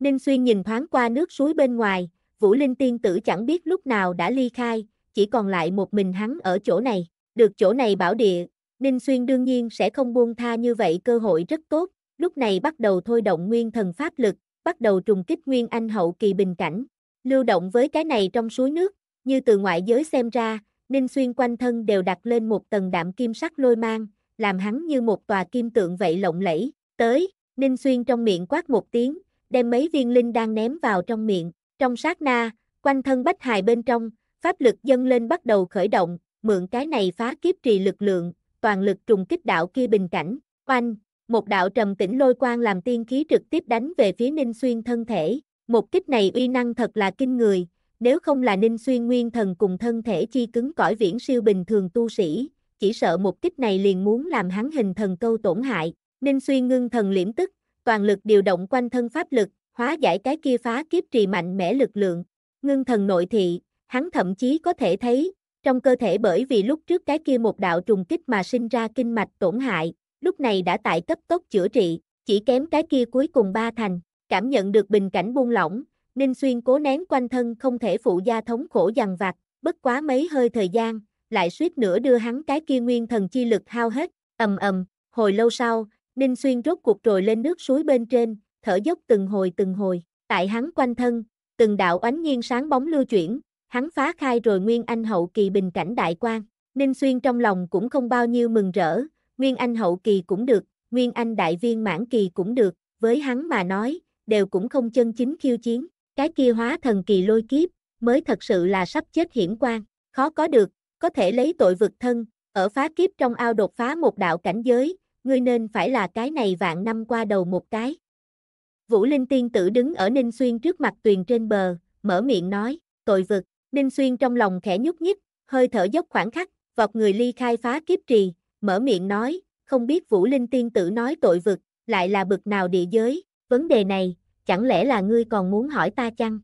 Ninh Xuyên nhìn thoáng qua nước suối bên ngoài, Vũ Linh tiên tử chẳng biết lúc nào đã ly khai, chỉ còn lại một mình hắn ở chỗ này, được chỗ này bảo địa, Ninh Xuyên đương nhiên sẽ không buông tha như vậy cơ hội rất tốt, lúc này bắt đầu thôi động nguyên thần pháp lực, bắt đầu trùng kích nguyên anh hậu kỳ bình cảnh, lưu động với cái này trong suối nước, như từ ngoại giới xem ra, Ninh Xuyên quanh thân đều đặt lên một tầng đạm kim sắc lôi mang, làm hắn như một tòa kim tượng vậy lộng lẫy, tới, Ninh Xuyên trong miệng quát một tiếng, đem mấy viên linh đang ném vào trong miệng, trong sát na, quanh thân bách hài bên trong, pháp lực dâng lên bắt đầu khởi động, mượn cái này phá kiếp trì lực lượng, toàn lực trùng kích đạo kia bình cảnh, oanh, một đạo trầm tĩnh lôi quang làm tiên khí trực tiếp đánh về phía Ninh Xuyên thân thể, một kích này uy năng thật là kinh người, nếu không là Ninh Xuyên Nguyên Thần cùng thân thể chi cứng cỏi viễn siêu bình thường tu sĩ, chỉ sợ một kích này liền muốn làm hắn hình thần câu tổn hại. Ninh Xuyên ngưng thần liễm tức, toàn lực điều động quanh thân pháp lực, hóa giải cái kia phá kiếp trì mạnh mẽ lực lượng. Ngưng thần nội thị, hắn thậm chí có thể thấy, trong cơ thể bởi vì lúc trước cái kia một đạo trùng kích mà sinh ra kinh mạch tổn hại, lúc này đã tại cấp tốc chữa trị, chỉ kém cái kia cuối cùng ba thành. Cảm nhận được bình cảnh buông lỏng, Ninh Xuyên cố nén quanh thân không thể phụ gia thống khổ dằn vặt, bất quá mấy hơi thời gian, lại suýt nữa đưa hắn cái kia nguyên thần chi lực hao hết, ầm ầm, hồi lâu sau, Ninh Xuyên rốt cuộc trồi lên nước suối bên trên, thở dốc từng hồi từng hồi, tại hắn quanh thân, từng đạo ánh nhiên sáng bóng lưu chuyển, hắn phá khai rồi Nguyên Anh hậu kỳ bình cảnh đại quan, Ninh Xuyên trong lòng cũng không bao nhiêu mừng rỡ, Nguyên Anh hậu kỳ cũng được, Nguyên Anh đại viên mãn kỳ cũng được, với hắn mà nói, đều cũng không chân chính khiêu chiến, cái kia hóa thần kỳ lôi kiếp, mới thật sự là sắp chết hiểm quan, khó có được, có thể lấy tội vực thân, ở phá kiếp trong ao đột phá một đạo cảnh giới, ngươi nên phải là cái này vạn năm qua đầu một cái. Vũ Linh Tiên Tử đứng ở Ninh Xuyên trước mặt tuyền trên bờ, mở miệng nói, tội vực, Ninh Xuyên trong lòng khẽ nhúc nhích, hơi thở dốc khoảng khắc, vọt người ly khai phá kiếp trì, mở miệng nói, không biết Vũ Linh Tiên Tử nói tội vực, lại là bực nào địa giới, Vấn đề này, chẳng lẽ là ngươi còn muốn hỏi ta chăng?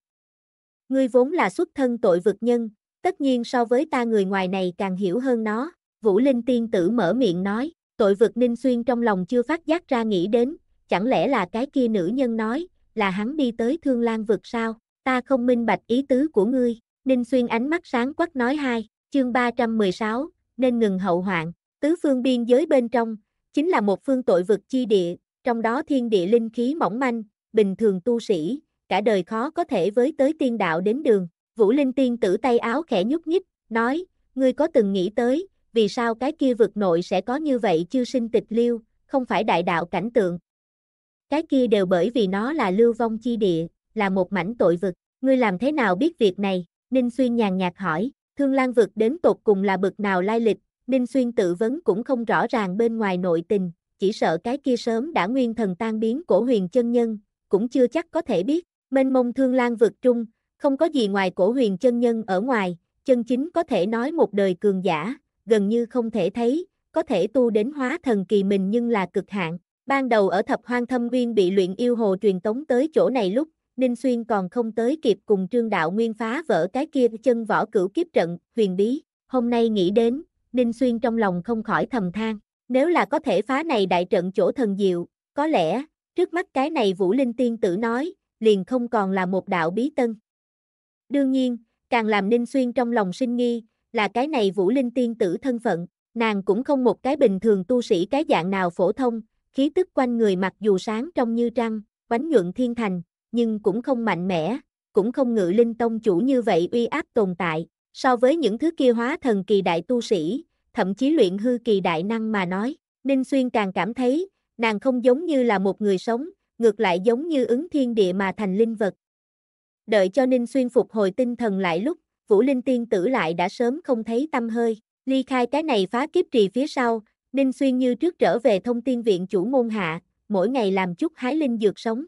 Ngươi vốn là xuất thân tội vực nhân, tất nhiên so với ta người ngoài này càng hiểu hơn nó, Vũ Linh tiên tử mở miệng nói, tội vực Ninh Xuyên trong lòng chưa phát giác ra nghĩ đến, chẳng lẽ là cái kia nữ nhân nói, là hắn đi tới thương lan vực sao, ta không minh bạch ý tứ của ngươi, Ninh Xuyên ánh mắt sáng quắc nói hai, chương 316, nên ngừng hậu hoạn, tứ phương biên giới bên trong, chính là một phương tội vực chi địa, trong đó thiên địa linh khí mỏng manh, bình thường tu sĩ, cả đời khó có thể với tới tiên đạo đến đường. Vũ Linh tiên tử tay áo khẽ nhúc nhích, nói, ngươi có từng nghĩ tới, vì sao cái kia vực nội sẽ có như vậy chư sinh tịch liêu, không phải đại đạo cảnh tượng. Cái kia đều bởi vì nó là lưu vong chi địa, là một mảnh tội vực, ngươi làm thế nào biết việc này, Ninh Xuyên nhàn nhạt hỏi, thương lan vực đến tột cùng là bực nào lai lịch, Ninh Xuyên tự vấn cũng không rõ ràng bên ngoài nội tình, chỉ sợ cái kia sớm đã nguyên thần tan biến cổ huyền chân nhân, cũng chưa chắc có thể biết, mênh mông thương lan vượt trung, không có gì ngoài cổ huyền chân nhân ở ngoài, chân chính có thể nói một đời cường giả, gần như không thể thấy, có thể tu đến hóa thần kỳ mình nhưng là cực hạn. Ban đầu ở thập hoang thâm nguyên bị luyện yêu hồ truyền tống tới chỗ này lúc, Ninh Xuyên còn không tới kịp cùng trương đạo nguyên phá vỡ cái kia chân võ cửu kiếp trận, huyền bí. Hôm nay nghĩ đến, Ninh Xuyên trong lòng không khỏi thầm than. Nếu là có thể phá này đại trận chỗ thần diệu, có lẽ, trước mắt cái này Vũ Linh Tiên Tử nói, liền không còn là một đạo bí tân. Đương nhiên, càng làm Ninh Xuyên trong lòng sinh nghi, là cái này Vũ Linh Tiên Tử thân phận, nàng cũng không một cái bình thường tu sĩ cái dạng nào phổ thông, khí tức quanh người mặc dù sáng trong như trăng, bánh nhuận thiên thành, nhưng cũng không mạnh mẽ, cũng không ngự linh tông chủ như vậy uy áp tồn tại, so với những thứ kia hóa thần kỳ đại tu sĩ, thậm chí luyện hư kỳ đại năng mà nói, Ninh Xuyên càng cảm thấy, nàng không giống như là một người sống, ngược lại giống như ứng thiên địa mà thành linh vật. Đợi cho Ninh Xuyên phục hồi tinh thần lại lúc, Vũ Linh Tiên tử lại đã sớm không thấy tâm hơi, ly khai cái này phá kiếp trì phía sau, Ninh Xuyên như trước trở về thông tiên viện chủ môn hạ, mỗi ngày làm chút hái linh dược sống.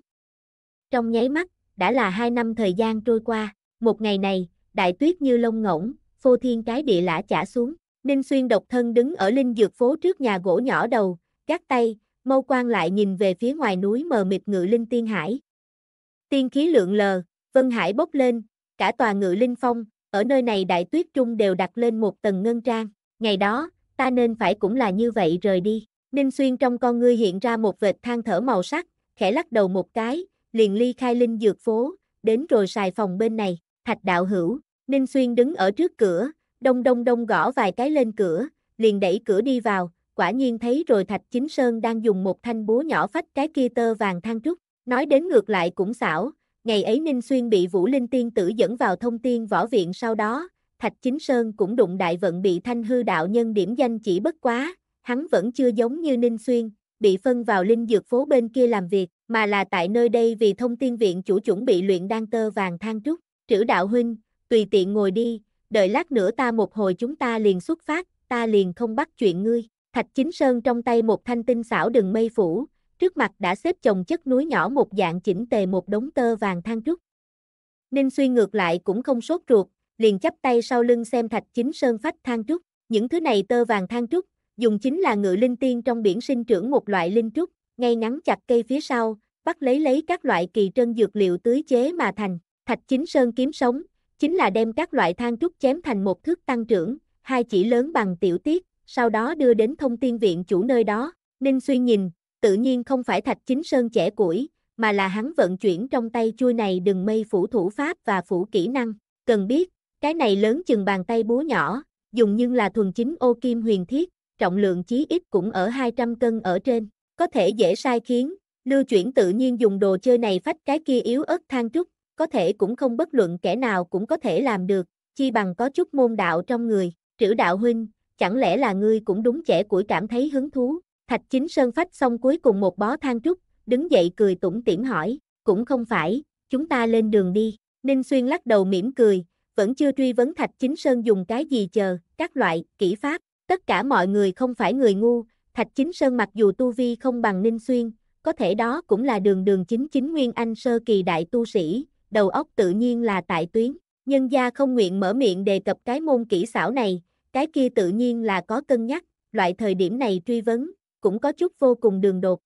Trong nháy mắt, đã là hai năm thời gian trôi qua, một ngày này, đại tuyết như lông ngỗng, phô thiên cái địa lã chả xuống. Ninh Xuyên độc thân đứng ở linh dược phố trước nhà gỗ nhỏ đầu, gác tay, mâu quan lại nhìn về phía ngoài núi mờ mịt ngự linh tiên hải. Tiên khí lượng lờ, vân hải bốc lên, cả tòa ngự linh phong, ở nơi này đại tuyết trung đều đặt lên một tầng ngân trang, ngày đó, ta nên phải cũng là như vậy rời đi. Ninh Xuyên trong con ngươi hiện ra một vệt than thở màu sắc, khẽ lắc đầu một cái, liền ly khai linh dược phố, đến rồi xài phòng bên này, thạch đạo hữu, Ninh Xuyên đứng ở trước cửa, đông đông đông gõ vài cái lên cửa, liền đẩy cửa đi vào, quả nhiên thấy rồi Thạch Chính Sơn đang dùng một thanh búa nhỏ phách cái kia tơ vàng than trúc, nói đến ngược lại cũng xảo, ngày ấy Ninh Xuyên bị Vũ Linh Tiên tử dẫn vào thông tiên võ viện sau đó, Thạch Chính Sơn cũng đụng đại vận bị thanh hư đạo nhân điểm danh chỉ bất quá, hắn vẫn chưa giống như Ninh Xuyên, bị phân vào linh dược phố bên kia làm việc, mà là tại nơi đây vì thông tiên viện chủ chuẩn bị luyện đan tơ vàng than trúc, trữ đạo huynh, tùy tiện ngồi đi, đợi lát nữa ta một hồi chúng ta liền xuất phát, ta liền không bắt chuyện ngươi. Thạch Chính Sơn trong tay một thanh tinh xảo đừng mây phủ, trước mặt đã xếp chồng chất núi nhỏ một dạng chỉnh tề một đống tơ vàng than trúc. Ninh suy ngược lại cũng không sốt ruột, liền chắp tay sau lưng xem Thạch Chính Sơn phách than trúc, những thứ này tơ vàng than trúc, dùng chính là ngự linh tiên trong biển sinh trưởng một loại linh trúc, ngay ngắn chặt cây phía sau, bắt lấy lấy các loại kỳ trân dược liệu tưới chế mà thành, Thạch Chính Sơn kiếm sống, chính là đem các loại than trúc chém thành một thước tăng trưởng, hai chỉ lớn bằng tiểu tiết, sau đó đưa đến thông tiên viện chủ nơi đó. Ninh suy nhìn, tự nhiên không phải thạch chính sơn trẻ củi, mà là hắn vận chuyển trong tay chui này đừng mây phủ thủ pháp và phủ kỹ năng. Cần biết, cái này lớn chừng bàn tay búa nhỏ, dùng nhưng là thuần chính ô kim huyền thiết, trọng lượng chí ít cũng ở 200 cân ở trên, có thể dễ sai khiến, lưu chuyển tự nhiên dùng đồ chơi này phách cái kia yếu ớt than trúc, có thể cũng không bất luận kẻ nào cũng có thể làm được, chi bằng có chút môn đạo trong người, trữ đạo huynh, chẳng lẽ là ngươi cũng đúng trẻ củi cảm thấy hứng thú, thạch chính sơn phách xong cuối cùng một bó than trúc, đứng dậy cười tủm tỉm hỏi, cũng không phải, chúng ta lên đường đi, Ninh Xuyên lắc đầu mỉm cười, vẫn chưa truy vấn thạch chính sơn dùng cái gì chờ, các loại, kỹ pháp, tất cả mọi người không phải người ngu, thạch chính sơn mặc dù tu vi không bằng Ninh Xuyên, có thể đó cũng là đường đường chính chính nguyên anh sơ kỳ đại tu sĩ, đầu óc tự nhiên là tại tuyến, nhân gia không nguyện mở miệng đề cập cái môn kỹ xảo này, cái kia tự nhiên là có cân nhắc, loại thời điểm này truy vấn, cũng có chút vô cùng đường đột.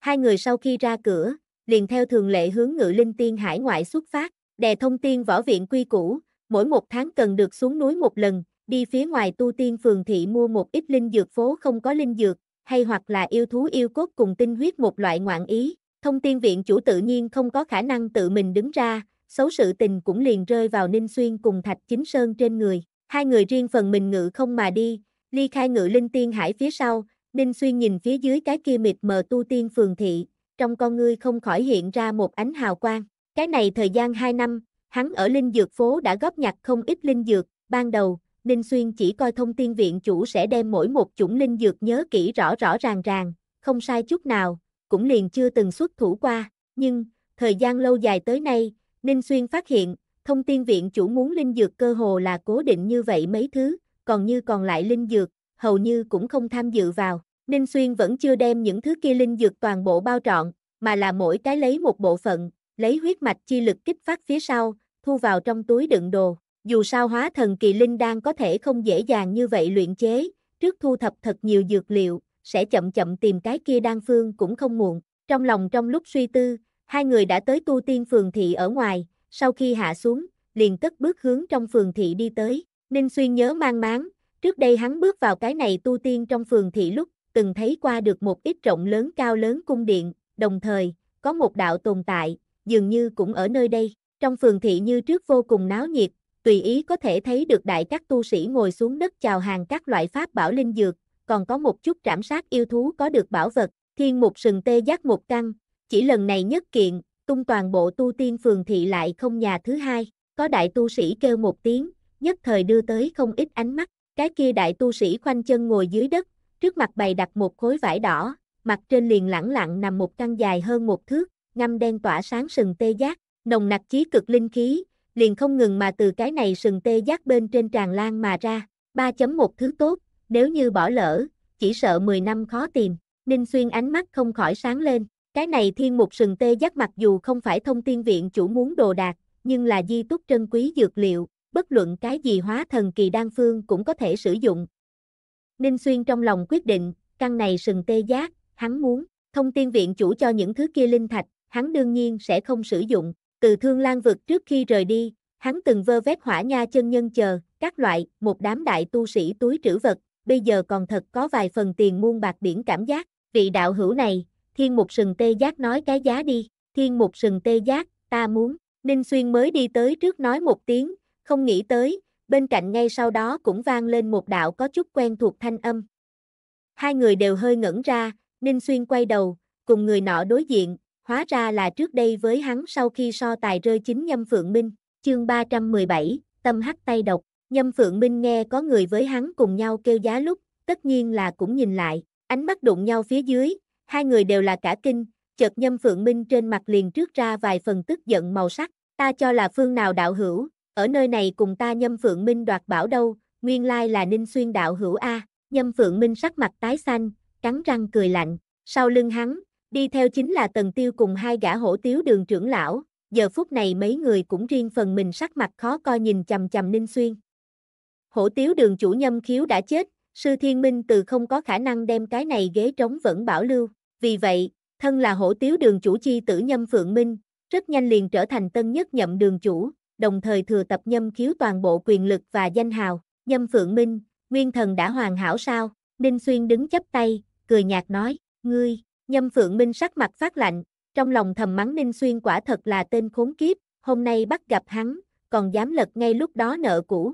Hai người sau khi ra cửa, liền theo thường lệ hướng ngự linh tiên hải ngoại xuất phát, đè thông tiên võ viện quy củ, mỗi một tháng cần được xuống núi một lần, đi phía ngoài tu tiên phường thị mua một ít linh dược phố không có linh dược, hay hoặc là yêu thú yêu cốt cùng tinh huyết một loại ngoạn ý, thông tiên viện chủ tự nhiên không có khả năng tự mình đứng ra, xấu sự tình cũng liền rơi vào Ninh Xuyên cùng Thạch Chính Sơn trên người. Hai người riêng phần mình ngự không mà đi, ly khai ngự linh tiên hải phía sau, Ninh Xuyên nhìn phía dưới cái kia mịt mờ tu tiên phường thị, trong con ngươi không khỏi hiện ra một ánh hào quang. Cái này thời gian 2 năm, hắn ở linh dược phố đã góp nhặt không ít linh dược, ban đầu, Ninh Xuyên chỉ coi thông Tiên viện chủ sẽ đem mỗi một chủng linh dược nhớ kỹ rõ rõ ràng ràng, không sai chút nào, cũng liền chưa từng xuất thủ qua, nhưng, thời gian lâu dài tới nay, Ninh Xuyên phát hiện, thông tin viện chủ muốn linh dược cơ hồ là cố định như vậy mấy thứ, còn như còn lại linh dược, hầu như cũng không tham dự vào. Ninh Xuyên vẫn chưa đem những thứ kia linh dược toàn bộ bao trọn, mà là mỗi cái lấy một bộ phận, lấy huyết mạch chi lực kích phát phía sau, thu vào trong túi đựng đồ. Dù sao hóa thần kỳ linh đang có thể không dễ dàng như vậy luyện chế, trước thu thập thật nhiều dược liệu, sẽ chậm chậm tìm cái kia đan phương cũng không muộn. Trong lòng trong lúc suy tư, hai người đã tới tu tiên phường thị ở ngoài, sau khi hạ xuống, liền tất bước hướng trong phường thị đi tới. Ninh Xuyên nhớ mang máng, trước đây hắn bước vào cái này tu tiên trong phường thị lúc, từng thấy qua được một ít rộng lớn cao lớn cung điện, đồng thời, có một đạo tồn tại, dường như cũng ở nơi đây. Trong phường thị như trước vô cùng náo nhiệt, tùy ý có thể thấy được đại các tu sĩ ngồi xuống đất chào hàng các loại pháp bảo linh dược, còn có một chút trảm sát yêu thú có được bảo vật, thiên một sừng tê giác một căn, chỉ lần này nhất kiện, tung toàn bộ tu tiên phường thị lại không nhà thứ hai, có đại tu sĩ kêu một tiếng, nhất thời đưa tới không ít ánh mắt, cái kia đại tu sĩ khoanh chân ngồi dưới đất, trước mặt bày đặt một khối vải đỏ, mặt trên liền lẳng lặng nằm một căn dài hơn một thước, ngâm đen tỏa sáng sừng tê giác, nồng nặc chí cực linh khí, liền không ngừng mà từ cái này sừng tê giác bên trên tràn lan mà ra, 3.1 thứ tốt, nếu như bỏ lỡ, chỉ sợ 10 năm khó tìm. Ninh Xuyên ánh mắt không khỏi sáng lên, cái này thiên mục sừng tê giác mặc dù không phải thông tiên viện chủ muốn đồ đạt, nhưng là di túc trân quý dược liệu, bất luận cái gì hóa thần kỳ đan phương cũng có thể sử dụng. Ninh Xuyên trong lòng quyết định, căn này sừng tê giác, hắn muốn, thông tiên viện chủ cho những thứ kia linh thạch, hắn đương nhiên sẽ không sử dụng, từ thương lan vực trước khi rời đi, hắn từng vơ vét hỏa nha chân nhân chờ, các loại, một đám đại tu sĩ túi trữ vật, bây giờ còn thật có vài phần tiền muôn bạc biển cảm giác, vị đạo hữu này, thiên mục sừng tê giác nói cái giá đi, thiên mục sừng tê giác, ta muốn, Ninh Xuyên mới đi tới trước nói một tiếng, không nghĩ tới, bên cạnh ngay sau đó cũng vang lên một đạo có chút quen thuộc thanh âm. Hai người đều hơi ngẩn ra, Ninh Xuyên quay đầu, cùng người nọ đối diện, hóa ra là trước đây với hắn sau khi so tài rơi chính nhâm phượng minh, chương 317, tâm hắc tay độc, Nhâm Phượng Minh nghe có người với hắn cùng nhau kêu giá lúc, tất nhiên là cũng nhìn lại, ánh mắt đụng nhau phía dưới, hai người đều là cả kinh, chợt Nhâm Phượng Minh trên mặt liền trước ra vài phần tức giận màu sắc, ta cho là phương nào đạo hữu, ở nơi này cùng ta Nhâm Phượng Minh đoạt bảo đâu, nguyên lai là Ninh Xuyên đạo hữu A, Nhâm Phượng Minh sắc mặt tái xanh, cắn răng cười lạnh, sau lưng hắn, đi theo chính là Tần Tiêu cùng hai gã hổ tiếu đường trưởng lão, giờ phút này mấy người cũng riêng phần mình sắc mặt khó coi nhìn chầm chầm Ninh Xuyên. Hổ tiếu đường chủ nhâm khiếu đã chết, sư thiên minh từ không có khả năng đem cái này ghế trống vẫn bảo lưu. Vì vậy, thân là hổ tiếu đường chủ chi tử nhâm phượng minh, rất nhanh liền trở thành tân nhất nhậm đường chủ, đồng thời thừa tập nhâm khiếu toàn bộ quyền lực và danh hào. Nhâm phượng minh, nguyên thần đã hoàn hảo sao? Ninh Xuyên đứng chắp tay, cười nhạt nói, ngươi, nhâm phượng minh sắc mặt phát lạnh, trong lòng thầm mắng Ninh Xuyên quả thật là tên khốn kiếp, hôm nay bắt gặp hắn, còn dám lật ngay lúc đó nợ cũ,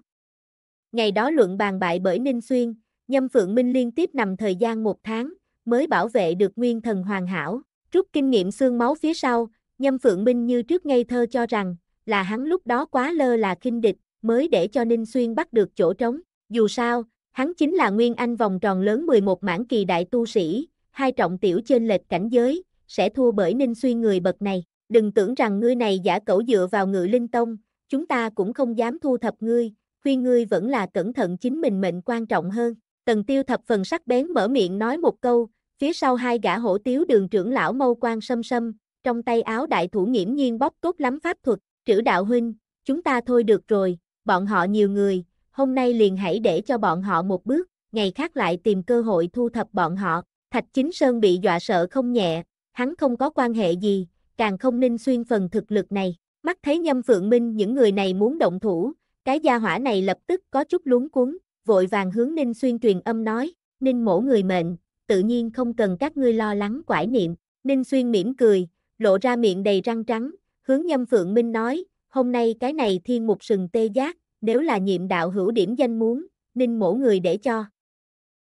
Ngày đó luận bàn bại bởi Ninh Xuyên, Nhâm Phượng Minh liên tiếp nằm thời gian một tháng, mới bảo vệ được nguyên thần hoàn hảo. Rút kinh nghiệm xương máu phía sau, Nhâm Phượng Minh như trước ngây thơ cho rằng, là hắn lúc đó quá lơ là khinh địch, mới để cho Ninh Xuyên bắt được chỗ trống. Dù sao, hắn chính là nguyên anh vòng tròn lớn 11 mãn kỳ đại tu sĩ, hai trọng tiểu trên lệch cảnh giới, sẽ thua bởi Ninh Xuyên người bậc này. Đừng tưởng rằng ngươi này giả cẩu dựa vào ngự linh tông, chúng ta cũng không dám thu thập ngươi, khuyên ngươi vẫn là cẩn thận chính mình mệnh quan trọng hơn. Tần tiêu thập phần sắc bén mở miệng nói một câu, phía sau hai gã hổ tiếu đường trưởng lão mâu quan sâm sâm, trong tay áo đại thủ nghiễm nhiên bóp tốt lắm pháp thuật, trữ đạo huynh, chúng ta thôi được rồi, bọn họ nhiều người, hôm nay liền hãy để cho bọn họ một bước, ngày khác lại tìm cơ hội thu thập bọn họ. Thạch Chính Sơn bị dọa sợ không nhẹ, hắn không có quan hệ gì, càng không nên xuyên phần thực lực này. Mắt thấy Nhâm Phượng Minh những người này muốn động thủ, cái gia hỏa này lập tức có chút luống cuốn, vội vàng hướng Ninh Xuyên truyền âm nói, Ninh mổ người mệnh, tự nhiên không cần các ngươi lo lắng quải niệm. Ninh Xuyên mỉm cười, lộ ra miệng đầy răng trắng, hướng Nhâm Phượng Minh nói, hôm nay cái này thiên mục sừng tê giác, nếu là nhiệm đạo hữu điểm danh muốn, Ninh mổ người để cho.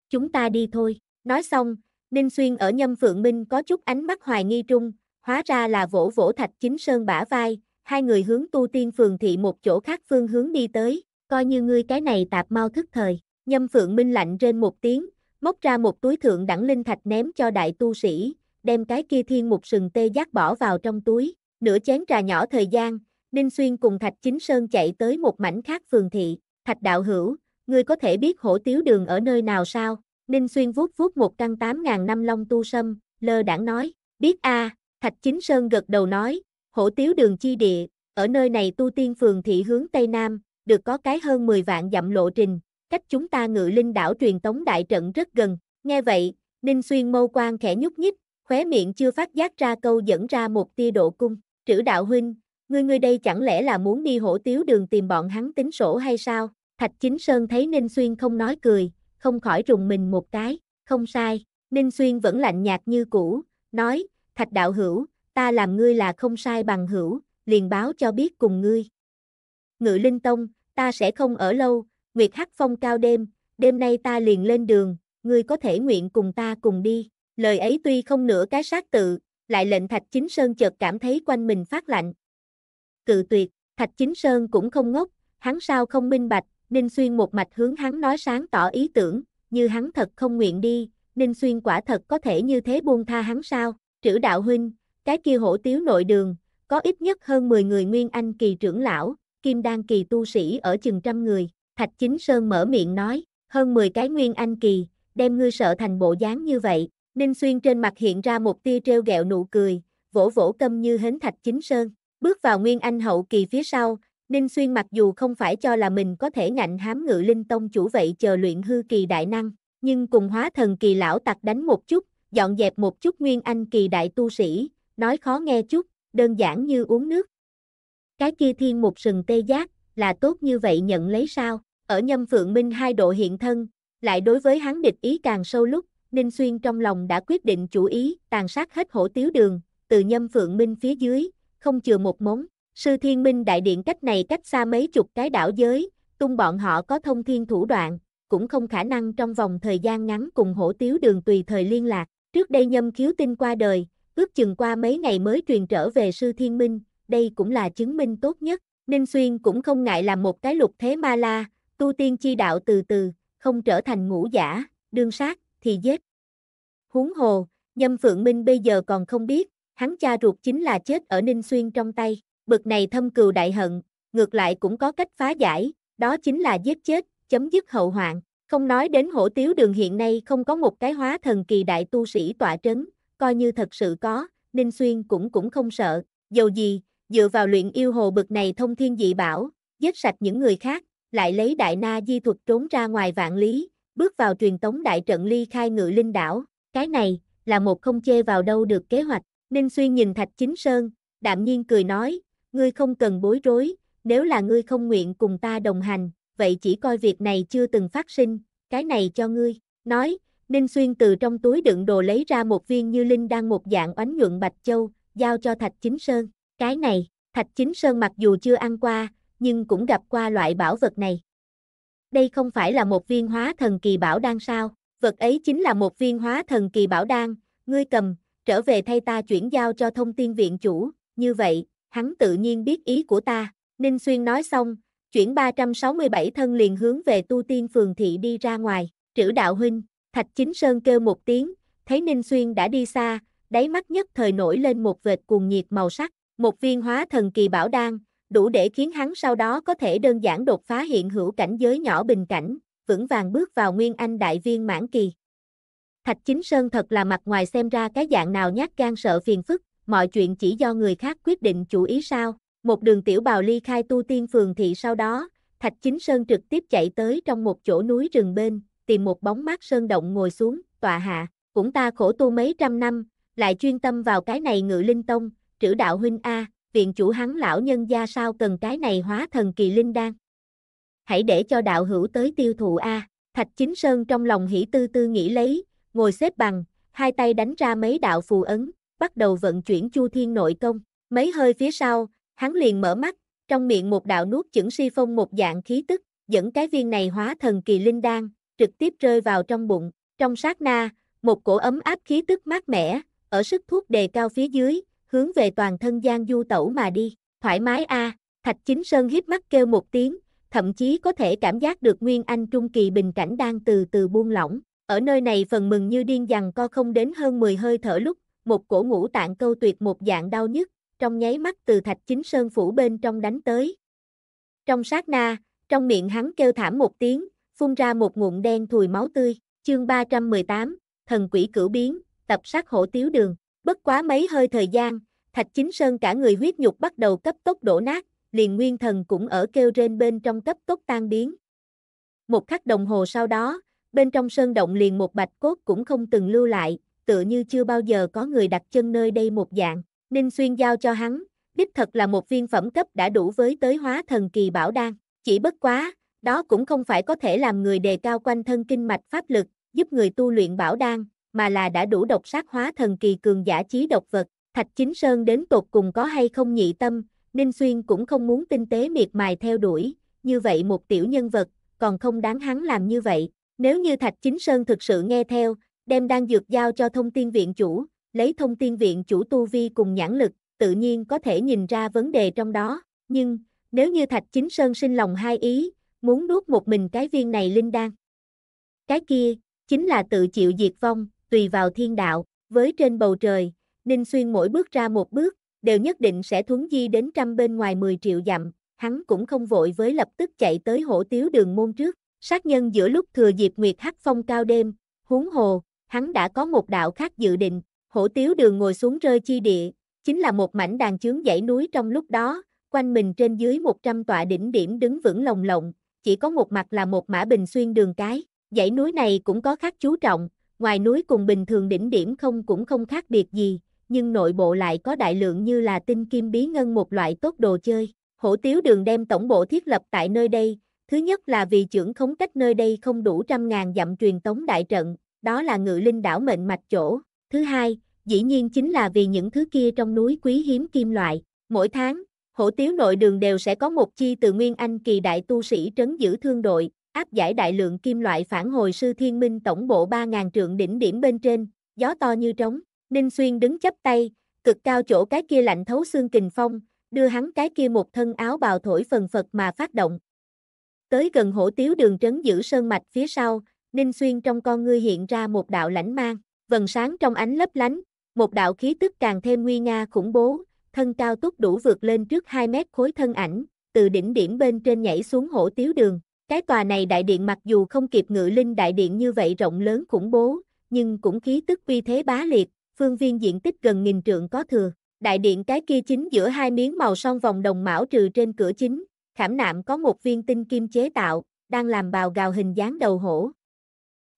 Chúng ta đi thôi, nói xong, Ninh Xuyên ở Nhâm Phượng Minh có chút ánh mắt hoài nghi trung, hóa ra là vỗ vỗ thạch chính sơn bả vai, hai người hướng tu tiên phường thị một chỗ khác phương hướng đi tới, coi như ngươi cái này tạp mau thức thời. Nhâm Phượng Minh lạnh trên một tiếng, móc ra một túi thượng đẳng linh thạch ném cho đại tu sĩ, đem cái kia thiên một sừng tê giác bỏ vào trong túi, nửa chén trà nhỏ thời gian, Ninh Xuyên cùng Thạch Chính Sơn chạy tới một mảnh khác phường thị, Thạch Đạo Hữu, ngươi có thể biết hổ tiếu đường ở nơi nào sao? Ninh Xuyên vuốt vuốt một căn tám ngàn năm long tu sâm, lơ đãng nói, biết a à, Thạch Chính Sơn gật đầu nói, hổ tiếu đường chi địa, ở nơi này tu tiên phường thị hướng Tây Nam, được có cái hơn 10 vạn dặm lộ trình, cách chúng ta ngự linh đảo truyền tống đại trận rất gần, nghe vậy, Ninh Xuyên mâu quan khẽ nhúc nhích, khóe miệng chưa phát giác ra câu dẫn ra một tia độ cung, trữ đạo huynh, ngươi ngươi đây chẳng lẽ là muốn đi hổ tiếu đường tìm bọn hắn tính sổ hay sao, Thạch Chính Sơn thấy Ninh Xuyên không nói cười, không khỏi rùng mình một cái, không sai, Ninh Xuyên vẫn lạnh nhạt như cũ, nói, Thạch đạo hữu, ta làm ngươi là không sai bằng hữu, liền báo cho biết cùng ngươi. Ngự Linh Tông, ta sẽ không ở lâu, Nguyệt Hắc Phong cao đêm, đêm nay ta liền lên đường, ngươi có thể nguyện cùng ta cùng đi. Lời ấy tuy không nửa cái sát tự, lại lệnh Thạch Chính Sơn chợt cảm thấy quanh mình phát lạnh. Cự tuyệt, Thạch Chính Sơn cũng không ngốc, hắn sao không minh bạch, Ninh Xuyên một mạch hướng hắn nói sáng tỏ ý tưởng, như hắn thật không nguyện đi, Ninh Xuyên quả thật có thể như thế buông tha hắn sao, trữ đạo huynh, cái kia hổ tiếu nội đường, có ít nhất hơn 10 người nguyên anh kỳ trưởng lão, kim đan kỳ tu sĩ ở chừng trăm người. Thạch Chính Sơn mở miệng nói, hơn 10 cái nguyên anh kỳ, đem ngươi sợ thành bộ dáng như vậy. Ninh Xuyên trên mặt hiện ra một tia treo gẹo nụ cười, vỗ vỗ câm như hến Thạch Chính Sơn. Bước vào nguyên anh hậu kỳ phía sau, Ninh Xuyên mặc dù không phải cho là mình có thể ngạnh hám ngự linh tông chủ vậy chờ luyện hư kỳ đại năng, nhưng cùng hóa thần kỳ lão tặc đánh một chút, dọn dẹp một chút nguyên anh kỳ đại tu sĩ, nói khó nghe chút, đơn giản như uống nước. Cái kia thiên một sừng tê giác, là tốt như vậy nhận lấy sao, ở nhâm phượng minh hai độ hiện thân, lại đối với hắn địch ý càng sâu lúc, Ninh Xuyên trong lòng đã quyết định chủ ý tàn sát hết hổ tiếu đường, từ nhâm phượng minh phía dưới, không chừa một móng, sư thiên minh đại điện cách này cách xa mấy chục cái đảo giới, tung bọn họ có thông thiên thủ đoạn, cũng không khả năng trong vòng thời gian ngắn cùng hổ tiếu đường tùy thời liên lạc. Trước đây nhâm khiếu tinh qua đời, ước chừng qua mấy ngày mới truyền trở về sư thiên minh, đây cũng là chứng minh tốt nhất. Ninh Xuyên cũng không ngại làm một cái lục thế ma la, tu tiên chi đạo từ từ, không trở thành ngũ giả, đương sát, thì giết. Huống hồ, Nhâm Phượng Minh bây giờ còn không biết, hắn cha ruột chính là chết ở Ninh Xuyên trong tay, bực này thâm cừu đại hận, ngược lại cũng có cách phá giải, đó chính là giết chết, chấm dứt hậu hoạn. Không nói đến hổ tiếu đường hiện nay không có một cái hóa thần kỳ đại tu sĩ tọa trấn, coi như thật sự có, Ninh Xuyên cũng cũng không sợ, dầu gì, dựa vào luyện yêu hồ bực này thông thiên dị bảo, giết sạch những người khác, lại lấy đại na di thuật trốn ra ngoài vạn lý, bước vào truyền tống đại trận ly khai ngự linh đảo, cái này, là một không chê vào đâu được kế hoạch, Ninh Xuyên nhìn Thạch Chính Sơn, đạm nhiên cười nói, ngươi không cần bối rối, nếu là ngươi không nguyện cùng ta đồng hành, vậy chỉ coi việc này chưa từng phát sinh, cái này cho ngươi, nói, Ninh Xuyên từ trong túi đựng đồ lấy ra một viên như linh đang một dạng oánh nhuận bạch châu, giao cho Thạch Chính Sơn. Cái này, Thạch Chính Sơn mặc dù chưa ăn qua, nhưng cũng gặp qua loại bảo vật này. Đây không phải là một viên hóa thần kỳ bảo đan sao, vật ấy chính là một viên hóa thần kỳ bảo đan, ngươi cầm, trở về thay ta chuyển giao cho thông tin viện chủ, như vậy, hắn tự nhiên biết ý của ta. Ninh Xuyên nói xong, chuyển 367 thân liền hướng về tu tiên phường thị đi ra ngoài, trữ đạo huynh, Thạch Chính Sơn kêu một tiếng, thấy Ninh Xuyên đã đi xa, đáy mắt nhất thời nổi lên một vệt cuồng nhiệt màu sắc, một viên hóa thần kỳ bảo đan, đủ để khiến hắn sau đó có thể đơn giản đột phá hiện hữu cảnh giới nhỏ bình cảnh, vững vàng bước vào nguyên anh đại viên mãn kỳ. Thạch Chính Sơn thật là mặt ngoài xem ra cái dạng nào nhát gan sợ phiền phức, mọi chuyện chỉ do người khác quyết định chủ ý sao. Một đường tiểu bào ly khai tu tiên phường thị sau đó, Thạch Chính Sơn trực tiếp chạy tới trong một chỗ núi rừng bên, tìm một bóng mát sơn động ngồi xuống, tọa hạ, cũng ta khổ tu mấy trăm năm, lại chuyên tâm vào cái này ngự linh tông, trữ đạo huynh A, viện chủ hắn lão nhân gia sao cần cái này hóa thần kỳ linh đan. Hãy để cho đạo hữu tới tiêu thụ A, thạch chính sơn trong lòng hỉ tư tư nghĩ lấy, ngồi xếp bằng, hai tay đánh ra mấy đạo phù ấn, bắt đầu vận chuyển chu thiên nội công, mấy hơi phía sau, hắn liền mở mắt, trong miệng một đạo nuốt chửng si phong một dạng khí tức, dẫn cái viên này hóa thần kỳ linh đan, trực tiếp rơi vào trong bụng, trong sát na, một cổ ấm áp khí tức mát mẻ, ở sức thuốc đề cao phía dưới, hướng về toàn thân gian Du Tẩu mà đi, thoải mái a, Thạch Chính Sơn hít mắt kêu một tiếng, thậm chí có thể cảm giác được Nguyên Anh Trung Kỳ bình cảnh đang từ từ buông lỏng, ở nơi này phần mừng như điên dằn co không đến hơn 10 hơi thở lúc, một cổ ngũ tạng câu tuyệt một dạng đau nhức, trong nháy mắt từ Thạch Chính Sơn phủ bên trong đánh tới. Trong sát na, trong miệng hắn kêu thảm một tiếng, phun ra một ngụm đen thùi máu tươi, chương 318, thần quỷ cửu biến, tập sát hổ tiếu đường, bất quá mấy hơi thời gian, thạch chính sơn cả người huyết nhục bắt đầu cấp tốc đổ nát, liền nguyên thần cũng ở kêu rên bên trong cấp tốc tan biến. Một khắc đồng hồ sau đó, bên trong sơn động liền một bạch cốt cũng không từng lưu lại, tựa như chưa bao giờ có người đặt chân nơi đây một dạng, Ninh Xuyên giao cho hắn, đích thật là một viên phẩm cấp đã đủ với tới hóa thần kỳ bảo đan, chỉ bất quá, đó cũng không phải có thể làm người đề cao quanh thân kinh mạch pháp lực, giúp người tu luyện bảo đan, mà là đã đủ độc sát hóa thần kỳ cường giả chí độc vật. Thạch Chính Sơn đến tột cùng có hay không nhị tâm, Ninh Xuyên cũng không muốn tinh tế miệt mài theo đuổi, như vậy một tiểu nhân vật, còn không đáng hắn làm như vậy. Nếu như Thạch Chính Sơn thực sự nghe theo, đem đang dược giao cho thông tiên viện chủ, lấy thông tiên viện chủ tu vi cùng nhãn lực, tự nhiên có thể nhìn ra vấn đề trong đó. Nhưng, nếu như Thạch Chính Sơn sinh lòng hai ý, muốn nuốt một mình cái viên này linh đan. Cái kia, chính là tự chịu diệt vong, tùy vào thiên đạo, với trên bầu trời, Ninh Xuyên mỗi bước ra một bước, đều nhất định sẽ thuấn di đến trăm bên ngoài 10 triệu dặm, hắn cũng không vội với lập tức chạy tới hổ tiếu đường môn trước, sát nhân giữa lúc thừa dịp nguyệt hắc phong cao đêm, huống hồ, hắn đã có một đạo khác dự định, hổ tiếu đường ngồi xuống rơi chi địa, chính là một mảnh đàn chướng dãy núi trong lúc đó, quanh mình trên dưới 100 tọa đỉnh điểm đứng vững lồng lộng, chỉ có một mặt là một mã bình xuyên đường cái, dãy núi này cũng có khác chú trọng, ngoài núi cùng bình thường đỉnh điểm không cũng không khác biệt gì, nhưng nội bộ lại có đại lượng như là tinh kim bí ngân một loại tốt đồ chơi. Hổ tiếu đường đem tổng bộ thiết lập tại nơi đây, thứ nhất là vì trưởng khống cách nơi đây không đủ trăm ngàn dặm truyền tống đại trận, đó là ngự linh đảo mệnh mạch chỗ. Thứ hai, dĩ nhiên chính là vì những thứ kia trong núi quý hiếm kim loại, mỗi tháng, hổ tiếu nội đường đều sẽ có một chi từ nguyên anh kỳ đại tu sĩ trấn giữ thương đội, áp giải đại lượng kim loại phản hồi sư thiên minh tổng bộ 3.000 trượng đỉnh điểm bên trên, gió to như trống, Ninh Xuyên đứng chấp tay, cực cao chỗ cái kia lạnh thấu xương kình phong, đưa hắn cái kia một thân áo bào thổi phần phật mà phát động. Tới gần hổ tiếu đường trấn giữ sơn mạch phía sau, Ninh Xuyên trong con ngươi hiện ra một đạo lãnh mang, vần sáng trong ánh lấp lánh, một đạo khí tức càng thêm nguy nga khủng bố, thân cao túc đủ vượt lên trước 2 mét khối thân ảnh, từ đỉnh điểm bên trên nhảy xuống hổ tiếu đường. Cái tòa này đại điện mặc dù không kịp ngự linh đại điện như vậy rộng lớn khủng bố, nhưng cũng khí tức uy thế bá liệt, phương viên diện tích gần nghìn trượng có thừa. Đại điện cái kia chính giữa hai miếng màu son vòng đồng mão trừ trên cửa chính, khảm nạm có một viên tinh kim chế tạo, đang làm bào gào hình dáng đầu hổ.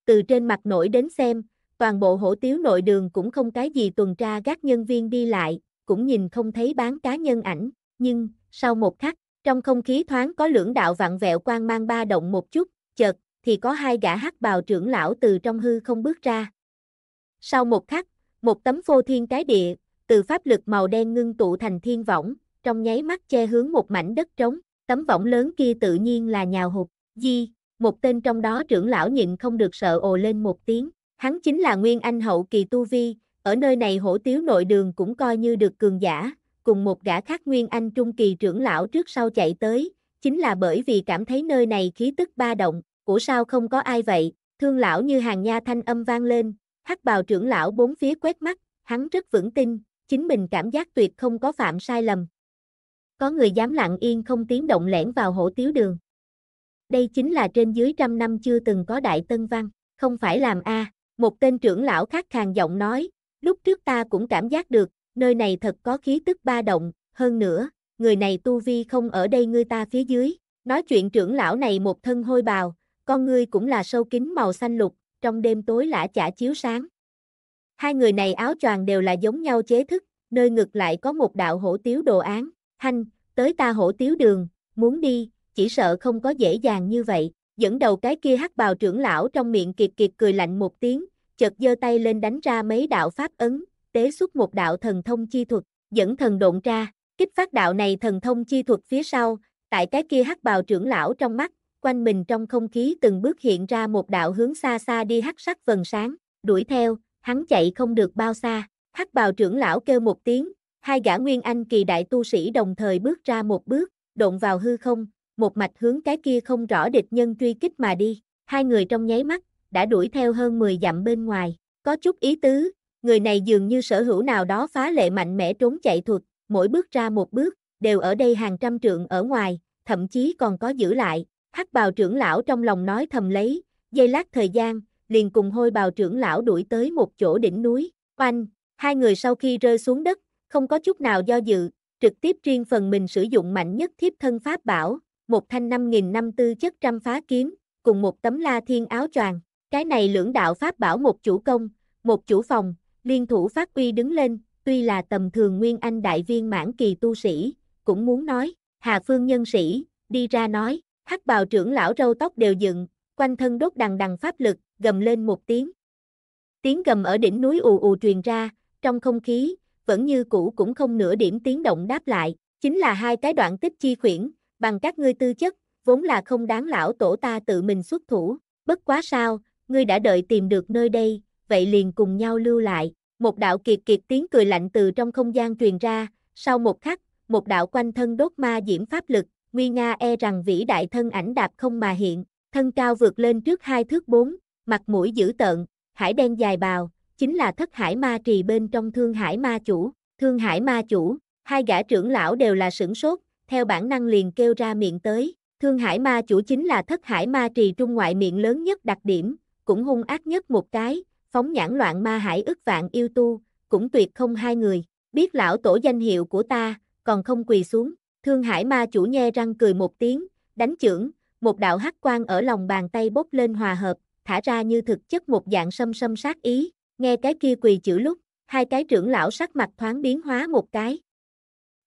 Từ trên mặt nổi đến xem, toàn bộ hổ tiếu nội đường cũng không cái gì tuần tra gác nhân viên đi lại, cũng nhìn không thấy bán cá nhân ảnh, nhưng, sau một khắc, trong không khí thoáng có lưỡng đạo vặn vẹo quang mang ba động một chút, chợt, thì có hai gã hắc bào trưởng lão từ trong hư không bước ra. Sau một khắc, một tấm phô thiên cái địa, từ pháp lực màu đen ngưng tụ thành thiên võng, trong nháy mắt che hướng một mảnh đất trống, tấm võng lớn kia tự nhiên là nhào hụt, di, một tên trong đó trưởng lão nhịn không được sợ ồ lên một tiếng, hắn chính là Nguyên Anh hậu kỳ tu vi, ở nơi này hổ tiếu nội đường cũng coi như được cường giả, cùng một gã khác nguyên anh trung kỳ trưởng lão trước sau chạy tới, chính là bởi vì cảm thấy nơi này khí tức ba động, của sao không có ai vậy, thương lão như hàng nha thanh âm vang lên, hắc bào trưởng lão bốn phía quét mắt, hắn rất vững tin, chính mình cảm giác tuyệt không có phạm sai lầm. Có người dám lặng yên không tiếng động lẻn vào hổ tiếu đường. Đây chính là trên dưới trăm năm chưa từng có đại tân văn, không phải làm a một tên trưởng lão khác khàn giọng nói, Lúc trước ta cũng cảm giác được, nơi này thật có khí tức ba động, hơn nữa, người này tu vi không ở đây ngươi ta phía dưới. Nói chuyện trưởng lão này một thân hôi bào, con ngươi cũng là sâu kính màu xanh lục, trong đêm tối lã chả chiếu sáng. Hai người này áo choàng đều là giống nhau chế thức, nơi ngực lại có một đạo hổ tiếu đồ án, thanh, tới ta hổ tiếu đường, muốn đi, chỉ sợ không có dễ dàng như vậy. Dẫn đầu cái kia hắc bào trưởng lão trong miệng kiệt kiệt cười lạnh một tiếng, chợt giơ tay lên đánh ra mấy đạo pháp ấn, tế xuất một đạo thần thông chi thuật, dẫn thần độn ra, kích phát đạo này thần thông chi thuật phía sau, tại cái kia hắc bào trưởng lão trong mắt, quanh mình trong không khí từng bước hiện ra một đạo hướng xa xa đi hắc sắc vần sáng, đuổi theo, hắn chạy không được bao xa, hắc bào trưởng lão kêu một tiếng, hai gã nguyên anh kỳ đại tu sĩ đồng thời bước ra một bước, độn vào hư không, một mạch hướng cái kia không rõ địch nhân truy kích mà đi, hai người trong nháy mắt, đã đuổi theo hơn 10 dặm bên ngoài. Có chút ý tứ, người này dường như sở hữu nào đó phá lệ mạnh mẽ trốn chạy thuật, mỗi bước ra một bước, đều ở đây hàng trăm trượng ở ngoài, thậm chí còn có giữ lại. Hắc bào trưởng lão trong lòng nói thầm lấy, dây lát thời gian, liền cùng hôi bào trưởng lão đuổi tới một chỗ đỉnh núi. Oanh, hai người sau khi rơi xuống đất, không có chút nào do dự, trực tiếp riêng phần mình sử dụng mạnh nhất thiếp thân pháp bảo, một thanh năm nghìn năm tư chất trăm phá kiếm, cùng một tấm la thiên áo choàng, cái này lưỡng đạo pháp bảo một chủ công, một chủ phòng, liên thủ phát uy đứng lên, tuy là tầm thường nguyên anh đại viên mãn kỳ tu sĩ, cũng muốn nói, Hà Phương nhân sĩ, đi ra nói, hắc bào trưởng lão râu tóc đều dựng, quanh thân đốt đằng đằng pháp lực, gầm lên một tiếng. Tiếng gầm ở đỉnh núi ù ù truyền ra, trong không khí, vẫn như cũ cũng không nửa điểm tiếng động đáp lại, chính là hai cái đoạn tích chi khuyển, bằng các ngươi tư chất, vốn là không đáng lão tổ ta tự mình xuất thủ, bất quá sao, ngươi đã đợi tìm được nơi đây, vậy liền cùng nhau lưu lại. Một đạo kiệt kiệt tiếng cười lạnh từ trong không gian truyền ra, sau một khắc, một đạo quanh thân đốt ma diễm pháp lực, Nguy Nga e rằng vĩ đại thân ảnh đạp không mà hiện, thân cao vượt lên trước hai thước bốn, mặt mũi dữ tợn, hải đen dài bào, chính là thất hải ma trì bên trong thương hải ma chủ, thương hải ma chủ, hai gã trưởng lão đều là sửng sốt, theo bản năng liền kêu ra miệng tới, thương hải ma chủ chính là thất hải ma trì trung ngoại miệng lớn nhất đặc điểm, cũng hung ác nhất một cái, phóng nhãn loạn ma hải ức vạn yêu tu, cũng tuyệt không hai người, biết lão tổ danh hiệu của ta, còn không quỳ xuống, thương hải ma chủ nhe răng cười một tiếng, đánh chưởng, một đạo hắc quan ở lòng bàn tay bốc lên hòa hợp, thả ra như thực chất một dạng sâm sâm sát ý, nghe cái kia quỳ chữ lúc, hai cái trưởng lão sắc mặt thoáng biến hóa một cái.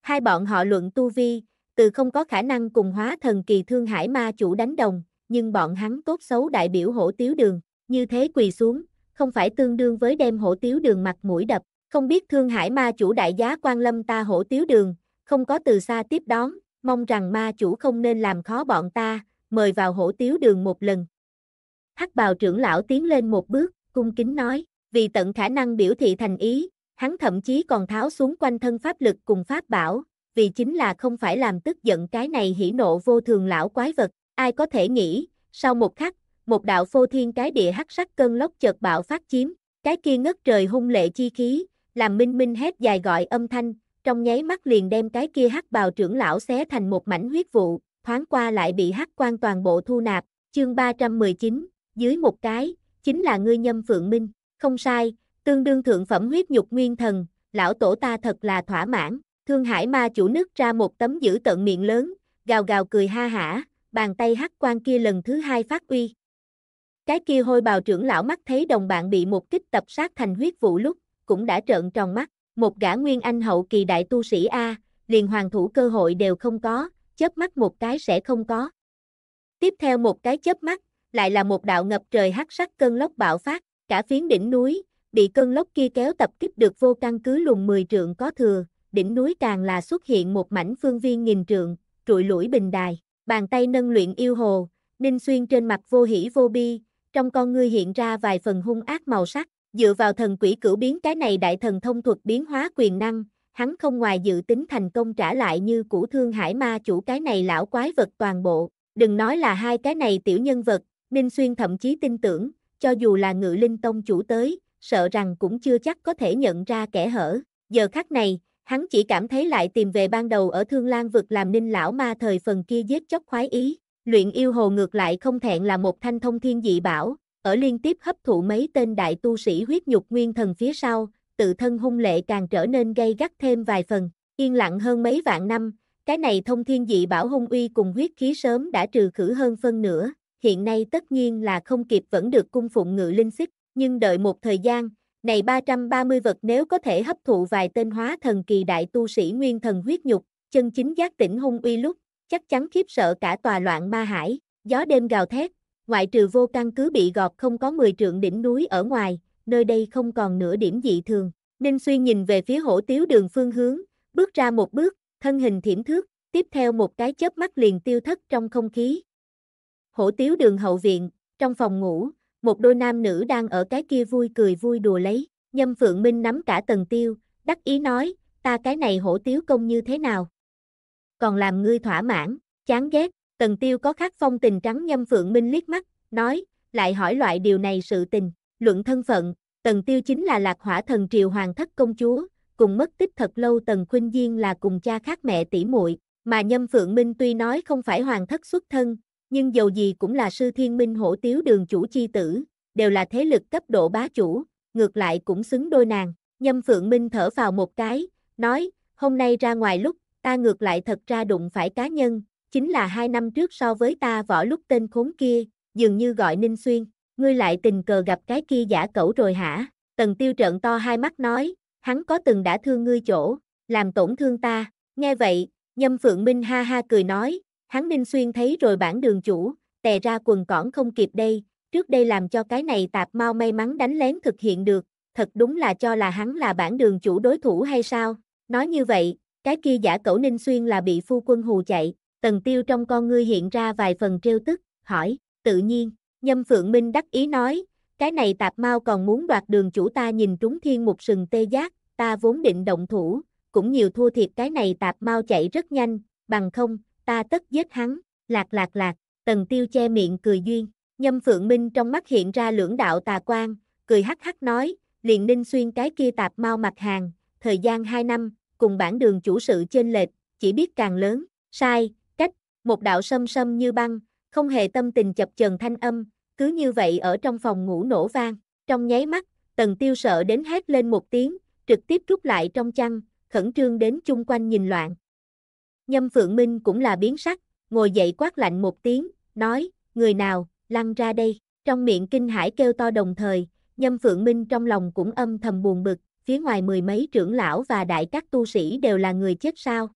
Hai bọn họ luận tu vi, từ không có khả năng cùng hóa thần kỳ thương hải ma chủ đánh đồng, nhưng bọn hắn tốt xấu đại biểu hổ tiếu đường, như thế quỳ xuống, không phải tương đương với đem hổ tiếu đường mặt mũi đập, không biết Thương Hải ma chủ đại giá quan lâm ta hổ tiếu đường, không có từ xa tiếp đón, mong rằng ma chủ không nên làm khó bọn ta, mời vào hổ tiếu đường một lần. Hắc bào trưởng lão tiến lên một bước, cung kính nói, vì tận khả năng biểu thị thành ý, hắn thậm chí còn tháo xuống quanh thân pháp lực cùng pháp bảo, vì chính là không phải làm tức giận cái này hỉ nộ vô thường lão quái vật, ai có thể nghĩ, sau một khắc, một đạo phô thiên cái địa hắc sắc cơn lốc chợt bạo phát chiếm, cái kia ngất trời hung lệ chi khí, làm minh minh hét dài gọi âm thanh, trong nháy mắt liền đem cái kia hắc bào trưởng lão xé thành một mảnh huyết vụ, thoáng qua lại bị hắc quan toàn bộ thu nạp, chương 319, dưới một cái, chính là ngươi nhâm phượng minh, không sai, tương đương thượng phẩm huyết nhục nguyên thần, lão tổ ta thật là thỏa mãn, thương hải ma chủ nứt ra một tấm giữ tận miệng lớn, gào gào cười ha hả, bàn tay hắc quan kia lần thứ hai phát uy, cái kia hôi bào trưởng lão mắt thấy đồng bạn bị một kích tập sát thành huyết vụ lúc, cũng đã trợn tròn mắt, một gã nguyên anh hậu kỳ đại tu sĩ A, liền hoàng thủ cơ hội đều không có, chớp mắt một cái sẽ không có. Tiếp theo một cái chớp mắt, lại là một đạo ngập trời hắc sắc cơn lốc bạo phát, cả phiến đỉnh núi, bị cơn lốc kia kéo tập kích được vô căn cứ lùng 10 trượng có thừa, đỉnh núi càng là xuất hiện một mảnh phương viên nghìn trượng, trụi lũi bình đài, bàn tay nâng luyện yêu hồ, Ninh Xuyên trên mặt vô hỉ vô bi, trong con ngươi hiện ra vài phần hung ác màu sắc, dựa vào thần quỷ cửu biến cái này đại thần thông thuật biến hóa quyền năng, hắn không ngoài dự tính thành công trả lại như cũ thương hải ma chủ cái này lão quái vật toàn bộ, đừng nói là hai cái này tiểu nhân vật, Ninh Xuyên thậm chí tin tưởng, cho dù là ngự linh tông chủ tới, sợ rằng cũng chưa chắc có thể nhận ra kẻ hở, giờ khắc này, hắn chỉ cảm thấy lại tìm về ban đầu ở thương lan vực làm ninh lão ma thời phần kia giết chóc khoái ý. Luyện yêu hồ ngược lại không thẹn là một thanh thông thiên dị bảo, ở liên tiếp hấp thụ mấy tên đại tu sĩ huyết nhục nguyên thần phía sau, tự thân hung lệ càng trở nên gây gắt thêm vài phần, yên lặng hơn mấy vạn năm, cái này thông thiên dị bảo hung uy cùng huyết khí sớm đã trừ khử hơn phân nửa, hiện nay tất nhiên là không kịp vẫn được cung phụng ngự linh xích, nhưng đợi một thời gian, này 330 vật nếu có thể hấp thụ vài tên hóa thần kỳ đại tu sĩ nguyên thần huyết nhục, chân chính giác tỉnh hung uy lúc, chắc chắn khiếp sợ cả tòa loạn ma hải, gió đêm gào thét, ngoại trừ vô căn cứ bị gọt không có 10 trượng đỉnh núi ở ngoài, nơi đây không còn nửa điểm dị thường. Ninh Xuyên nhìn về phía hổ tiếu đường phương hướng, bước ra một bước, thân hình thiểm thước, tiếp theo một cái chớp mắt liền tiêu thất trong không khí. Hổ tiếu đường hậu viện, trong phòng ngủ, một đôi nam nữ đang ở cái kia vui cười vui đùa lấy, nhâm phượng minh nắm cả tầng tiêu, đắc ý nói, ta cái này hổ tiếu công như thế nào? còn làm ngươi thỏa mãn, chán ghét, tần tiêu có khắc phong tình trắng nhâm phượng minh liếc mắt, nói, lại hỏi loại điều này sự tình, luận thân phận, tần tiêu chính là lạc hỏa thần triều hoàng thất công chúa, cùng mất tích thật lâu tần khuynh Viên là cùng cha khác mẹ tỷ muội mà nhâm phượng minh tuy nói không phải hoàng thất xuất thân, nhưng dầu gì cũng là sư thiên minh hổ tiếu đường chủ chi tử, đều là thế lực cấp độ bá chủ, ngược lại cũng xứng đôi nàng, nhâm phượng minh thở vào một cái, nói, hôm nay ra ngoài lúc ta ngược lại thật ra đụng phải cá nhân, chính là hai năm trước so với ta võ lúc tên khốn kia, dường như gọi Ninh Xuyên, ngươi lại tình cờ gặp cái kia giả cẩu rồi hả? Tần tiêu trợn to hai mắt nói, hắn có từng đã thương ngươi chỗ, làm tổn thương ta, nghe vậy, nhâm phượng minh ha ha cười nói, hắn Ninh Xuyên thấy rồi bản đường chủ, tè ra quần cỏn không kịp đây, trước đây làm cho cái này tạp mau may mắn đánh lén thực hiện được, thật đúng là cho là hắn là bản đường chủ đối thủ hay sao, nói như vậy, cái kia giả cẩu Ninh Xuyên là bị phu quân hù chạy, tần tiêu trong con ngươi hiện ra vài phần trêu tức, hỏi, tự nhiên, nhâm phượng minh đắc ý nói, cái này tạp mau còn muốn đoạt đường chủ ta nhìn trúng thiên một sừng tê giác, ta vốn định động thủ, cũng nhiều thua thiệt cái này tạp mau chạy rất nhanh, bằng không, ta tất giết hắn, lạc lạc lạc, tần tiêu che miệng cười duyên, nhâm phượng minh trong mắt hiện ra lưỡng đạo tà quang, cười hắc hắc nói, liền ninh xuyên cái kia tạp mau mặt hàng, thời gian 2 năm, cùng bản đường chủ sự chênh lệch, chỉ biết càng lớn, sai, cách, một đạo sâm sâm như băng, không hề tâm tình chập chờn thanh âm, cứ như vậy ở trong phòng ngủ nổ vang, trong nháy mắt, tần tiêu sợ đến hét lên một tiếng, trực tiếp rút lại trong chăn, khẩn trương đến chung quanh nhìn loạn. Nhâm Phượng Minh cũng là biến sắc, ngồi dậy quát lạnh một tiếng, nói, người nào, lăn ra đây, trong miệng kinh hải kêu to đồng thời, Nhâm Phượng Minh trong lòng cũng âm thầm buồn bực, phía ngoài mười mấy trưởng lão và đại các tu sĩ đều là người chết sao.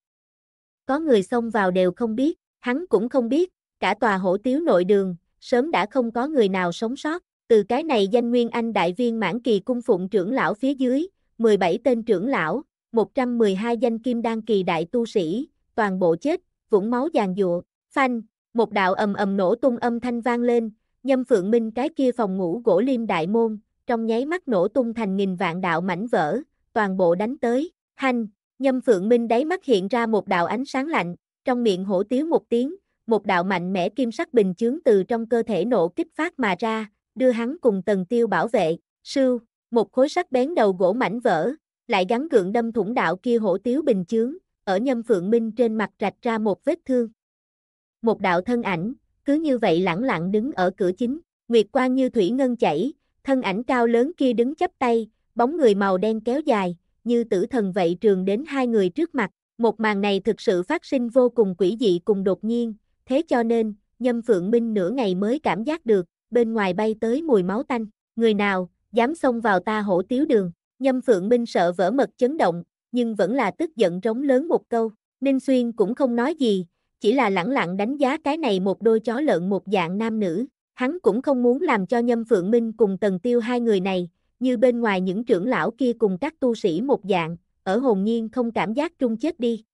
Có người xông vào đều không biết, hắn cũng không biết, cả tòa hổ tiếu nội đường, sớm đã không có người nào sống sót, từ cái này danh nguyên anh đại viên mãn kỳ cung phụng trưởng lão phía dưới, 17 tên trưởng lão, 112 danh kim đan kỳ đại tu sĩ, toàn bộ chết, vũng máu giàn dụa, phanh, một đạo ầm ầm nổ tung âm thanh vang lên, nhâm phượng minh cái kia phòng ngủ gỗ liêm đại môn, trong nháy mắt nổ tung thành nghìn vạn đạo mảnh vỡ, toàn bộ đánh tới, hành, nhâm phượng minh đáy mắt hiện ra một đạo ánh sáng lạnh, trong miệng hổ tiếu một tiếng, một đạo mạnh mẽ kim sắc bình chướng từ trong cơ thể nổ kích phát mà ra, đưa hắn cùng tần tiêu bảo vệ, Sư, một khối sắt bén đầu gỗ mảnh vỡ, lại gắn gượng đâm thủng đạo kia hổ tiếu bình chướng, ở nhâm phượng minh trên mặt rạch ra một vết thương. Một đạo thân ảnh, cứ như vậy lẳng lặng đứng ở cửa chính, nguyệt quang như thủy ngân chảy, thân ảnh cao lớn kia đứng chắp tay, bóng người màu đen kéo dài, như tử thần vậy trường đến hai người trước mặt. Một màn này thực sự phát sinh vô cùng quỷ dị cùng đột nhiên, thế cho nên, Nhâm Phượng Minh nửa ngày mới cảm giác được, bên ngoài bay tới mùi máu tanh, người nào, dám xông vào ta hổ tiếu đường, Nhâm Phượng Minh sợ vỡ mật chấn động, nhưng vẫn là tức giận rống lớn một câu, Ninh Xuyên cũng không nói gì, chỉ là lẳng lặng đánh giá cái này một đôi chó lợn một dạng nam nữ, Hắn cũng không muốn làm cho Nhâm Phượng Minh cùng Tần Tiêu hai người này, như bên ngoài những trưởng lão kia cùng các tu sĩ một dạng, ở hồn nhiên không cảm giác trung chết đi.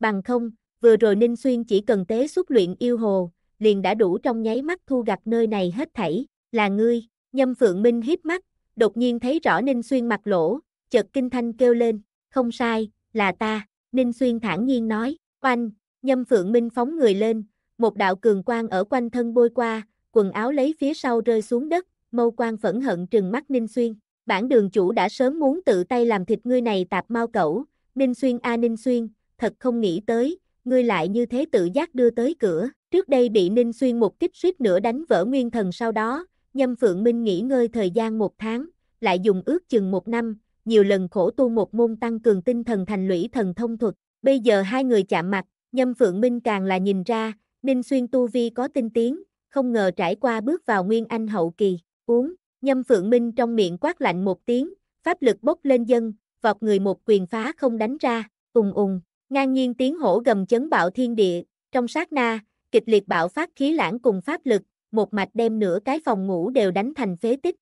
Bằng không, vừa rồi Ninh Xuyên chỉ cần tế xuất luyện yêu hồ, liền đã đủ trong nháy mắt thu gặt nơi này hết thảy, là ngươi, Nhâm Phượng Minh hiếp mắt, đột nhiên thấy rõ Ninh Xuyên mặt lỗ, chợt kinh thanh kêu lên, không sai, là ta, Ninh Xuyên thản nhiên nói, oanh, Nhâm Phượng Minh phóng người lên, một đạo cường quang ở quanh thân bôi qua, quần áo lấy phía sau rơi xuống đất, mâu quan phẫn hận trừng mắt Ninh Xuyên. Bản đường chủ đã sớm muốn tự tay làm thịt ngươi này tạp mau cẩu, Ninh Xuyên a Ninh Xuyên, thật không nghĩ tới, ngươi lại như thế tự giác đưa tới cửa. Trước đây bị Ninh Xuyên một kích suýt nữa đánh vỡ nguyên thần sau đó, Nhâm Phượng Minh nghỉ ngơi thời gian một tháng, lại dùng ước chừng một năm, nhiều lần khổ tu một môn tăng cường tinh thần thành lũy thần thông thuật. Bây giờ hai người chạm mặt, Nhâm Phượng Minh càng là nhìn ra, Ninh Xuyên tu vi có tinh tiến, không ngờ trải qua bước vào Nguyên Anh hậu kỳ, uống, nhâm phượng minh trong miệng quát lạnh một tiếng, pháp lực bốc lên dân, vọt người một quyền phá không đánh ra, ùng ùng, ngang nhiên tiếng hổ gầm chấn bạo thiên địa, trong sát na, kịch liệt bạo phát khí lãng cùng pháp lực, một mạch đem nửa cái phòng ngủ đều đánh thành phế tích.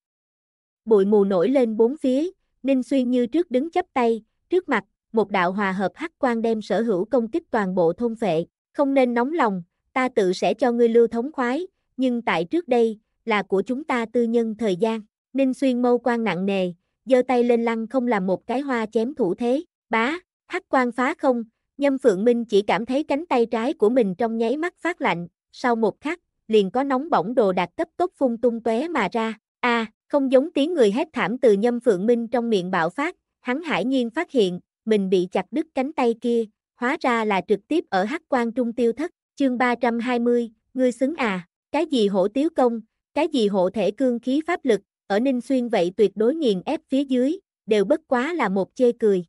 Bụi mù nổi lên bốn phía, Ninh Xuyên như trước đứng chắp tay, trước mặt, một đạo hòa hợp hắc quan đem sở hữu công kích toàn bộ thôn vệ, không nên nóng lòng, ta tự sẽ cho ngươi lưu thống khoái, nhưng tại trước đây, là của chúng ta tư nhân thời gian. Ninh Xuyên mâu quan nặng nề, giơ tay lên lăng không làm một cái hoa chém thủ thế, bá, hắc quan phá không, Nhâm Phượng Minh chỉ cảm thấy cánh tay trái của mình trong nháy mắt phát lạnh, sau một khắc, liền có nóng bỏng đồ đạc cấp tốc phun tung tóe mà ra. A, à, không giống tiếng người hét thảm từ Nhâm Phượng Minh trong miệng bạo phát, hắn hải nhiên phát hiện, mình bị chặt đứt cánh tay kia, hóa ra là trực tiếp ở hắc quan trung tiêu thất, chương 320, ngươi xứng à. Cái gì hổ tiếu công, cái gì hộ thể cương khí pháp lực, ở Ninh Xuyên vậy tuyệt đối nghiền ép phía dưới, đều bất quá là một chê cười.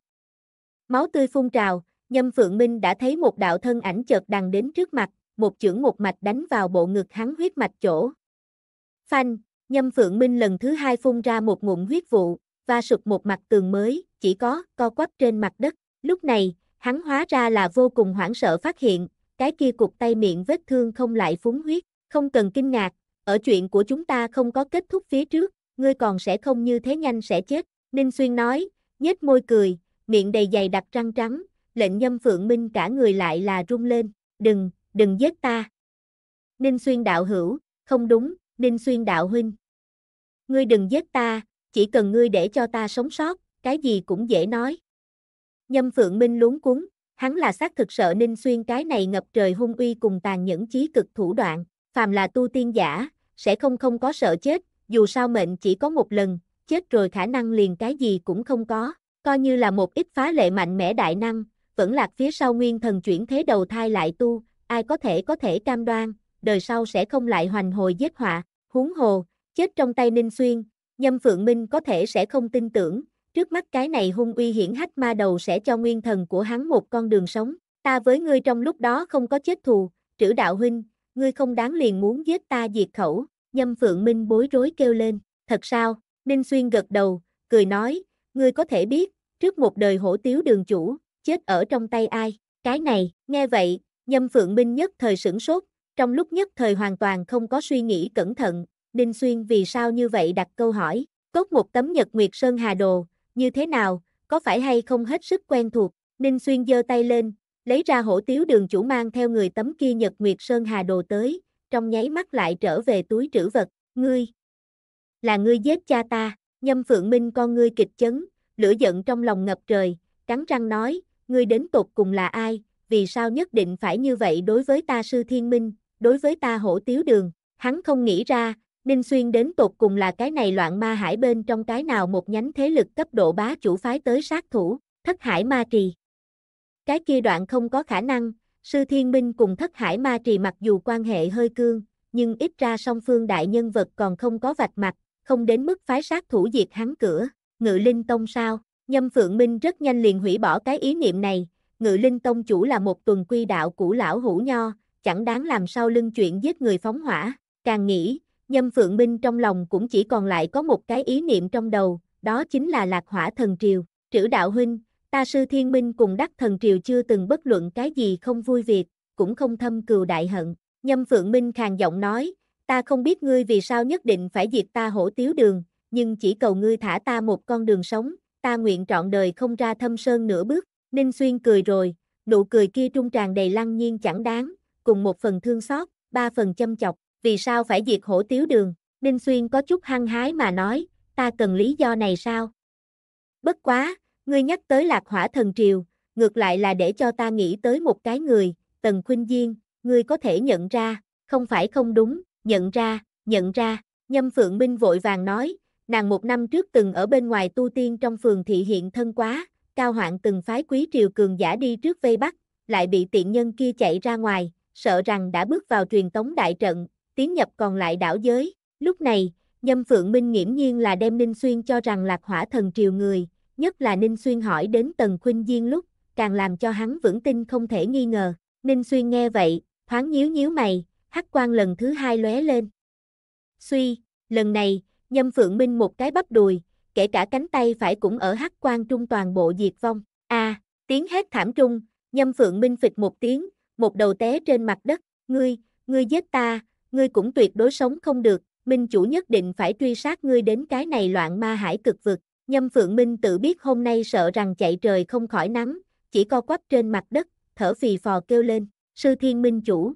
Máu tươi phun trào, Nhâm Phượng Minh đã thấy một đạo thân ảnh chợt đằng đến trước mặt, một chưởng một mạch đánh vào bộ ngực hắn huyết mạch chỗ. Phanh, Nhâm Phượng Minh lần thứ hai phun ra một ngụm huyết vụ, và sụp một mặt tường mới, chỉ có co quắp trên mặt đất. Lúc này, hắn hóa ra là vô cùng hoảng sợ phát hiện, cái kia cục tay miệng vết thương không lại phúng huyết. Không cần kinh ngạc, ở chuyện của chúng ta không có kết thúc phía trước, ngươi còn sẽ không như thế nhanh sẽ chết, Ninh Xuyên nói, nhếch môi cười, miệng đầy dày đặc răng trắng, lệnh nhâm phượng minh cả người lại là rung lên, đừng, đừng giết ta. Ninh Xuyên đạo hữu, không đúng, Ninh Xuyên đạo huynh. Ngươi đừng giết ta, chỉ cần ngươi để cho ta sống sót, cái gì cũng dễ nói. Nhâm Phượng Minh luống cuống, hắn là xác thực sợ Ninh Xuyên cái này ngập trời hung uy cùng tàn nhẫn chí cực thủ đoạn, phàm là tu tiên giả, sẽ không không có sợ chết, dù sao mệnh chỉ có một lần, chết rồi khả năng liền cái gì cũng không có, coi như là một ít phá lệ mạnh mẽ đại năng, vẫn lạc phía sau nguyên thần chuyển thế đầu thai lại tu, ai có thể có thể cam đoan, đời sau sẽ không lại hoành hồi giết họa, huống hồ, chết trong tay Ninh Xuyên, Nhâm Phượng Minh có thể sẽ không tin tưởng, trước mắt cái này hung uy hiển hách ma đầu sẽ cho nguyên thần của hắn một con đường sống, ta với ngươi trong lúc đó không có chết thù, trữ đạo huynh, ngươi không đáng liền muốn giết ta diệt khẩu, nhâm phượng minh bối rối kêu lên, thật sao, Ninh Xuyên gật đầu, cười nói, ngươi có thể biết, trước một đời hổ tiếu đường chủ, chết ở trong tay ai, cái này, nghe vậy, nhâm phượng minh nhất thời sửng sốt, trong lúc nhất thời hoàn toàn không có suy nghĩ cẩn thận, Ninh Xuyên vì sao như vậy đặt câu hỏi, cốt một tấm nhật nguyệt sơn hà đồ, như thế nào, có phải hay không hết sức quen thuộc, Ninh Xuyên giơ tay lên, Lấy ra hổ tiếu đường chủ mang theo người tấm kia nhật nguyệt sơn hà đồ tới, trong nháy mắt lại trở về túi trữ vật, ngươi. Là ngươi giết cha ta, nhâm phượng minh con ngươi kịch chấn, lửa giận trong lòng ngập trời, cắn răng nói, ngươi đến tột cùng là ai, vì sao nhất định phải như vậy đối với ta sư thiên minh, đối với ta hổ tiếu đường, hắn không nghĩ ra, Ninh Xuyên đến tột cùng là cái này loạn ma hải bên trong cái nào một nhánh thế lực cấp độ bá chủ phái tới sát thủ, thất hải ma trì. Cái kia đoạn không có khả năng, sư thiên minh cùng thất hải ma trì mặc dù quan hệ hơi cương, nhưng ít ra song phương đại nhân vật còn không có vạch mặt, không đến mức phái sát thủ diệt hắn cửa, ngự linh tông sao, nhâm phượng minh rất nhanh liền hủy bỏ cái ý niệm này, ngự linh tông chủ là một tuần quy đạo của lão hủ nho, chẳng đáng làm sao lưng chuyện giết người phóng hỏa, càng nghĩ, nhâm phượng minh trong lòng cũng chỉ còn lại có một cái ý niệm trong đầu, đó chính là lạc hỏa thần triều, trữ đạo huynh, ta sư thiên minh cùng đắc thần triều chưa từng bất luận cái gì không vui việc, cũng không thâm cừu đại hận. Nhâm Phượng Minh khàn giọng nói, ta không biết ngươi vì sao nhất định phải diệt ta hổ tiếu đường, nhưng chỉ cầu ngươi thả ta một con đường sống, ta nguyện trọn đời không ra thâm sơn nửa bước. Ninh Xuyên cười rồi, nụ cười kia trung tràn đầy lăng nhiên chẳng đáng, cùng một phần thương xót, ba phần châm chọc, vì sao phải diệt hổ tiếu đường. Ninh Xuyên có chút hăng hái mà nói, ta cần lý do này sao? Bất quá, Ngươi nhắc tới lạc hỏa thần triều, ngược lại là để cho ta nghĩ tới một cái người, Tần Khuynh Diên, ngươi có thể nhận ra, không phải không đúng, nhận ra, nhận ra, Nhâm Phượng Minh vội vàng nói, nàng một năm trước từng ở bên ngoài tu tiên trong phường thị hiện thân quá, cao hoạn từng phái quý triều cường giả đi trước vây bắt, lại bị tiện nhân kia chạy ra ngoài, sợ rằng đã bước vào truyền tống đại trận, tiến nhập còn lại đảo giới, lúc này, Nhâm Phượng Minh nghiễm nhiên là đem Ninh Xuyên cho rằng lạc hỏa thần triều người, nhất là Ninh Xuyên hỏi đến Tần Khuynh Diên lúc, càng làm cho hắn vững tin không thể nghi ngờ. Ninh Xuyên nghe vậy, thoáng nhíu nhíu mày, hắc quan lần thứ hai lóe lên. Suy, lần này, Nhâm Phượng Minh một cái bắp đùi, kể cả cánh tay phải cũng ở hắc quan trung toàn bộ diệt vong. A, à, tiếng hét thảm trung, Nhâm Phượng Minh phịch một tiếng, một đầu té trên mặt đất, ngươi, ngươi giết ta, ngươi cũng tuyệt đối sống không được, Minh chủ nhất định phải truy sát ngươi đến cái này loạn ma hải cực vực. Nhâm Phượng Minh tự biết hôm nay sợ rằng chạy trời không khỏi nắng, chỉ co quắp trên mặt đất, thở phì phò kêu lên, sư thiên minh chủ.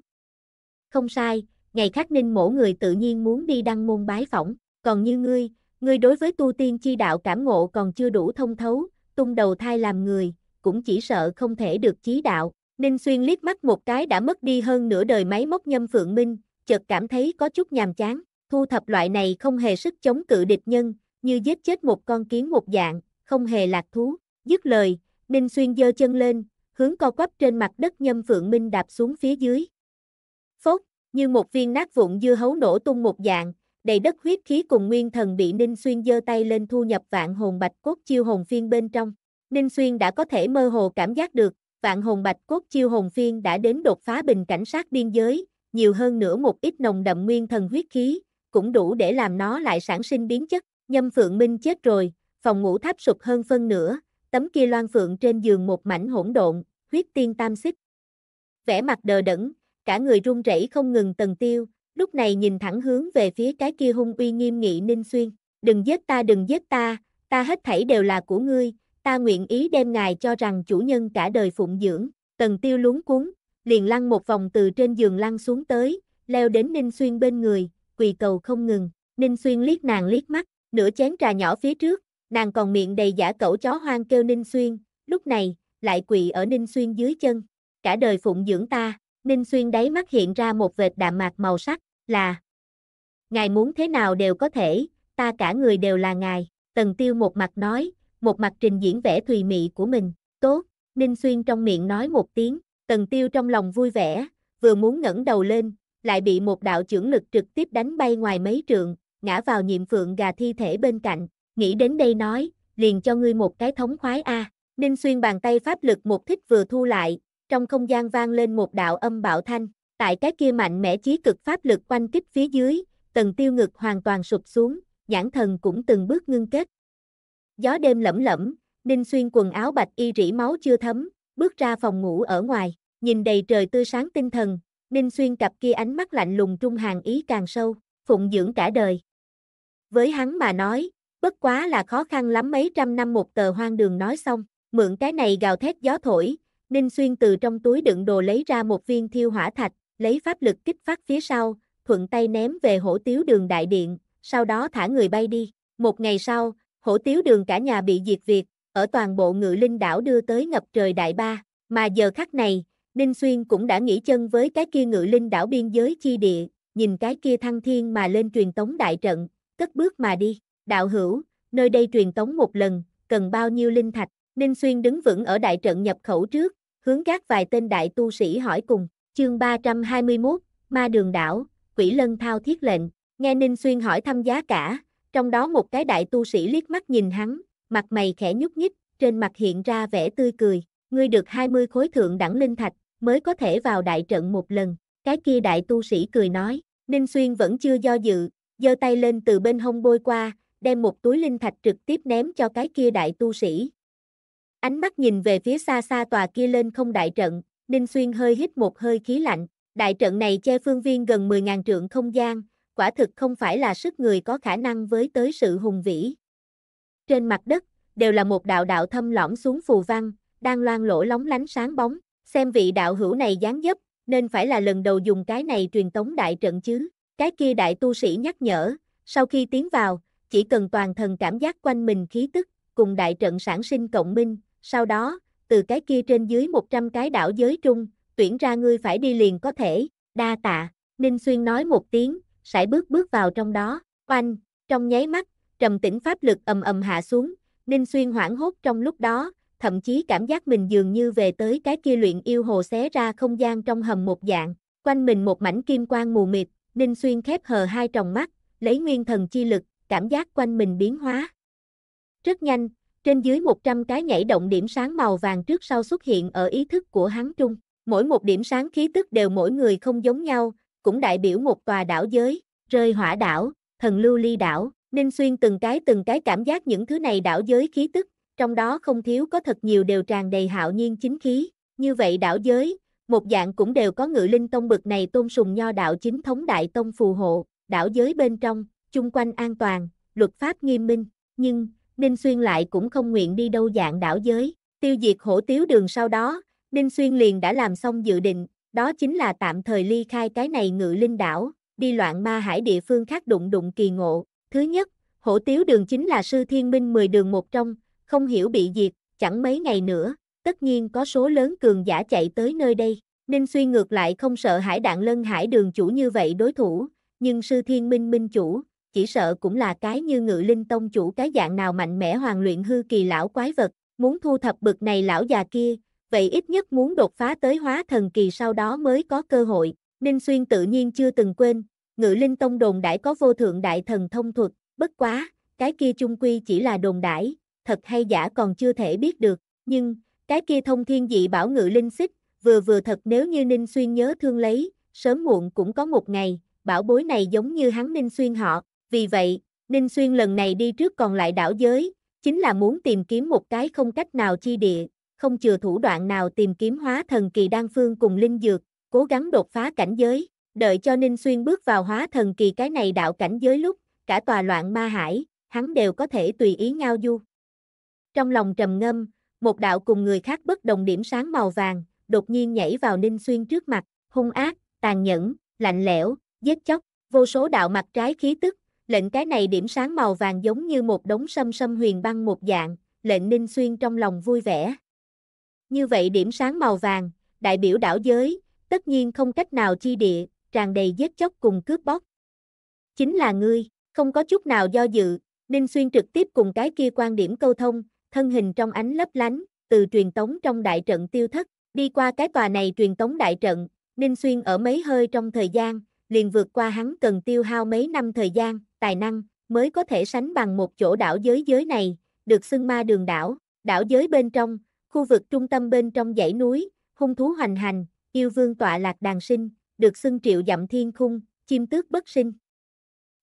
Không sai, ngày khác ninh mổ người tự nhiên muốn đi đăng môn bái phỏng, còn như ngươi, ngươi đối với tu tiên chi đạo cảm ngộ còn chưa đủ thông thấu, tung đầu thai làm người, cũng chỉ sợ không thể được chí đạo. Ninh Xuyên liếc mắt một cái đã mất đi hơn nửa đời máy móc nhâm phượng minh, chợt cảm thấy có chút nhàm chán, thu thập loại này không hề sức chống cự địch nhân, như giết chết một con kiến một dạng, không hề lạc thú. Dứt lời, Ninh Xuyên giơ chân lên, hướng co quắp trên mặt đất nhâm phượng minh đạp xuống phía dưới. Phốt, như một viên nát vụn dưa hấu nổ tung một dạng, đầy đất huyết khí cùng nguyên thần bị Ninh Xuyên giơ tay lên thu nhập vạn hồn bạch cốt chiêu hồn phiên bên trong. Ninh Xuyên đã có thể mơ hồ cảm giác được, vạn hồn bạch cốt chiêu hồn phiên đã đến đột phá bình cảnh sát biên giới, nhiều hơn nữa một ít nồng đậm nguyên thần huyết khí, cũng đủ để làm nó lại sản sinh biến chất. Nhâm Phượng Minh chết rồi, phòng ngủ tháp sụp hơn phân nửa, tấm kia loan phượng trên giường một mảnh hỗn độn, huyết tiên tam xích. Vẻ mặt đờ đẫn, cả người run rẩy không ngừng tần tiêu, lúc này nhìn thẳng hướng về phía cái kia hung uy nghiêm nghị Ninh Xuyên, đừng giết ta đừng giết ta, ta hết thảy đều là của ngươi, ta nguyện ý đem ngài cho rằng chủ nhân cả đời phụng dưỡng, tần tiêu luống cuốn, liền lăn một vòng từ trên giường lăn xuống tới, leo đến Ninh Xuyên bên người, quỳ cầu không ngừng, Ninh Xuyên liếc nàng liếc mắt, nửa chén trà nhỏ phía trước, nàng còn miệng đầy giả cẩu chó hoang kêu Ninh Xuyên, lúc này, lại quỳ ở Ninh Xuyên dưới chân, cả đời phụng dưỡng ta, Ninh Xuyên đáy mắt hiện ra một vệt đạm mạc màu sắc, là Ngài muốn thế nào đều có thể, ta cả người đều là ngài, tần tiêu một mặt nói, một mặt trình diễn vẻ thùy mị của mình, tốt, Ninh Xuyên trong miệng nói một tiếng, tần tiêu trong lòng vui vẻ, vừa muốn ngẩng đầu lên, lại bị một đạo chưởng lực trực tiếp đánh bay ngoài mấy trượng, ngã vào nhiệm phượng gà thi thể bên cạnh, nghĩ đến đây nói, liền cho ngươi một cái thống khoái a. Ninh Xuyên bàn tay pháp lực một thích vừa thu lại, trong không gian vang lên một đạo âm bạo thanh, tại cái kia mạnh mẽ chí cực pháp lực quanh kích phía dưới, tầng tiêu ngực hoàn toàn sụp xuống, nhãn thần cũng từng bước ngưng kết. Gió đêm lẫm lẫm, Ninh Xuyên quần áo bạch y rỉ máu chưa thấm, bước ra phòng ngủ ở ngoài, nhìn đầy trời tươi sáng tinh thần, Ninh Xuyên cặp kia ánh mắt lạnh lùng trung hàng ý càng sâu, phụng dưỡng cả đời, với hắn mà nói, bất quá là khó khăn lắm mấy trăm năm một tờ hoang đường nói xong, mượn cái này gào thét gió thổi, Ninh Xuyên từ trong túi đựng đồ lấy ra một viên thiêu hỏa thạch, lấy pháp lực kích phát phía sau, thuận tay ném về hổ tiếu đường đại điện, sau đó thả người bay đi. Một ngày sau, hổ tiếu đường cả nhà bị diệt việt, ở toàn bộ ngự linh đảo đưa tới ngập trời đại ba, mà giờ khắc này, Ninh Xuyên cũng đã nghỉ chân với cái kia ngự linh đảo biên giới chi địa, nhìn cái kia thăng thiên mà lên truyền tống đại trận, cất bước mà đi, đạo hữu, nơi đây truyền tống một lần, cần bao nhiêu linh thạch, Ninh Xuyên đứng vững ở đại trận nhập khẩu trước, hướng các vài tên đại tu sĩ hỏi cùng, chương 321, Ma Đường Đảo, Quỷ Lân Thao Thiết Lệnh, nghe Ninh Xuyên hỏi thăm giá cả, trong đó một cái đại tu sĩ liếc mắt nhìn hắn, mặt mày khẽ nhúc nhích, trên mặt hiện ra vẻ tươi cười, ngươi được 20 khối thượng đẳng linh thạch, mới có thể vào đại trận một lần, cái kia đại tu sĩ cười nói, Ninh Xuyên vẫn chưa do dự, giơ tay lên từ bên hông bôi qua, đem một túi linh thạch trực tiếp ném cho cái kia đại tu sĩ. Ánh mắt nhìn về phía xa xa tòa kia lên không đại trận, Ninh Xuyên hơi hít một hơi khí lạnh, đại trận này che phương viên gần 10.000 trượng không gian, quả thực không phải là sức người có khả năng với tới sự hùng vĩ. Trên mặt đất, đều là một đạo đạo thâm lõm xuống phù văn, đang loan lỗ lóng lánh sáng bóng, xem vị đạo hữu này dáng dấp, nên phải là lần đầu dùng cái này truyền tống đại trận chứ. Cái kia đại tu sĩ nhắc nhở, sau khi tiến vào, chỉ cần toàn thần cảm giác quanh mình khí tức, cùng đại trận sản sinh cộng minh, sau đó, từ cái kia trên dưới 100 cái đảo giới trung, tuyển ra ngươi phải đi liền có thể, đa tạ, Ninh Xuyên nói một tiếng, sải bước bước vào trong đó, quanh trong nháy mắt, trầm tĩnh pháp lực ầm ầm hạ xuống, Ninh Xuyên hoảng hốt trong lúc đó, thậm chí cảm giác mình dường như về tới cái kia luyện yêu hồ xé ra không gian trong hầm một dạng, quanh mình một mảnh kim quang mù mịt, Ninh Xuyên khép hờ hai tròng mắt, lấy nguyên thần chi lực, cảm giác quanh mình biến hóa. Rất nhanh, trên dưới 100 cái nhảy động điểm sáng màu vàng trước sau xuất hiện ở ý thức của hắn trung. Mỗi một điểm sáng khí tức đều mỗi người không giống nhau, cũng đại biểu một tòa đảo giới, rơi hỏa đảo, thần lưu ly đảo. Ninh Xuyên từng cái từng cái cảm giác những thứ này đảo giới khí tức, trong đó không thiếu có thật nhiều đều tràn đầy hạo nhiên chính khí. Như vậy đảo giới, một dạng cũng đều có ngự linh tông bực này tôn sùng nho đạo chính thống đại tông phù hộ, đảo giới bên trong, chung quanh an toàn, luật pháp nghiêm minh, nhưng, Ninh Xuyên lại cũng không nguyện đi đâu dạng đảo giới, tiêu diệt hổ tiếu đường sau đó, Ninh Xuyên liền đã làm xong dự định, đó chính là tạm thời ly khai cái này ngự linh đảo, đi loạn ma hải địa phương khác đụng đụng kỳ ngộ. Thứ nhất, hổ tiếu đường chính là sư thiên minh 10 đường một trong, không hiểu bị diệt, chẳng mấy ngày nữa, tất nhiên có số lớn cường giả chạy tới nơi đây. Ninh Xuyên ngược lại không sợ hải đạn lân hải đường chủ như vậy đối thủ, nhưng sư thiên minh minh chủ, chỉ sợ cũng là cái như ngự linh tông chủ cái dạng nào mạnh mẽ hoàn luyện hư kỳ lão quái vật, muốn thu thập bực này lão già kia, vậy ít nhất muốn đột phá tới hóa thần kỳ sau đó mới có cơ hội. Ninh Xuyên tự nhiên chưa từng quên, ngự linh tông đồn đãi có vô thượng đại thần thông thuật, bất quá, cái kia chung quy chỉ là đồn đãi, thật hay giả còn chưa thể biết được, nhưng, cái kia thông thiên dị bảo ngự linh xích, vừa vừa thật nếu như Ninh Xuyên nhớ thương lấy, sớm muộn cũng có một ngày, bảo bối này giống như hắn Ninh Xuyên họ, vì vậy, Ninh Xuyên lần này đi trước còn lại đảo giới, chính là muốn tìm kiếm một cái không cách nào chi địa, không chừa thủ đoạn nào tìm kiếm hóa thần kỳ đan phương cùng linh dược, cố gắng đột phá cảnh giới, đợi cho Ninh Xuyên bước vào hóa thần kỳ cái này đạo cảnh giới lúc, cả tòa loạn ma hải, hắn đều có thể tùy ý ngao du. Trong lòng trầm ngâm, một đạo cùng người khác bất đồng điểm sáng màu vàng, đột nhiên nhảy vào Ninh Xuyên trước mặt, hung ác, tàn nhẫn, lạnh lẽo, giết chóc, vô số đạo mặt trái khí tức, lệnh cái này điểm sáng màu vàng giống như một đống sâm sâm huyền băng một dạng, lệnh Ninh Xuyên trong lòng vui vẻ. Như vậy điểm sáng màu vàng, đại biểu đảo giới, tất nhiên không cách nào chi địa, tràn đầy giết chóc cùng cướp bóc. Chính là ngươi, không có chút nào do dự, Ninh Xuyên trực tiếp cùng cái kia quan điểm câu thông, thân hình trong ánh lấp lánh, từ truyền tống trong đại trận tiêu thất, đi qua cái tòa này truyền tống đại trận, Ninh Xuyên ở mấy hơi trong thời gian, liền vượt qua hắn cần tiêu hao mấy năm thời gian, tài năng, mới có thể sánh bằng một chỗ đảo giới giới này, được xưng ma đường đảo, đảo giới bên trong, khu vực trung tâm bên trong dãy núi, hung thú hoành hành, yêu vương tọa lạc đàn sinh, được xưng triệu dặm thiên khung, chim tước bất sinh.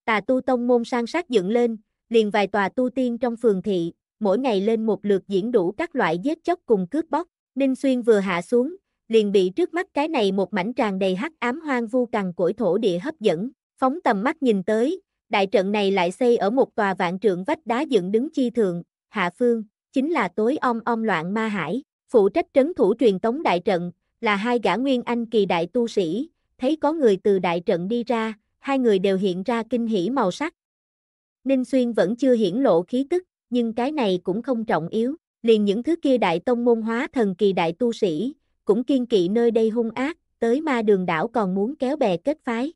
Tà tu tông môn sang sát dựng lên, liền vài tòa tu tiên trong phường thị, mỗi ngày lên một lượt diễn đủ các loại giết chóc cùng cướp bóc, Ninh Xuyên vừa hạ xuống, liền bị trước mắt cái này một mảnh tràn đầy hắc ám hoang vu cằn cỗi thổ địa hấp dẫn, phóng tầm mắt nhìn tới, đại trận này lại xây ở một tòa vạn trượng vách đá dựng đứng chi thượng, hạ phương, chính là tối om om loạn ma hải, phụ trách trấn thủ truyền tống đại trận, là hai gã nguyên anh kỳ đại tu sĩ, thấy có người từ đại trận đi ra, hai người đều hiện ra kinh hỉ màu sắc. Ninh Xuyên vẫn chưa hiển lộ khí tức, nhưng cái này cũng không trọng yếu, liền những thứ kia đại tông môn hóa thần kỳ đại tu sĩ, cũng kiên kỵ nơi đây hung ác, tới ma đường đảo còn muốn kéo bè kết phái.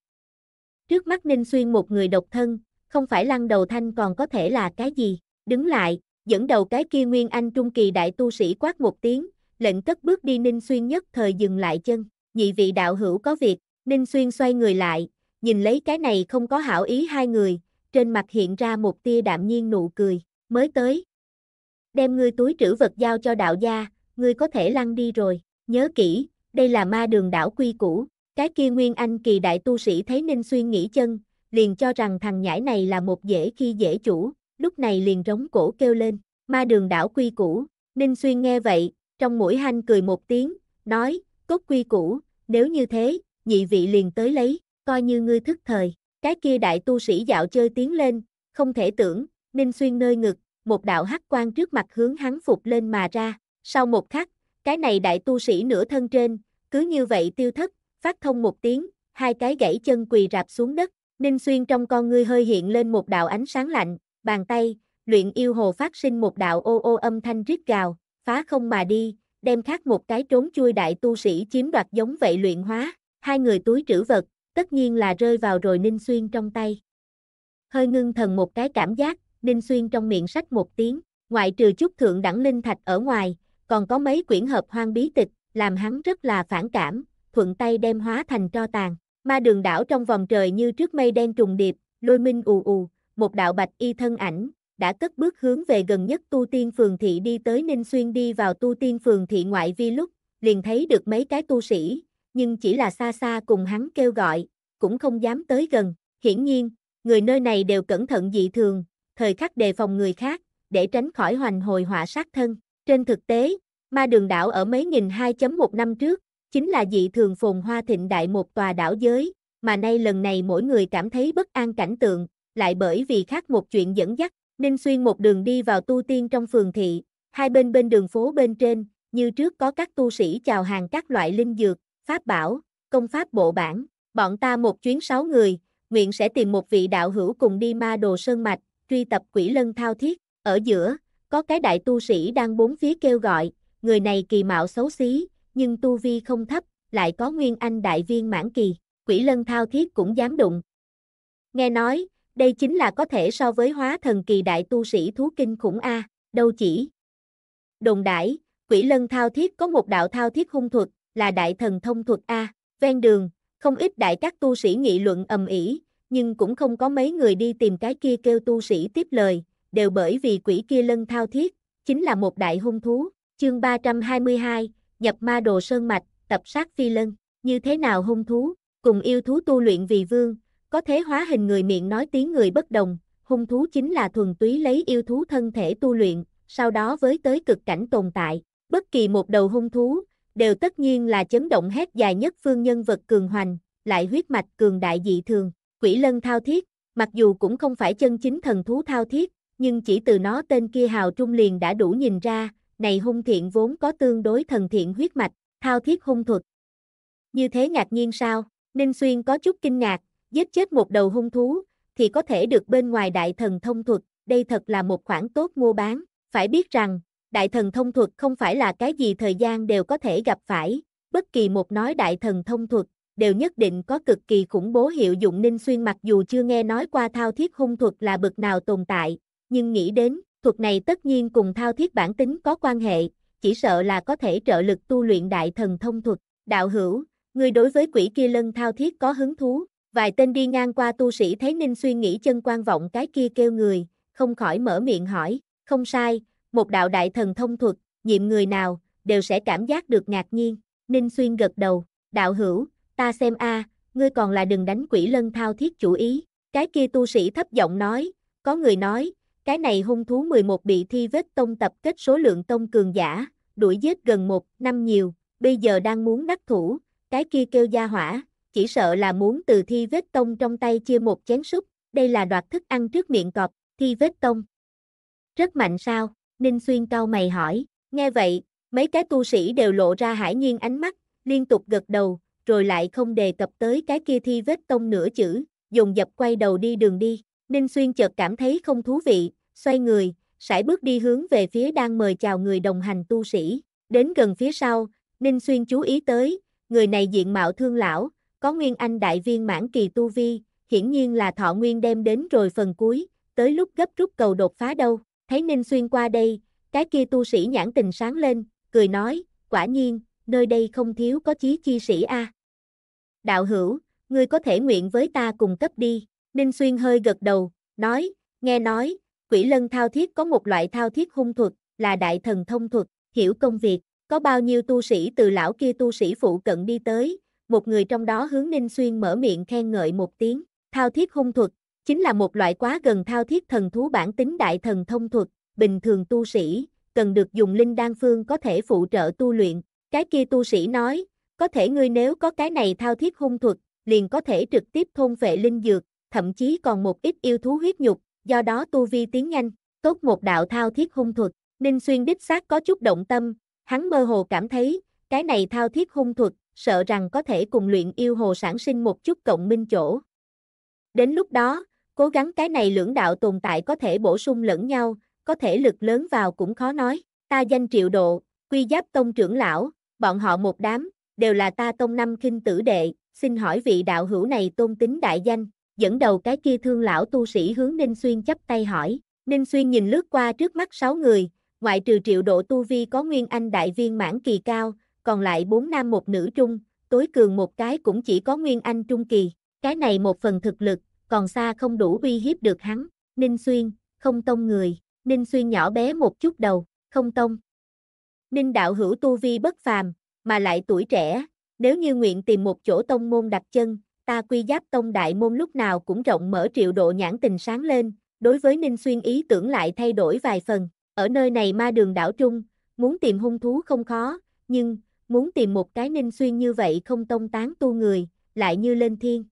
Trước mắt Ninh Xuyên một người độc thân, không phải lăng đầu thanh còn có thể là cái gì, đứng lại, dẫn đầu cái kia nguyên anh trung kỳ đại tu sĩ quát một tiếng, lệnh cất bước đi Ninh Xuyên nhất thời dừng lại chân, nhị vị đạo hữu có việc, Ninh Xuyên xoay người lại, nhìn lấy cái này không có hảo ý hai người, trên mặt hiện ra một tia đạm nhiên nụ cười, mới tới. Đem ngươi túi trữ vật giao cho đạo gia, ngươi có thể lăn đi rồi, nhớ kỹ, đây là ma đường đảo quy cũ. Cái kia Nguyên Anh kỳ đại tu sĩ thấy Ninh Xuyên nghĩ chân, liền cho rằng thằng nhãi này là một dễ khi dễ chủ, lúc này liền rống cổ kêu lên, ma đường đảo quy cũ, Ninh Xuyên nghe vậy, trong mũi hanh cười một tiếng, nói, cốt quy cũ, nếu như thế, nhị vị liền tới lấy, coi như ngươi thức thời, cái kia đại tu sĩ dạo chơi tiến lên, không thể tưởng, Ninh Xuyên nơi ngực, một đạo hắc quan trước mặt hướng hắn phục lên mà ra, sau một khắc, cái này đại tu sĩ nửa thân trên, cứ như vậy tiêu thất, phát thông một tiếng, hai cái gãy chân quỳ rạp xuống đất, Ninh Xuyên trong con ngươi hơi hiện lên một đạo ánh sáng lạnh, bàn tay, luyện yêu hồ phát sinh một đạo ô ô âm thanh rít gào, phá không mà đi, đem khác một cái trốn chui đại tu sĩ chiếm đoạt giống vậy luyện hóa, hai người túi trữ vật, tất nhiên là rơi vào rồi Ninh Xuyên trong tay. Hơi ngưng thần một cái cảm giác, Ninh Xuyên trong miệng sách một tiếng, ngoại trừ chút thượng đẳng linh thạch ở ngoài, còn có mấy quyển hợp hoang bí tịch, làm hắn rất là phản cảm, thuận tay đem hóa thành tro tàn. Ma đường đảo trong vòng trời như trước mây đen trùng điệp, lôi minh ù ù, một đạo bạch y thân ảnh, đã cất bước hướng về gần nhất tu tiên phường thị đi tới Ninh Xuyên đi vào tu tiên phường thị ngoại vi lúc, liền thấy được mấy cái tu sĩ, nhưng chỉ là xa xa cùng hắn kêu gọi, cũng không dám tới gần, hiển nhiên, người nơi này đều cẩn thận dị thường, thời khắc đề phòng người khác, để tránh khỏi hoành hồi họa sát thân. Trên thực tế, ma đường đảo ở mấy nghìn 2.1 năm trước, chính là dị thường phồn hoa thịnh đại một tòa đảo giới, mà nay lần này mỗi người cảm thấy bất an cảnh tượng, lại bởi vì khác một chuyện dẫn dắt, nên Xuyên một đường đi vào tu tiên trong phường thị, hai bên bên đường phố bên trên, như trước có các tu sĩ chào hàng các loại linh dược, pháp bảo, công pháp bộ bản, bọn ta một chuyến sáu người, nguyện sẽ tìm một vị đạo hữu cùng đi ma đồ sơn mạch, truy tập quỷ lân thao thiết, ở giữa, có cái đại tu sĩ đang bốn phía kêu gọi, người này kỳ mạo xấu xí, nhưng tu vi không thấp, lại có nguyên anh đại viên mãn kỳ, quỷ lân thao thiết cũng dám đụng. Nghe nói, đây chính là có thể so với hóa thần kỳ đại tu sĩ thú kinh khủng A, đâu chỉ. đồng đãi, quỷ lân thao thiết có một đạo thao thiết hung thuật, là đại thần thông thuật A, ven đường, không ít đại các tu sĩ nghị luận ầm ĩ, nhưng cũng không có mấy người đi tìm cái kia kêu tu sĩ tiếp lời, đều bởi vì quỷ kia lân thao thiết, chính là một đại hung thú, chương 322, nhập ma đồ sơn mạch, tập sát phi lân, như thế nào hung thú, cùng yêu thú tu luyện vì vương, có thế hóa hình người miệng nói tiếng người bất đồng, hung thú chính là thuần túy lấy yêu thú thân thể tu luyện, sau đó với tới cực cảnh tồn tại, bất kỳ một đầu hung thú, đều tất nhiên là chấn động hết dài nhất phương nhân vật cường hoành, lại huyết mạch cường đại dị thường, Quỷ lân thao thiết, mặc dù cũng không phải chân chính thần thú thao thiết, nhưng chỉ từ nó tên kia hào trung liền đã đủ nhìn ra, này hung thiện vốn có tương đối thần thiện huyết mạch, thao thiết hung thuật. Như thế ngạc nhiên sao, Ninh Xuyên có chút kinh ngạc, giết chết một đầu hung thú, thì có thể được bên ngoài đại thần thông thuật, đây thật là một khoản tốt mua bán, phải biết rằng, đại thần thông thuật không phải là cái gì thời gian đều có thể gặp phải, bất kỳ một nói đại thần thông thuật, đều nhất định có cực kỳ khủng bố hiệu dụng Ninh Xuyên mặc dù chưa nghe nói qua thao thiết hung thuật là bực nào tồn tại, nhưng nghĩ đến, thuật này tất nhiên cùng thao thiết bản tính có quan hệ, chỉ sợ là có thể trợ lực tu luyện đại thần thông thuật. Đạo hữu, người đối với quỷ kia lân thao thiết có hứng thú, vài tên đi ngang qua tu sĩ thấy Ninh Xuyên nghĩ chân quan vọng cái kia kêu người, không khỏi mở miệng hỏi, không sai, một đạo đại thần thông thuật, nhiệm người nào, đều sẽ cảm giác được ngạc nhiên, Ninh Xuyên gật đầu, đạo hữu, ta xem a, ngươi còn là đừng đánh quỷ lân thao thiết chủ ý. Cái kia tu sĩ thấp giọng nói, có người nói, cái này hung thú 11 bị thi vết tông tập kết số lượng tông cường giả, đuổi giết gần một năm nhiều, bây giờ đang muốn đắc thủ, cái kia kêu gia hỏa, chỉ sợ là muốn từ thi vết tông trong tay chia một chén súp, đây là đoạt thức ăn trước miệng cọp, thi vết tông. Rất mạnh sao? Ninh Xuyên cao mày hỏi, nghe vậy, mấy cái tu sĩ đều lộ ra hải nhiên ánh mắt, liên tục gật đầu, rồi lại không đề cập tới cái kia thi vết tông nửa chữ, dùng dập quay đầu đi đường đi, Ninh Xuyên chợt cảm thấy không thú vị, xoay người, sải bước đi hướng về phía đang mời chào người đồng hành tu sĩ, đến gần phía sau, Ninh Xuyên chú ý tới, người này diện mạo thương lão, có nguyên anh đại viên mãn kỳ tu vi, hiển nhiên là thọ nguyên đem đến rồi phần cuối, tới lúc gấp rút cầu đột phá đâu, thấy Ninh Xuyên qua đây, cái kia tu sĩ nhãn tình sáng lên, cười nói, quả nhiên, nơi đây không thiếu có chí chi sĩ a. Đạo hữu, ngươi có thể nguyện với ta cùng cấp đi, Ninh Xuyên hơi gật đầu, nói, nghe nói, quỷ lân thao thiết có một loại thao thiết hung thuật, là đại thần thông thuật, hiểu công việc, có bao nhiêu tu sĩ từ lão kia tu sĩ phụ cận đi tới, một người trong đó hướng Ninh Xuyên mở miệng khen ngợi một tiếng, thao thiết hung thuật, chính là một loại quá gần thao thiết thần thú bản tính đại thần thông thuật, bình thường tu sĩ, cần được dùng linh đan phương có thể phụ trợ tu luyện, cái kia tu sĩ nói, có thể ngươi nếu có cái này thao thiết hung thuật, liền có thể trực tiếp thôn phệ linh dược, thậm chí còn một ít yêu thú huyết nhục, do đó tu vi tiến nhanh, tốt một đạo thao thiết hung thuật. Ninh Xuyên đích xác có chút động tâm, hắn mơ hồ cảm thấy, cái này thao thiết hung thuật, sợ rằng có thể cùng luyện yêu hồ sản sinh một chút cộng minh chỗ. Đến lúc đó, cố gắng cái này lưỡng đạo tồn tại có thể bổ sung lẫn nhau, có thể lực lớn vào cũng khó nói. Ta danh triệu độ, quy giáp tông trưởng lão, bọn họ một đám, đều là ta tông năm kinh tử đệ, xin hỏi vị đạo hữu này tôn tính đại danh, dẫn đầu cái kia thương lão tu sĩ hướng Ninh Xuyên chấp tay hỏi, Ninh Xuyên nhìn lướt qua trước mắt sáu người, ngoại trừ triệu độ tu vi có nguyên anh đại viên mãn kỳ cao, còn lại bốn nam một nữ trung, tối cường một cái cũng chỉ có nguyên anh trung kỳ, cái này một phần thực lực, còn xa không đủ uy hiếp được hắn, Ninh Xuyên, không tông người, Ninh Xuyên nhỏ bé một chút đầu, không tông, Ninh đạo hữu tu vi bất phàm, mà lại tuổi trẻ, nếu như nguyện tìm một chỗ tông môn đặt chân, ta quy giáp tông đại môn lúc nào cũng rộng mở triệu độ nhãn tình sáng lên, đối với Ninh Xuyên ý tưởng lại thay đổi vài phần, ở nơi này ma đường đảo trung, muốn tìm hung thú không khó, nhưng, muốn tìm một cái Ninh Xuyên như vậy không tông tán tu người, lại như lên thiên.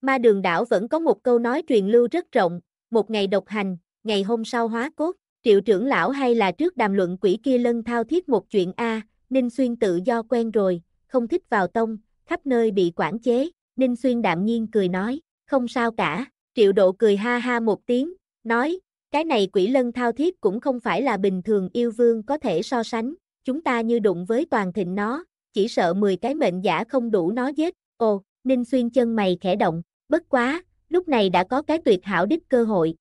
Ma đường đảo vẫn có một câu nói truyền lưu rất rộng, một ngày độc hành, ngày hôm sau hóa cốt. Triệu trưởng lão hay là trước đàm luận quỷ kia lân thao thiết một chuyện A, Ninh Xuyên tự do quen rồi, không thích vào tông, khắp nơi bị quản chế, Ninh Xuyên đạm nhiên cười nói, không sao cả, triệu độ cười ha ha một tiếng, nói, cái này quỷ lân thao thiết cũng không phải là bình thường yêu vương có thể so sánh, chúng ta như đụng với toàn thịnh nó, chỉ sợ 10 cái mệnh giả không đủ nó giết, ồ, Ninh Xuyên chân mày khẽ động, bất quá, lúc này đã có cái tuyệt hảo đích cơ hội,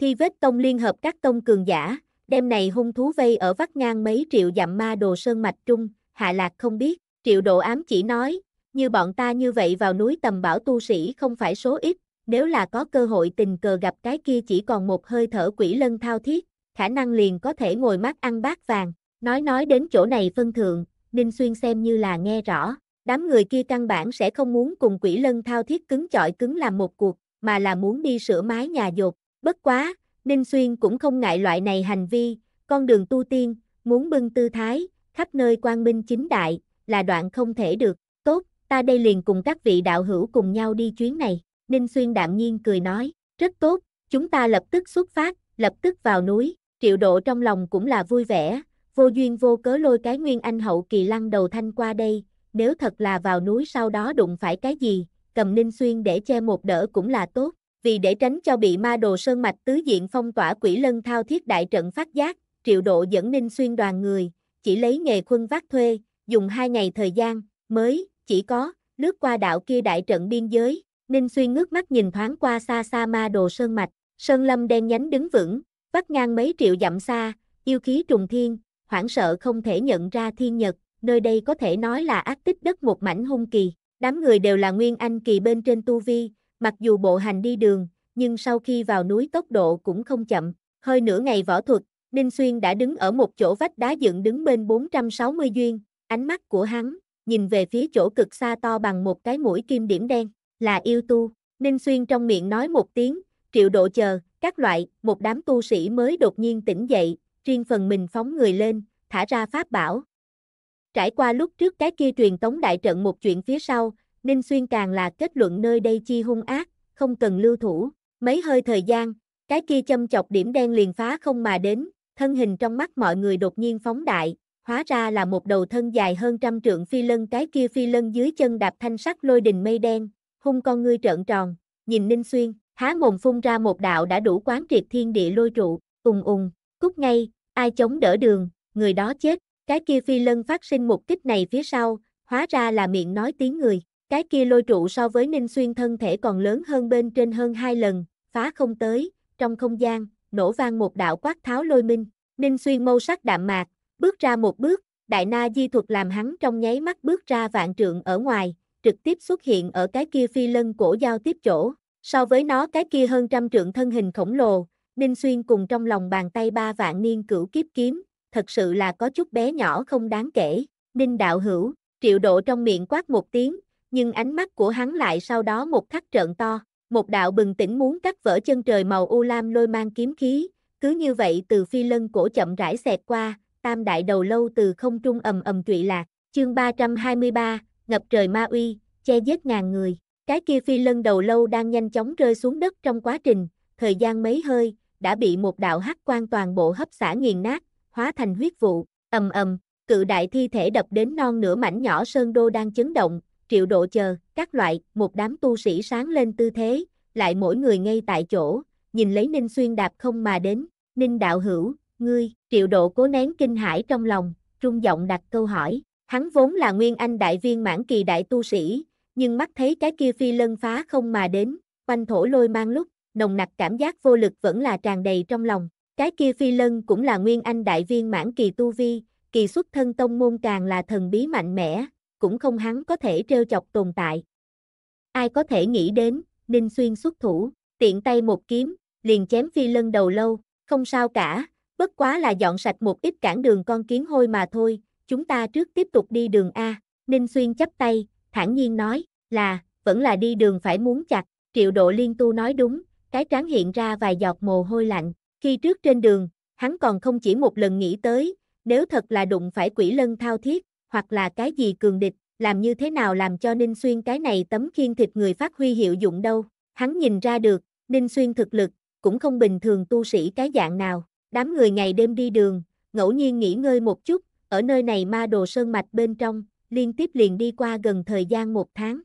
Thi vết tông liên hợp các tông cường giả, đêm này hung thú vây ở vắt ngang mấy triệu dặm ma đồ sơn mạch trung, hạ lạc không biết, triệu độ ám chỉ nói, như bọn ta như vậy vào núi tầm bảo tu sĩ không phải số ít, nếu là có cơ hội tình cờ gặp cái kia chỉ còn một hơi thở quỷ lân thao thiết, khả năng liền có thể ngồi mắt ăn bát vàng, nói nói đến chỗ này phân thượng, Ninh Xuyên xem như là nghe rõ, đám người kia căn bản sẽ không muốn cùng quỷ lân thao thiết cứng chọi cứng làm một cuộc, mà là muốn đi sửa mái nhà dột, Bất quá, Ninh Xuyên cũng không ngại loại này hành vi, con đường tu tiên, muốn bưng tư thái, khắp nơi quang minh chính đại, là đoạn không thể được. Tốt, ta đây liền cùng các vị đạo hữu cùng nhau đi chuyến này. Ninh Xuyên đạm nhiên cười nói, rất tốt, chúng ta lập tức xuất phát, lập tức vào núi. Triệu độ trong lòng cũng là vui vẻ, vô duyên vô cớ lôi cái nguyên anh hậu kỳ lăng đầu thanh qua đây, nếu thật là vào núi sau đó đụng phải cái gì, cầm Ninh Xuyên để che một đỡ cũng là tốt vì để tránh cho bị ma đồ sơn mạch tứ diện phong tỏa quỷ lân thao thiết đại trận phát giác, triệu độ dẫn ninh xuyên đoàn người, chỉ lấy nghề quân vác thuê, dùng hai ngày thời gian, mới, chỉ có, lướt qua đạo kia đại trận biên giới, ninh xuyên ngước mắt nhìn thoáng qua xa xa ma đồ sơn mạch, sơn lâm đen nhánh đứng vững, vắt ngang mấy triệu dặm xa, yêu khí trùng thiên, hoảng sợ không thể nhận ra thiên nhật, nơi đây có thể nói là ác tích đất một mảnh hung kỳ. Đám người đều là nguyên anh kỳ bên trên tu vi, Mặc dù bộ hành đi đường, nhưng sau khi vào núi tốc độ cũng không chậm, hơi nửa ngày võ thuật, Ninh Xuyên đã đứng ở một chỗ vách đá dựng đứng bên 460 duyên, ánh mắt của hắn, nhìn về phía chỗ cực xa to bằng một cái mũi kim điểm đen, là yêu tu, Ninh Xuyên trong miệng nói một tiếng, triệu độ chờ, các loại, một đám tu sĩ mới đột nhiên tỉnh dậy, riêng phần mình phóng người lên, thả ra pháp bảo. Trải qua lúc trước cái kia truyền tống đại trận một chuyện phía sau, Ninh Xuyên càng là kết luận nơi đây chi hung ác, không cần lưu thủ, mấy hơi thời gian, cái kia châm chọc điểm đen liền phá không mà đến, thân hình trong mắt mọi người đột nhiên phóng đại, hóa ra là một đầu thân dài hơn trăm trượng phi lân cái kia phi lân dưới chân đạp thanh sắc lôi đình mây đen, hung con ngươi trợn tròn, nhìn Ninh Xuyên, há mồm phun ra một đạo đã đủ quán triệt thiên địa lôi trụ, ùng ùng, cút ngay, ai chống đỡ đường, người đó chết, cái kia phi lân phát sinh một kích này phía sau, hóa ra là miệng nói tiếng người. Cái kia lôi trụ so với Ninh Xuyên thân thể còn lớn hơn bên trên hơn hai lần, phá không tới, trong không gian, nổ vang một đạo quát tháo lôi minh. Ninh Xuyên mâu sắc đạm mạc, bước ra một bước, đại na di thuật làm hắn trong nháy mắt bước ra vạn trượng ở ngoài, trực tiếp xuất hiện ở cái kia phi lân cổ giao tiếp chỗ. So với nó cái kia hơn trăm trượng thân hình khổng lồ, Ninh Xuyên cùng trong lòng bàn tay ba vạn niên cửu kiếp kiếm, thật sự là có chút bé nhỏ không đáng kể. Ninh đạo hữu, triệu độ trong miệng quát một tiếng, nhưng ánh mắt của hắn lại sau đó một khắc trợn to, một đạo bừng tỉnh muốn cắt vỡ chân trời màu u lam lôi mang kiếm khí, cứ như vậy từ phi lân cổ chậm rãi xẹt qua, tam đại đầu lâu từ không trung ầm ầm trụy lạc, chương 323, ngập trời ma uy, che giết ngàn người, cái kia phi lân đầu lâu đang nhanh chóng rơi xuống đất trong quá trình, thời gian mấy hơi, đã bị một đạo hắc quan toàn bộ hấp xả nghiền nát, hóa thành huyết vụ, ầm ầm, cự đại thi thể đập đến non nửa mảnh nhỏ sơn đô đang chấn động, triệu độ chờ, các loại, một đám tu sĩ sáng lên tư thế, lại mỗi người ngay tại chỗ, nhìn lấy Ninh Xuyên đạp không mà đến, Ninh đạo hữu, ngươi, triệu độ cố nén kinh hãi trong lòng, trung giọng đặt câu hỏi, hắn vốn là nguyên anh đại viên mãn kỳ đại tu sĩ, nhưng mắt thấy cái kia phi lân phá không mà đến, quanh thổ lôi mang lúc, nồng nặc cảm giác vô lực vẫn là tràn đầy trong lòng, cái kia phi lân cũng là nguyên anh đại viên mãn kỳ tu vi, kỳ xuất thân tông môn càng là thần bí mạnh mẽ, cũng không hắn có thể trêu chọc tồn tại. Ai có thể nghĩ đến, Ninh Xuyên xuất thủ, tiện tay một kiếm, liền chém phi lân đầu lâu, không sao cả, bất quá là dọn sạch một ít cản đường con kiến hôi mà thôi, chúng ta trước tiếp tục đi đường A, Ninh Xuyên chắp tay, thản nhiên nói, là, vẫn là đi đường phải muốn chặt, triệu độ liên tu nói đúng, cái trán hiện ra vài giọt mồ hôi lạnh, khi trước trên đường, hắn còn không chỉ một lần nghĩ tới, nếu thật là đụng phải quỷ lân thao thiết, hoặc là cái gì cường địch, làm như thế nào làm cho Ninh Xuyên cái này tấm khiên thịt người phát huy hiệu dụng đâu. Hắn nhìn ra được, Ninh Xuyên thực lực, cũng không bình thường tu sĩ cái dạng nào. Đám người ngày đêm đi đường, ngẫu nhiên nghỉ ngơi một chút, ở nơi này ma đồ sơn mạch bên trong, liên tiếp liền đi qua gần thời gian một tháng.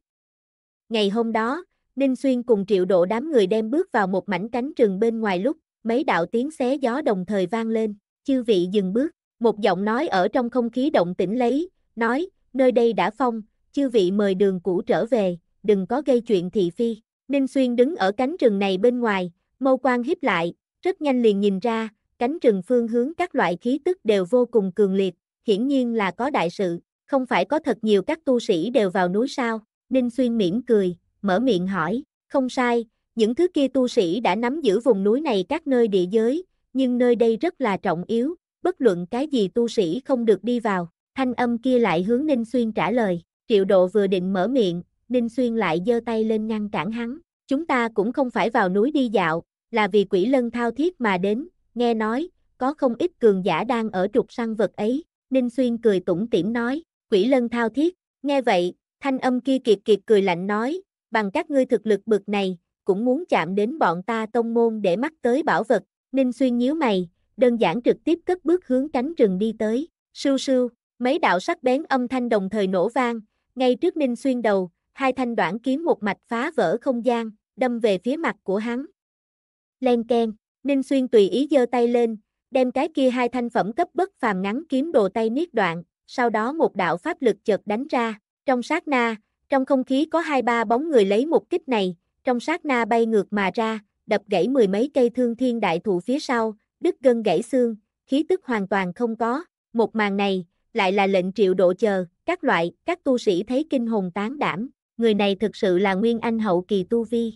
Ngày hôm đó, Ninh Xuyên cùng triệu độ đám người đem bước vào một mảnh cánh rừng bên ngoài lúc, mấy đạo tiếng xé gió đồng thời vang lên, chư vị dừng bước, một giọng nói ở trong không khí động tĩnh lấy, nói, nơi đây đã phong, chư vị mời đường cũ trở về, đừng có gây chuyện thị phi. Ninh Xuyên đứng ở cánh rừng này bên ngoài, mâu quan hiếp lại, rất nhanh liền nhìn ra, cánh rừng phương hướng các loại khí tức đều vô cùng cường liệt, hiển nhiên là có đại sự, không phải có thật nhiều các tu sĩ đều vào núi sao. Ninh Xuyên mỉm cười, mở miệng hỏi, không sai, những thứ kia tu sĩ đã nắm giữ vùng núi này các nơi địa giới, nhưng nơi đây rất là trọng yếu, bất luận cái gì tu sĩ không được đi vào. Thanh âm kia lại hướng Ninh Xuyên trả lời, triệu độ vừa định mở miệng, Ninh Xuyên lại giơ tay lên ngăn cản hắn. Chúng ta cũng không phải vào núi đi dạo, là vì quỷ lân thao thiết mà đến, nghe nói, có không ít cường giả đang ở trục săn vật ấy. Ninh Xuyên cười tủm tỉm nói, quỷ lân thao thiết, nghe vậy, thanh âm kia kiệt kiệt cười lạnh nói, bằng các ngươi thực lực bực này, cũng muốn chạm đến bọn ta tông môn để mắc tới bảo vật. Ninh Xuyên nhíu mày, đơn giản trực tiếp cất bước hướng cánh rừng đi tới, sưu sưu, Mấy đạo sắc bén âm thanh đồng thời nổ vang, ngay trước Ninh Xuyên đầu, hai thanh đoạn kiếm một mạch phá vỡ không gian, đâm về phía mặt của hắn. Len ken, Ninh Xuyên tùy ý giơ tay lên, đem cái kia hai thanh phẩm cấp bất phàm ngắn kiếm đồ tay niết đoạn, sau đó một đạo pháp lực chợt đánh ra, trong sát na, trong không khí có hai ba bóng người lấy một kích này, trong sát na bay ngược mà ra, đập gãy mười mấy cây thương thiên đại thụ phía sau, đứt gân gãy xương, khí tức hoàn toàn không có, một màn này, lại là lệnh triệu độ chờ, các loại, các tu sĩ thấy kinh hồn tán đảm, người này thực sự là nguyên anh hậu kỳ tu vi.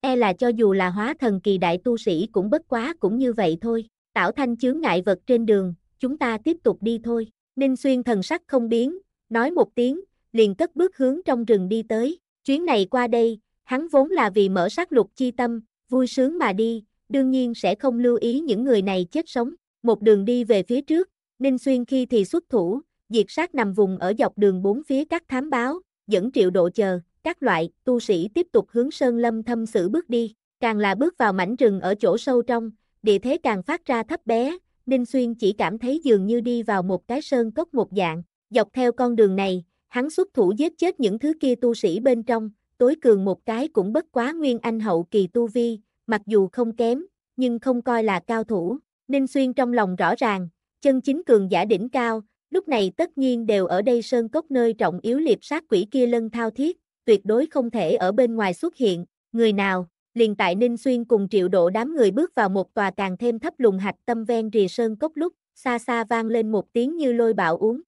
E là cho dù là hóa thần kỳ đại tu sĩ cũng bất quá cũng như vậy thôi, tạo thanh chướng ngại vật trên đường, chúng ta tiếp tục đi thôi, Ninh Xuyên thần sắc không biến, nói một tiếng, liền cất bước hướng trong rừng đi tới, chuyến này qua đây, hắn vốn là vì mở sát lục chi tâm, vui sướng mà đi, đương nhiên sẽ không lưu ý những người này chết sống, một đường đi về phía trước, Ninh Xuyên khi thì xuất thủ, diệt sát nằm vùng ở dọc đường bốn phía các thám báo, dẫn triệu độ chờ, các loại tu sĩ tiếp tục hướng sơn lâm thâm sử bước đi, càng là bước vào mảnh rừng ở chỗ sâu trong, địa thế càng phát ra thấp bé, Ninh Xuyên chỉ cảm thấy dường như đi vào một cái sơn cốc một dạng, dọc theo con đường này, hắn xuất thủ giết chết những thứ kia tu sĩ bên trong, tối cường một cái cũng bất quá nguyên anh hậu kỳ tu vi, mặc dù không kém, nhưng không coi là cao thủ, Ninh Xuyên trong lòng rõ ràng, chân chính cường giả đỉnh cao, lúc này tất nhiên đều ở đây sơn cốc nơi trọng yếu liệp sát quỷ kia lân thao thiết, tuyệt đối không thể ở bên ngoài xuất hiện, người nào, liền tại Ninh Xuyên cùng triệu độ đám người bước vào một tòa càng thêm thấp lùng hạch tâm ven rìa sơn cốc lúc, xa xa vang lên một tiếng như lôi bạo uống.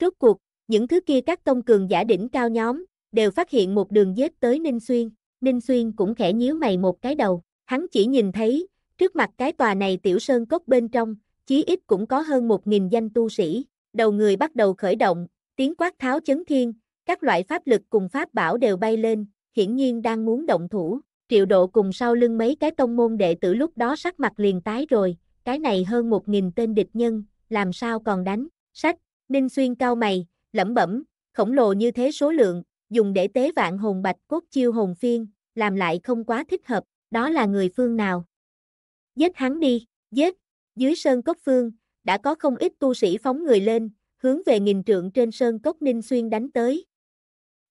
Rốt cuộc, những thứ kia các tông cường giả đỉnh cao nhóm, đều phát hiện một đường dết tới Ninh Xuyên, Ninh Xuyên cũng khẽ nhíu mày một cái đầu, hắn chỉ nhìn thấy, trước mặt cái tòa này tiểu sơn cốc bên trong, chí ít cũng có hơn 1.000 danh tu sĩ, đầu người bắt đầu khởi động, tiếng quát tháo chấn thiên, các loại pháp lực cùng pháp bảo đều bay lên, hiển nhiên đang muốn động thủ, triệu độ cùng sau lưng mấy cái tông môn đệ tử lúc đó sắc mặt liền tái rồi, cái này hơn 1.000 tên địch nhân, làm sao còn đánh, sách, ninh xuyên cao mày, lẩm bẩm, khổng lồ như thế số lượng, dùng để tế vạn hồn bạch cốt chiêu hồn phiên, làm lại không quá thích hợp, đó là người phương nào. Giết hắn đi, giết, dưới sơn cốc phương, đã có không ít tu sĩ phóng người lên, hướng về nghìn trượng trên sơn cốc Ninh Xuyên đánh tới.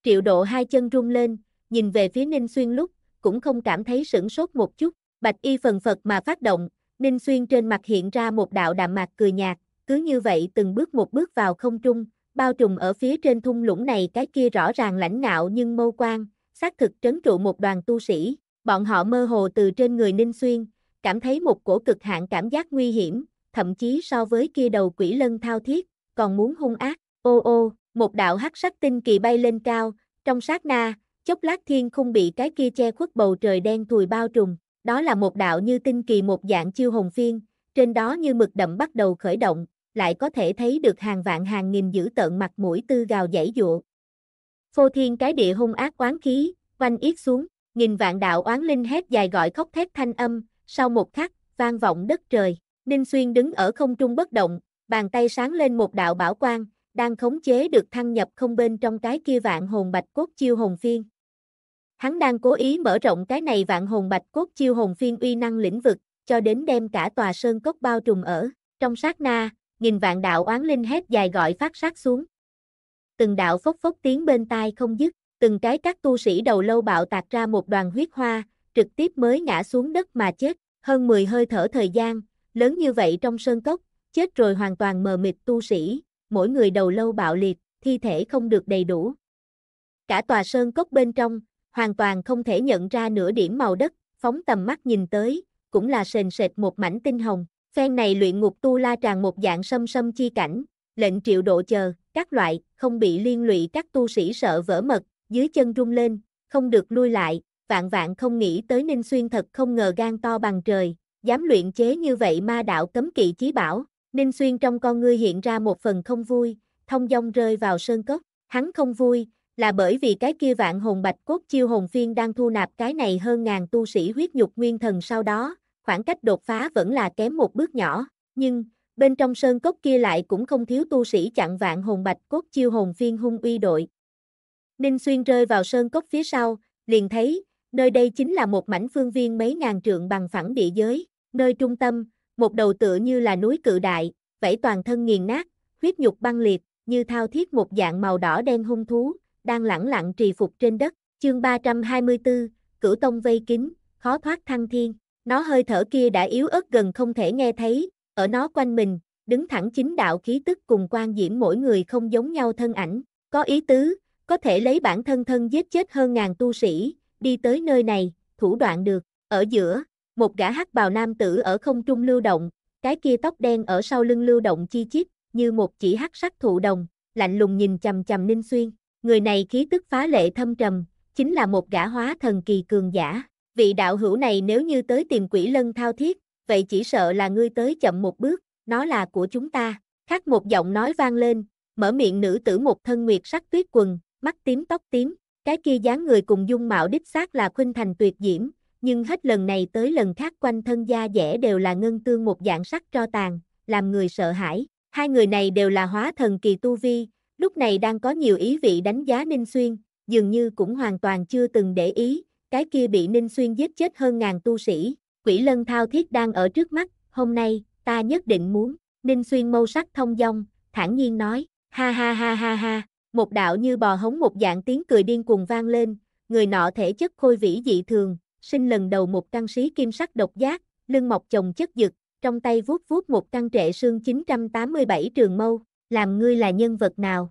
Triệu độ hai chân rung lên, nhìn về phía Ninh Xuyên lúc, cũng không cảm thấy sửng sốt một chút, bạch y phần phật mà phát động, Ninh Xuyên trên mặt hiện ra một đạo đạm mạc cười nhạt, cứ như vậy từng bước một bước vào không trung, bao trùm ở phía trên thung lũng này cái kia rõ ràng lãnh ngạo nhưng mâu quang xác thực trấn trụ một đoàn tu sĩ, bọn họ mơ hồ từ trên người Ninh Xuyên, cảm thấy một cổ cực hạn cảm giác nguy hiểm, thậm chí so với kia đầu quỷ lân thao thiết, còn muốn hung ác, ô ô, một đạo hắc sắc tinh kỳ bay lên cao, trong sát na, chốc lát thiên không bị cái kia che khuất bầu trời đen thùi bao trùm, đó là một đạo như tinh kỳ một dạng chiêu hồn phiên, trên đó như mực đậm bắt đầu khởi động, lại có thể thấy được hàng vạn hàng nghìn dữ tợn mặt mũi tư gào dãy dụa. Phô thiên cái địa hung ác oán khí, quanh yết xuống, nghìn vạn đạo oán linh hét dài gọi khóc thét thanh âm, sau một khắc, vang vọng đất trời. Ninh Xuyên đứng ở không trung bất động, bàn tay sáng lên một đạo bảo quang, đang khống chế được thăng nhập không bên trong cái kia vạn hồn bạch cốt chiêu hồn phiên. Hắn đang cố ý mở rộng cái này vạn hồn bạch cốt chiêu hồn phiên uy năng lĩnh vực, cho đến đem cả tòa sơn cốc bao trùm ở. Trong sát na, nghìn vạn đạo oán linh hét dài gọi phát sát xuống. Từng đạo phốc phốc tiếng bên tai không dứt, từng cái các tu sĩ đầu lâu bạo tạc ra một đoàn huyết hoa, trực tiếp mới ngã xuống đất mà chết, hơn 10 hơi thở thời gian, lớn như vậy trong sơn cốc, chết rồi hoàn toàn mờ mịt tu sĩ, mỗi người đầu lâu bạo liệt, thi thể không được đầy đủ. Cả tòa sơn cốc bên trong, hoàn toàn không thể nhận ra nửa điểm màu đất, phóng tầm mắt nhìn tới, cũng là sền sệt một mảnh tinh hồng. Phen này luyện ngục tu la tràn một dạng sâm sâm chi cảnh, lệnh triệu độ chờ, các loại, không bị liên lụy các tu sĩ sợ vỡ mật, dưới chân rung lên, không được lui lại, vạn vạn không nghĩ tới Ninh Xuyên thật không ngờ gan to bằng trời, dám luyện chế như vậy ma đạo cấm kỵ chí bảo, Ninh Xuyên trong con ngươi hiện ra một phần không vui, thông dong rơi vào sơn cốc, hắn không vui, là bởi vì cái kia vạn hồn bạch cốt chiêu hồn phiên đang thu nạp cái này hơn ngàn tu sĩ huyết nhục nguyên thần sau đó, khoảng cách đột phá vẫn là kém một bước nhỏ, nhưng, bên trong sơn cốc kia lại cũng không thiếu tu sĩ chặn vạn hồn bạch cốt chiêu hồn phiên hung uy đội. Ninh Xuyên rơi vào sơn cốc phía sau, liền thấy, Nơi đây chính là một mảnh phương viên mấy ngàn trượng bằng phẳng địa giới, nơi trung tâm, một đầu tựa như là núi cự đại, vẫy toàn thân nghiền nát, huyết nhục băng liệt, như thao thiết một dạng màu đỏ đen hung thú, đang lẳng lặng trì phục trên đất. Chương 324, Cửu Tông vây kín, khó thoát thăng thiên. Nó hơi thở kia đã yếu ớt gần không thể nghe thấy, ở nó quanh mình, đứng thẳng chính đạo khí tức cùng quan diễm mỗi người không giống nhau thân ảnh, có ý tứ, có thể lấy bản thân thân giết chết hơn ngàn tu sĩ, đi tới nơi này, thủ đoạn được, ở giữa, một gã hắc bào nam tử ở không trung lưu động, cái kia tóc đen ở sau lưng lưu động chi chít, như một chỉ hắc sắc thụ đồng, lạnh lùng nhìn chầm chầm Ninh Xuyên, người này khí tức phá lệ thâm trầm, chính là một gã hóa thần kỳ cường giả, vị đạo hữu này nếu như tới tìm quỷ lân thao thiết, vậy chỉ sợ là ngươi tới chậm một bước, nó là của chúng ta, khác một giọng nói vang lên, mở miệng nữ tử một thân nguyệt sắc tuyết quần, mắt tím tóc tím, cái kia dáng người cùng dung mạo đích xác là khuynh thành tuyệt diễm, nhưng hết lần này tới lần khác quanh thân da dẻ đều là ngân tương một dạng sắc cho tàn, làm người sợ hãi. Hai người này đều là hóa thần kỳ tu vi, lúc này đang có nhiều ý vị đánh giá Ninh Xuyên, dường như cũng hoàn toàn chưa từng để ý, cái kia bị Ninh Xuyên giết chết hơn ngàn tu sĩ, quỷ lân thao thiết đang ở trước mắt, hôm nay, ta nhất định muốn, Ninh Xuyên mâu sắc thông dong, thản nhiên nói, ha ha ha ha ha, một đạo như bò hống một dạng tiếng cười điên cuồng vang lên, người nọ thể chất khôi vĩ dị thường, sinh lần đầu một căn sĩ kim sắc độc giác, lưng mọc chồng chất dực, trong tay vuốt vuốt một căn trệ xương 987 trường mâu, làm ngươi là nhân vật nào?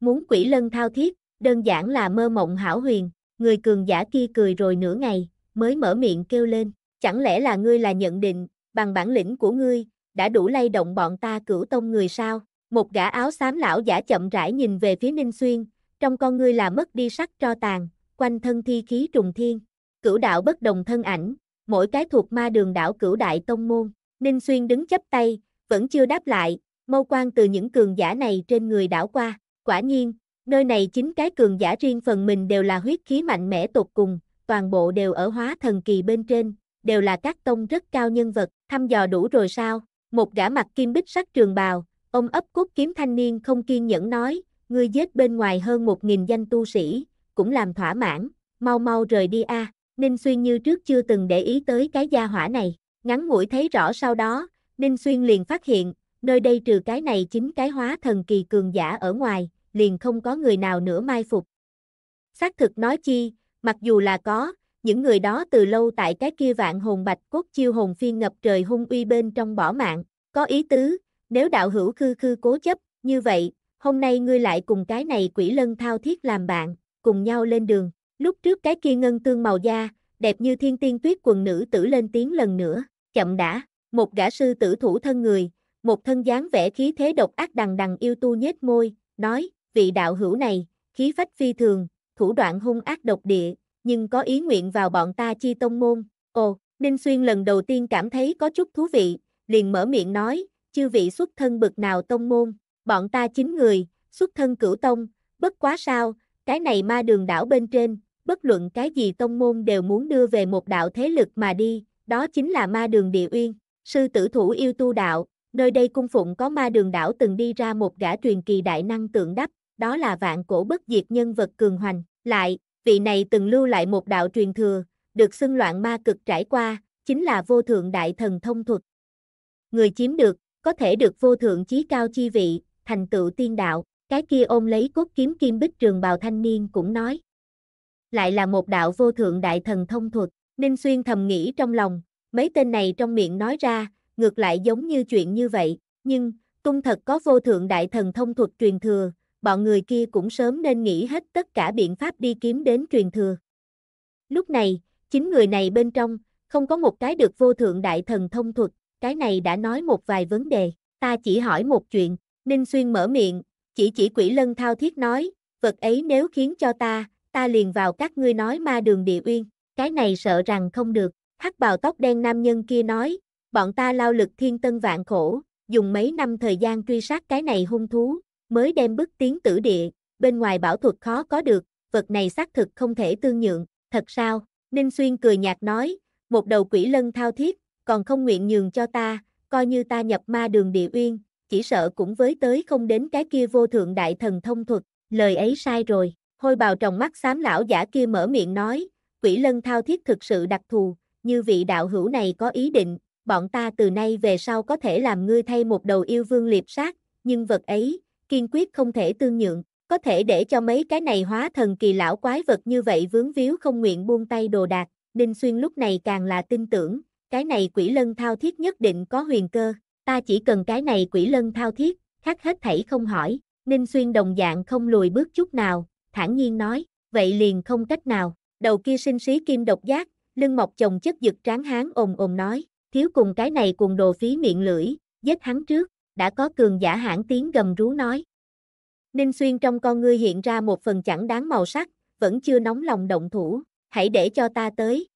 Muốn quỷ lân thao thiết, đơn giản là mơ mộng hảo huyền, người cường giả kia cười rồi nửa ngày, mới mở miệng kêu lên, chẳng lẽ là ngươi là nhận định, bằng bản lĩnh của ngươi, đã đủ lay động bọn ta cửu tông người sao? Một gã áo xám lão giả chậm rãi nhìn về phía Ninh Xuyên, trong con ngươi là mất đi sắc cho tàn, quanh thân thi khí trùng thiên, cửu đạo bất đồng thân ảnh, mỗi cái thuộc ma đường đảo cửu đại tông môn. Ninh Xuyên đứng chấp tay, vẫn chưa đáp lại, mâu quan từ những cường giả này trên người đảo qua, quả nhiên, nơi này chính cái cường giả riêng phần mình đều là huyết khí mạnh mẽ tột cùng, toàn bộ đều ở hóa thần kỳ bên trên, đều là các tông rất cao nhân vật, thăm dò đủ rồi sao, một gã mặt kim bích sắc trường bào, Ông ấp cốt kiếm thanh niên không kiên nhẫn nói, ngươi giết bên ngoài hơn một nghìn danh tu sĩ, cũng làm thỏa mãn, mau mau rời đi a. Ninh Xuyên như trước chưa từng để ý tới cái gia hỏa này, ngắn ngủi thấy rõ sau đó, Ninh Xuyên liền phát hiện, nơi đây trừ cái này chính cái hóa thần kỳ cường giả ở ngoài, liền không có người nào nữa mai phục. Xác thực nói chi, mặc dù là có, những người đó từ lâu tại cái kia vạn hồn bạch cốt chiêu hồn phiên ngập trời hung uy bên trong bỏ mạng, có ý tứ, nếu đạo hữu khư khư cố chấp, như vậy, hôm nay ngươi lại cùng cái này quỷ lân thao thiết làm bạn, cùng nhau lên đường. Lúc trước cái kia ngân tương màu da, đẹp như thiên tiên tuyết quần nữ tử lên tiếng lần nữa, chậm đã, một gã sư tử thủ thân người, một thân dáng vẻ khí thế độc ác đằng đằng yêu tu nhếch môi, nói, vị đạo hữu này, khí phách phi thường, thủ đoạn hung ác độc địa, nhưng có ý nguyện vào bọn ta chi tông môn. Ồ, Ninh Xuyên lần đầu tiên cảm thấy có chút thú vị, liền mở miệng nói, chư vị xuất thân bực nào tông môn, bọn ta chính người, xuất thân cửu tông, bất quá sao, cái này ma đường đảo bên trên, bất luận cái gì tông môn đều muốn đưa về một đạo thế lực mà đi, đó chính là ma đường địa uyên, sư tử thủ yêu tu đạo, nơi đây cung phụng có ma đường đảo từng đi ra một gã truyền kỳ đại năng tượng đắp, đó là vạn cổ bất diệt nhân vật cường hoành, lại, vị này từng lưu lại một đạo truyền thừa, được xưng loạn ma cực trải qua, chính là vô thượng đại thần thông thuật. Người chiếm được, có thể được vô thượng chí cao chi vị, thành tựu tiên đạo, cái kia ôm lấy cốt kiếm kim bích trường bào thanh niên cũng nói. Lại là một đạo vô thượng đại thần thông thuật, Ninh Xuyên thầm nghĩ trong lòng, mấy tên này trong miệng nói ra, ngược lại giống như chuyện như vậy, nhưng, tung thật có vô thượng đại thần thông thuật truyền thừa, bọn người kia cũng sớm nên nghĩ hết tất cả biện pháp đi kiếm đến truyền thừa. Lúc này, chính người này bên trong, không có một cái được vô thượng đại thần thông thuật, cái này đã nói một vài vấn đề, ta chỉ hỏi một chuyện, Ninh Xuyên mở miệng, chỉ chỉ quỷ lân thao thiết nói, vật ấy nếu khiến cho ta, ta liền vào các ngươi nói ma đường địa uyên, cái này sợ rằng không được, hắc bào tóc đen nam nhân kia nói, bọn ta lao lực thiên tân vạn khổ, dùng mấy năm thời gian truy sát cái này hung thú, mới đem bức tiến tử địa, bên ngoài bảo thuật khó có được, vật này xác thực không thể tương nhượng, thật sao, Ninh Xuyên cười nhạt nói, một đầu quỷ lân thao thiết, còn không nguyện nhường cho ta, coi như ta nhập ma đường địa uyên, chỉ sợ cũng với tới không đến cái kia vô thượng đại thần thông thuật, lời ấy sai rồi, hôi bào trong mắt xám lão giả kia mở miệng nói, quỷ lân thao thiết thực sự đặc thù, như vị đạo hữu này có ý định, bọn ta từ nay về sau có thể làm ngươi thay một đầu yêu vương liệp sát, nhưng vật ấy, kiên quyết không thể tương nhượng, có thể để cho mấy cái này hóa thần kỳ lão quái vật như vậy vướng víu không nguyện buông tay đồ đạc, Đinh Xuyên lúc này càng là tin tưởng, cái này quỷ lân thao thiết nhất định có huyền cơ, ta chỉ cần cái này quỷ lân thao thiết, khác hết thảy không hỏi, Ninh Xuyên đồng dạng không lùi bước chút nào, thản nhiên nói, vậy liền không cách nào, đầu kia sinh sĩ kim độc giác, lưng mọc chồng chất giật tráng hán ồm ồm nói, thiếu cùng cái này cùng đồ phí miệng lưỡi, giết hắn trước, đã có cường giả hãn tiếng gầm rú nói. Ninh Xuyên trong con ngươi hiện ra một phần chẳng đáng màu sắc, vẫn chưa nóng lòng động thủ, hãy để cho ta tới.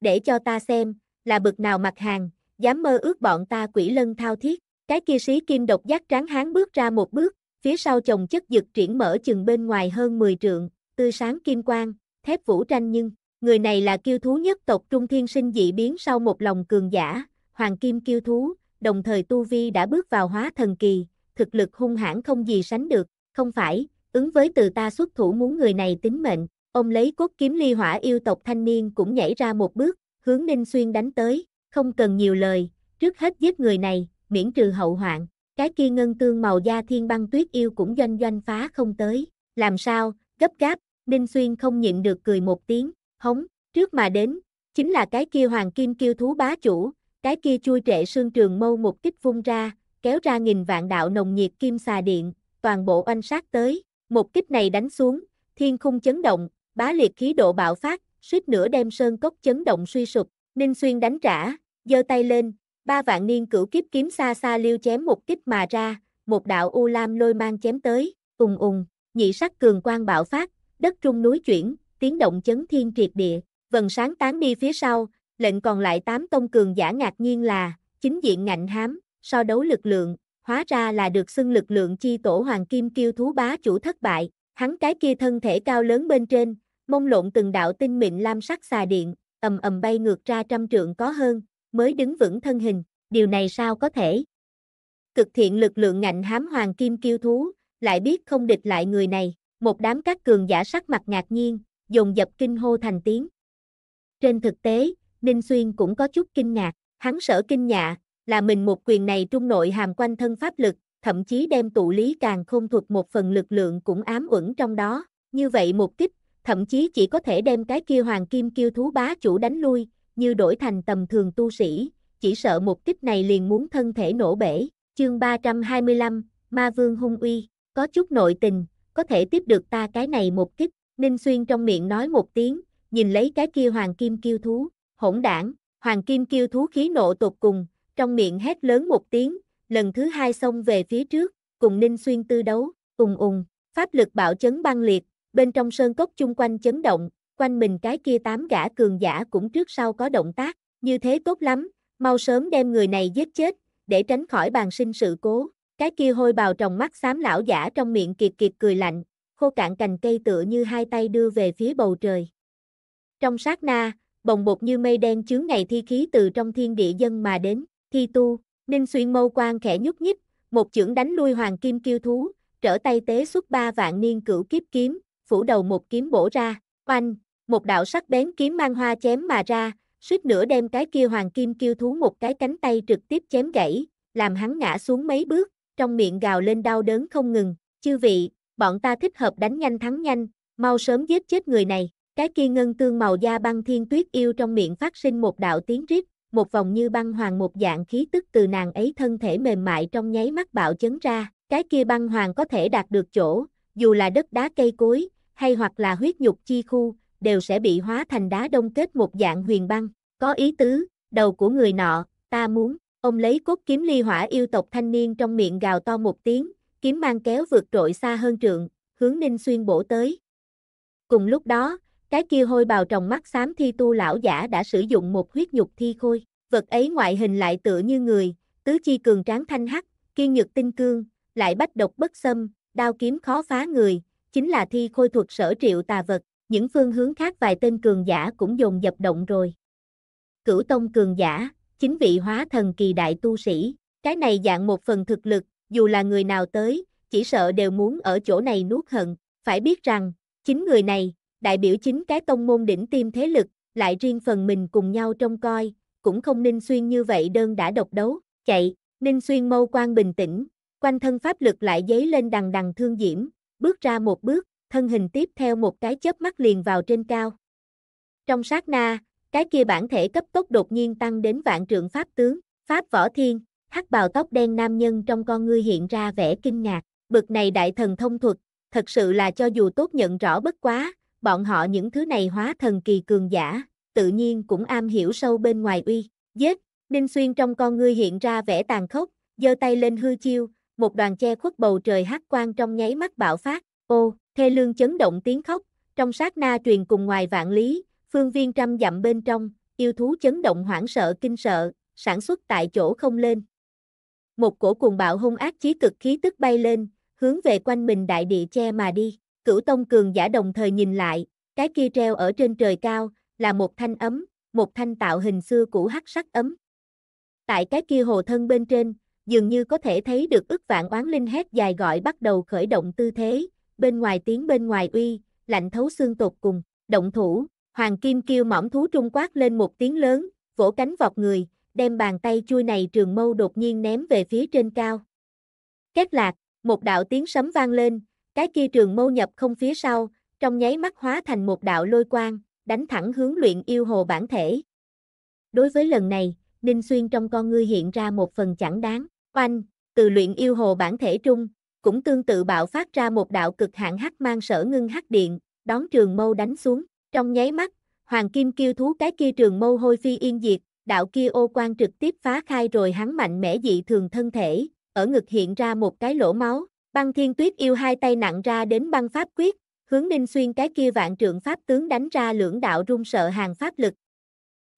Để cho ta xem, là bực nào mặt hàng, dám mơ ước bọn ta quỷ lân thao thiết. Cái kia sĩ kim độc giác tráng hán bước ra một bước, phía sau chồng chất dực triển mở chừng bên ngoài hơn 10 trượng, tươi sáng kim quang, thép vũ tranh nhưng, người này là kiêu thú nhất tộc trung thiên sinh dị biến sau một lòng cường giả, hoàng kim kiêu thú, đồng thời tu vi đã bước vào hóa thần kỳ, thực lực hung hãn không gì sánh được, không phải, ứng với từ ta xuất thủ muốn người này tính mệnh, ông lấy cốt kiếm ly hỏa yêu tộc thanh niên cũng nhảy ra một bước, hướng Ninh Xuyên đánh tới, không cần nhiều lời, trước hết giết người này, miễn trừ hậu hoạn, cái kia ngân tương màu da thiên băng tuyết yêu cũng doanh doanh phá không tới, làm sao, gấp gáp, Ninh Xuyên không nhịn được cười một tiếng, hống, trước mà đến, chính là cái kia hoàng kim kiêu thú bá chủ, cái kia chui trệ sương trường mâu một kích vung ra, kéo ra nghìn vạn đạo nồng nhiệt kim xà điện, toàn bộ oanh sát tới, một kích này đánh xuống, thiên khung chấn động, bá liệt khí độ bạo phát, suýt nửa đem sơn cốc chấn động suy sụp, Ninh Xuyên đánh trả, giơ tay lên, ba vạn niên cửu kiếp kiếm xa xa liêu chém một kích mà ra, một đạo u lam lôi mang chém tới, ùng ùng, nhị sắc cường quang bạo phát, đất trung núi chuyển, tiếng động chấn thiên triệt địa, vần sáng tán đi phía sau, lệnh còn lại tám tông cường giả ngạc nhiên là, chính diện ngạnh hám, so đấu lực lượng, hóa ra là được xưng lực lượng chi tổ hoàng kim kiêu thú bá chủ thất bại, hắn cái kia thân thể cao lớn bên trên, mông lộn từng đạo tinh mịn lam sắc xà điện, ầm ầm bay ngược ra trăm trượng có hơn, mới đứng vững thân hình, điều này sao có thể? Cực thiện lực lượng ngạnh hám hoàng kim kiêu thú, lại biết không địch lại người này, một đám các cường giả sắc mặt ngạc nhiên, dồn dập kinh hô thành tiếng. Trên thực tế, Ninh Xuyên cũng có chút kinh ngạc, hắn sở kinh nhạ, là mình một quyền này trung nội hàm quanh thân pháp lực, thậm chí đem tụ lý càng không thuộc một phần lực lượng cũng ám uẩn trong đó, như vậy một kích thậm chí chỉ có thể đem cái kia hoàng kim kiêu thú bá chủ đánh lui, như đổi thành tầm thường tu sĩ, chỉ sợ một kích này liền muốn thân thể nổ bể. Chương 325, Ma Vương hung uy, có chút nội tình, có thể tiếp được ta cái này một kích, Ninh Xuyên trong miệng nói một tiếng, nhìn lấy cái kia hoàng kim kiêu thú, hỗn đảng, hoàng kim kiêu thú khí nộ tột cùng, trong miệng hét lớn một tiếng, lần thứ hai xông về phía trước, cùng Ninh Xuyên tư đấu, ùng ùng, pháp lực bạo chấn băng liệt, bên trong sơn cốc chung quanh chấn động, quanh mình cái kia tám gã cường giả cũng trước sau có động tác, như thế tốt lắm, mau sớm đem người này giết chết, để tránh khỏi bàn sinh sự cố. Cái kia hôi bào trong mắt xám lão giả trong miệng kiệt kiệt cười lạnh, khô cạn cành cây tựa như hai tay đưa về phía bầu trời. Trong sát na, bồng bột như mây đen chướng ngày thi khí từ trong thiên địa dân mà đến, thi tu, ninh xuyên mâu quan khẽ nhúc nhích, một chưởng đánh lui hoàng kim kiêu thú, trở tay tế xuất ba vạn niên cửu kiếp kiếm, phủ đầu một kiếm bổ ra, oanh, một đạo sắc bén kiếm mang hoa chém mà ra, suýt nữa đem cái kia hoàng kim kiêu thú một cái cánh tay trực tiếp chém gãy, làm hắn ngã xuống mấy bước, trong miệng gào lên đau đớn không ngừng, chư vị, bọn ta thích hợp đánh nhanh thắng nhanh, mau sớm giết chết người này, cái kia ngân tương màu da băng thiên tuyết yêu trong miệng phát sinh một đạo tiếng rít, một vòng như băng hoàng một dạng khí tức từ nàng ấy thân thể mềm mại trong nháy mắt bạo chấn ra, cái kia băng hoàng có thể đạt được chỗ, dù là đất đá cây cối, hay hoặc là huyết nhục chi khu, đều sẽ bị hóa thành đá đông kết một dạng huyền băng. Có ý tứ, đầu của người nọ, ta muốn, ông lấy cốt kiếm ly hỏa yêu tộc thanh niên trong miệng gào to một tiếng, kiếm mang kéo vượt trội xa hơn trượng, hướng Ninh Xuyên bổ tới. Cùng lúc đó, cái kia hôi bào trong mắt xám thi tu lão giả đã sử dụng một huyết nhục thi khôi, vật ấy ngoại hình lại tựa như người, tứ chi cường tráng thanh hắc, kiên nhược tinh cương, lại bách độc bất xâm, đao kiếm khó phá người, chính là thi khôi thuật sở triệu tà vật, những phương hướng khác vài tên cường giả cũng dồn dập động rồi. Cửu tông cường giả, chính vị hóa thần kỳ đại tu sĩ, cái này dạng một phần thực lực, dù là người nào tới, chỉ sợ đều muốn ở chỗ này nuốt hận, phải biết rằng, chính người này, đại biểu chính cái tông môn đỉnh tiêm thế lực, lại riêng phần mình cùng nhau trông coi, cũng không nên Xuyên như vậy đơn đã độc đấu, chạy, Ninh Xuyên mâu quan bình tĩnh, quanh thân pháp lực lại dấy lên đằng đằng thương diễm, bước ra một bước, thân hình tiếp theo một cái chớp mắt liền vào trên cao. Trong sát na, cái kia bản thể cấp tốc đột nhiên tăng đến vạn trượng pháp tướng, pháp võ thiên, hắc bào tóc đen nam nhân trong con ngươi hiện ra vẻ kinh ngạc, bực này đại thần thông thuật, thật sự là cho dù tốt nhận rõ bất quá, bọn họ những thứ này hóa thần kỳ cường giả, tự nhiên cũng am hiểu sâu bên ngoài uy, giết, Ninh Xuyên trong con ngươi hiện ra vẻ tàn khốc, giơ tay lên hư chiêu, một đoàn che khuất bầu trời hát quang trong nháy mắt bạo phát, ô, thê lương chấn động tiếng khóc, trong sát na truyền cùng ngoài vạn lý, phương viên trăm dặm bên trong, yêu thú chấn động hoảng sợ kinh sợ, sản xuất tại chỗ không lên. Một cổ cuồng bạo hung ác chí cực khí tức bay lên, hướng về quanh mình đại địa che mà đi, cửu tông cường giả đồng thời nhìn lại, cái kia treo ở trên trời cao, là một thanh ấm, một thanh tạo hình xưa cũ hắc sắc ấm. Tại cái kia hồ thân bên trên, dường như có thể thấy được ức vạn oán linh hét dài gọi bắt đầu khởi động tư thế, bên ngoài tiếng bên ngoài uy, lạnh thấu xương tột cùng, động thủ, hoàng kim kêu mỏm thú trung quát lên một tiếng lớn, vỗ cánh vọt người, đem bàn tay chui này trường mâu đột nhiên ném về phía trên cao. Kết lạc, một đạo tiếng sấm vang lên, cái kia trường mâu nhập không phía sau, trong nháy mắt hóa thành một đạo lôi quang, đánh thẳng hướng luyện yêu hồ bản thể. Đối với lần này, Ninh Xuyên trong con ngươi hiện ra một phần chẳng đáng. Oanh, từ luyện yêu hồ bản thể trung, cũng tương tự bạo phát ra một đạo cực hạn hắc mang sở ngưng hắc điện, đón trường mâu đánh xuống, trong nháy mắt, hoàng kim kiêu thú cái kia trường mâu hôi phi yên diệt, đạo kia ô quan trực tiếp phá khai rồi hắn mạnh mẽ dị thường thân thể, ở ngực hiện ra một cái lỗ máu, băng thiên tuyết yêu hai tay nặng ra đến băng pháp quyết, hướng Ninh Xuyên cái kia vạn trượng pháp tướng đánh ra lưỡng đạo run sợ hàng pháp lực.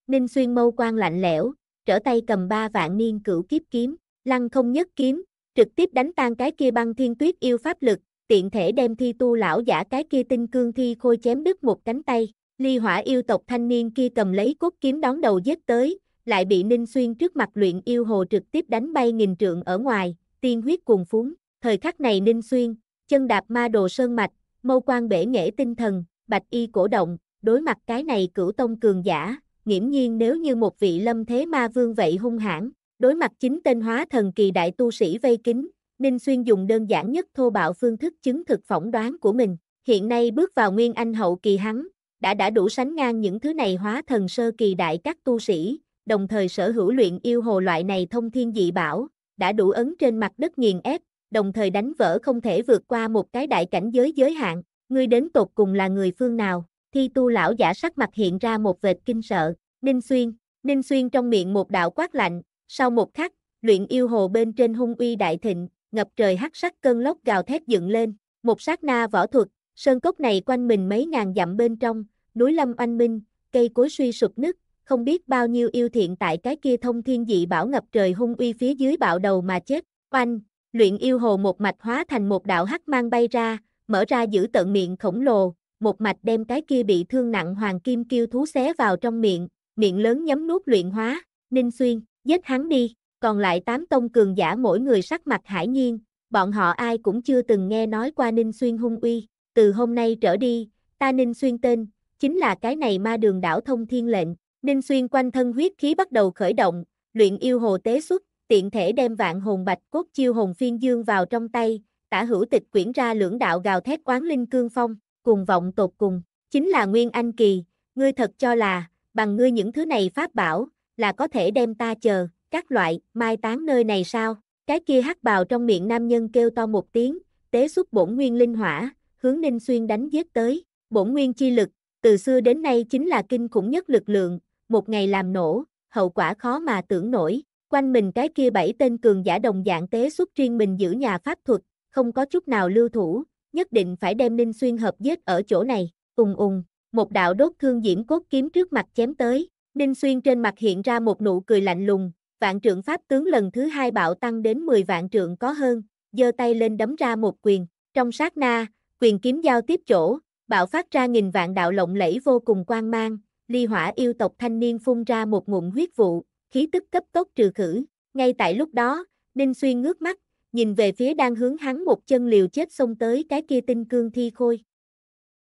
Ninh Xuyên mâu quan lạnh lẽo, trở tay cầm ba vạn niên cửu kiếp kiếm. Lăng không nhất kiếm, trực tiếp đánh tan cái kia băng thiên tuyết yêu pháp lực, tiện thể đem thi tu lão giả cái kia tinh cương thi khôi chém đứt một cánh tay. Ly hỏa yêu tộc thanh niên kia cầm lấy cốt kiếm đón đầu giết tới, lại bị Ninh Xuyên trước mặt luyện yêu hồ trực tiếp đánh bay nghìn trượng ở ngoài, tiên huyết cuồng phúng. Thời khắc này Ninh Xuyên, chân đạp ma đồ sơn mạch, mâu quan bể nghệ tinh thần, bạch y cổ động, đối mặt cái này cửu tông cường giả, nghiễm nhiên nếu như một vị lâm thế ma vương vậy hung hãn, Đối mặt chính tên hóa thần kỳ đại tu sĩ vây kính, Ninh Xuyên dùng đơn giản nhất thô bạo phương thức chứng thực phỏng đoán của mình. Hiện nay bước vào nguyên anh hậu kỳ hắn, đã đã đủ sánh ngang những thứ này hóa thần sơ kỳ đại các tu sĩ, đồng thời sở hữu luyện yêu hồ loại này thông thiên dị bảo, đã đủ ấn trên mặt đất nghiền ép, đồng thời đánh vỡ không thể vượt qua một cái đại cảnh giới giới hạn, ngươi đến tột cùng là người phương nào, thi tu lão giả sắc mặt hiện ra một vệt kinh sợ, Ninh Xuyên, Ninh Xuyên trong miệng một đạo quát lạnh, sau một khắc, luyện yêu hồ bên trên hung uy đại thịnh, ngập trời hắc sắc cơn lốc gào thét dựng lên, một sát na võ thuật, sơn cốc này quanh mình mấy ngàn dặm bên trong, núi lâm anh minh, cây cối suy sụp nứt, không biết bao nhiêu yêu thiện tại cái kia thông thiên dị bảo ngập trời hung uy phía dưới bạo đầu mà chết, oanh, luyện yêu hồ một mạch hóa thành một đạo hắc mang bay ra, mở ra giữ tận miệng khổng lồ, một mạch đem cái kia bị thương nặng hoàng kim kiêu thú xé vào trong miệng, miệng lớn nhấm nuốt luyện hóa, ninh xuyên giết hắn đi, còn lại tám tông cường giả mỗi người sắc mặt hải nhiên, bọn họ ai cũng chưa từng nghe nói qua Ninh Xuyên hung uy, từ hôm nay trở đi, ta Ninh Xuyên tên, chính là cái này ma đường đảo thông thiên lệnh, Ninh Xuyên quanh thân huyết khí bắt đầu khởi động, luyện yêu hồ tế xuất, tiện thể đem vạn hồn bạch cốt chiêu hồn phiên dương vào trong tay, tả hữu tịch quyển ra lưỡng đạo gào thét quán linh cương phong, cùng vọng tột cùng, chính là Nguyên Anh Kỳ, ngươi thật cho là, bằng ngươi những thứ này pháp bảo, là có thể đem ta chờ, các loại, mai táng nơi này sao? Cái kia hắc bào trong miệng nam nhân kêu to một tiếng, tế xuất bổn nguyên linh hỏa, hướng Ninh Xuyên đánh giết tới. Bổn nguyên chi lực, từ xưa đến nay chính là kinh khủng nhất lực lượng, một ngày làm nổ, hậu quả khó mà tưởng nổi. Quanh mình cái kia bảy tên cường giả đồng dạng tế xuất riêng mình giữ nhà pháp thuật, không có chút nào lưu thủ, nhất định phải đem Ninh Xuyên hợp giết ở chỗ này. Ùng ùng, một đạo đốt thương diễm cốt kiếm trước mặt chém tới, Ninh Xuyên trên mặt hiện ra một nụ cười lạnh lùng, vạn trượng pháp tướng lần thứ hai bạo tăng đến 10 vạn trượng có hơn, giơ tay lên đấm ra một quyền, trong sát na, quyền kiếm giao tiếp chỗ, bạo phát ra nghìn vạn đạo lộng lẫy vô cùng quang mang, ly hỏa yêu tộc thanh niên phun ra một ngụm huyết vụ, khí tức cấp tốc trừ khử, ngay tại lúc đó, Ninh Xuyên ngước mắt, nhìn về phía đang hướng hắn một chân liều chết xông tới cái kia tinh cương thi khôi.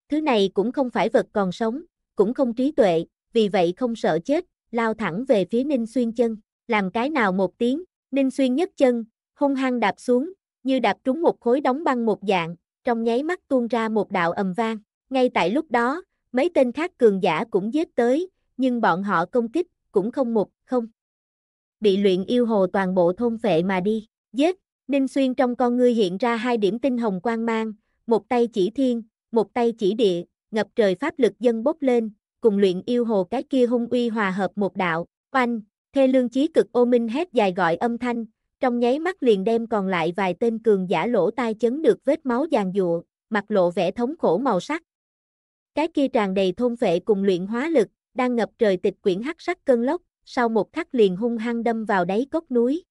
Thứ này cũng không phải vật còn sống, cũng không trí tuệ, vì vậy không sợ chết, lao thẳng về phía Ninh Xuyên chân, làm cái nào một tiếng, Ninh Xuyên nhấc chân, hung hăng đạp xuống, như đạp trúng một khối đóng băng một dạng, trong nháy mắt tuôn ra một đạo ầm vang. Ngay tại lúc đó, mấy tên khác cường giả cũng giết tới, nhưng bọn họ công kích cũng không một, không. Bị luyện yêu hồ toàn bộ thôn phệ mà đi, giết, Ninh Xuyên trong con ngươi hiện ra hai điểm tinh hồng quang mang, một tay chỉ thiên, một tay chỉ địa, ngập trời pháp lực dân bốc lên, cùng luyện yêu hồ cái kia hung uy hòa hợp một đạo, oanh, thê lương chí cực ô minh hét dài gọi âm thanh, trong nháy mắt liền đem còn lại vài tên cường giả lỗ tai chấn được vết máu giàn dụa, mặt lộ vẻ thống khổ màu sắc. Cái kia tràn đầy thôn vệ cùng luyện hóa lực, đang ngập trời tịch quyển hắc sắc cơn lốc, sau một khắc liền hung hăng đâm vào đáy cốc núi,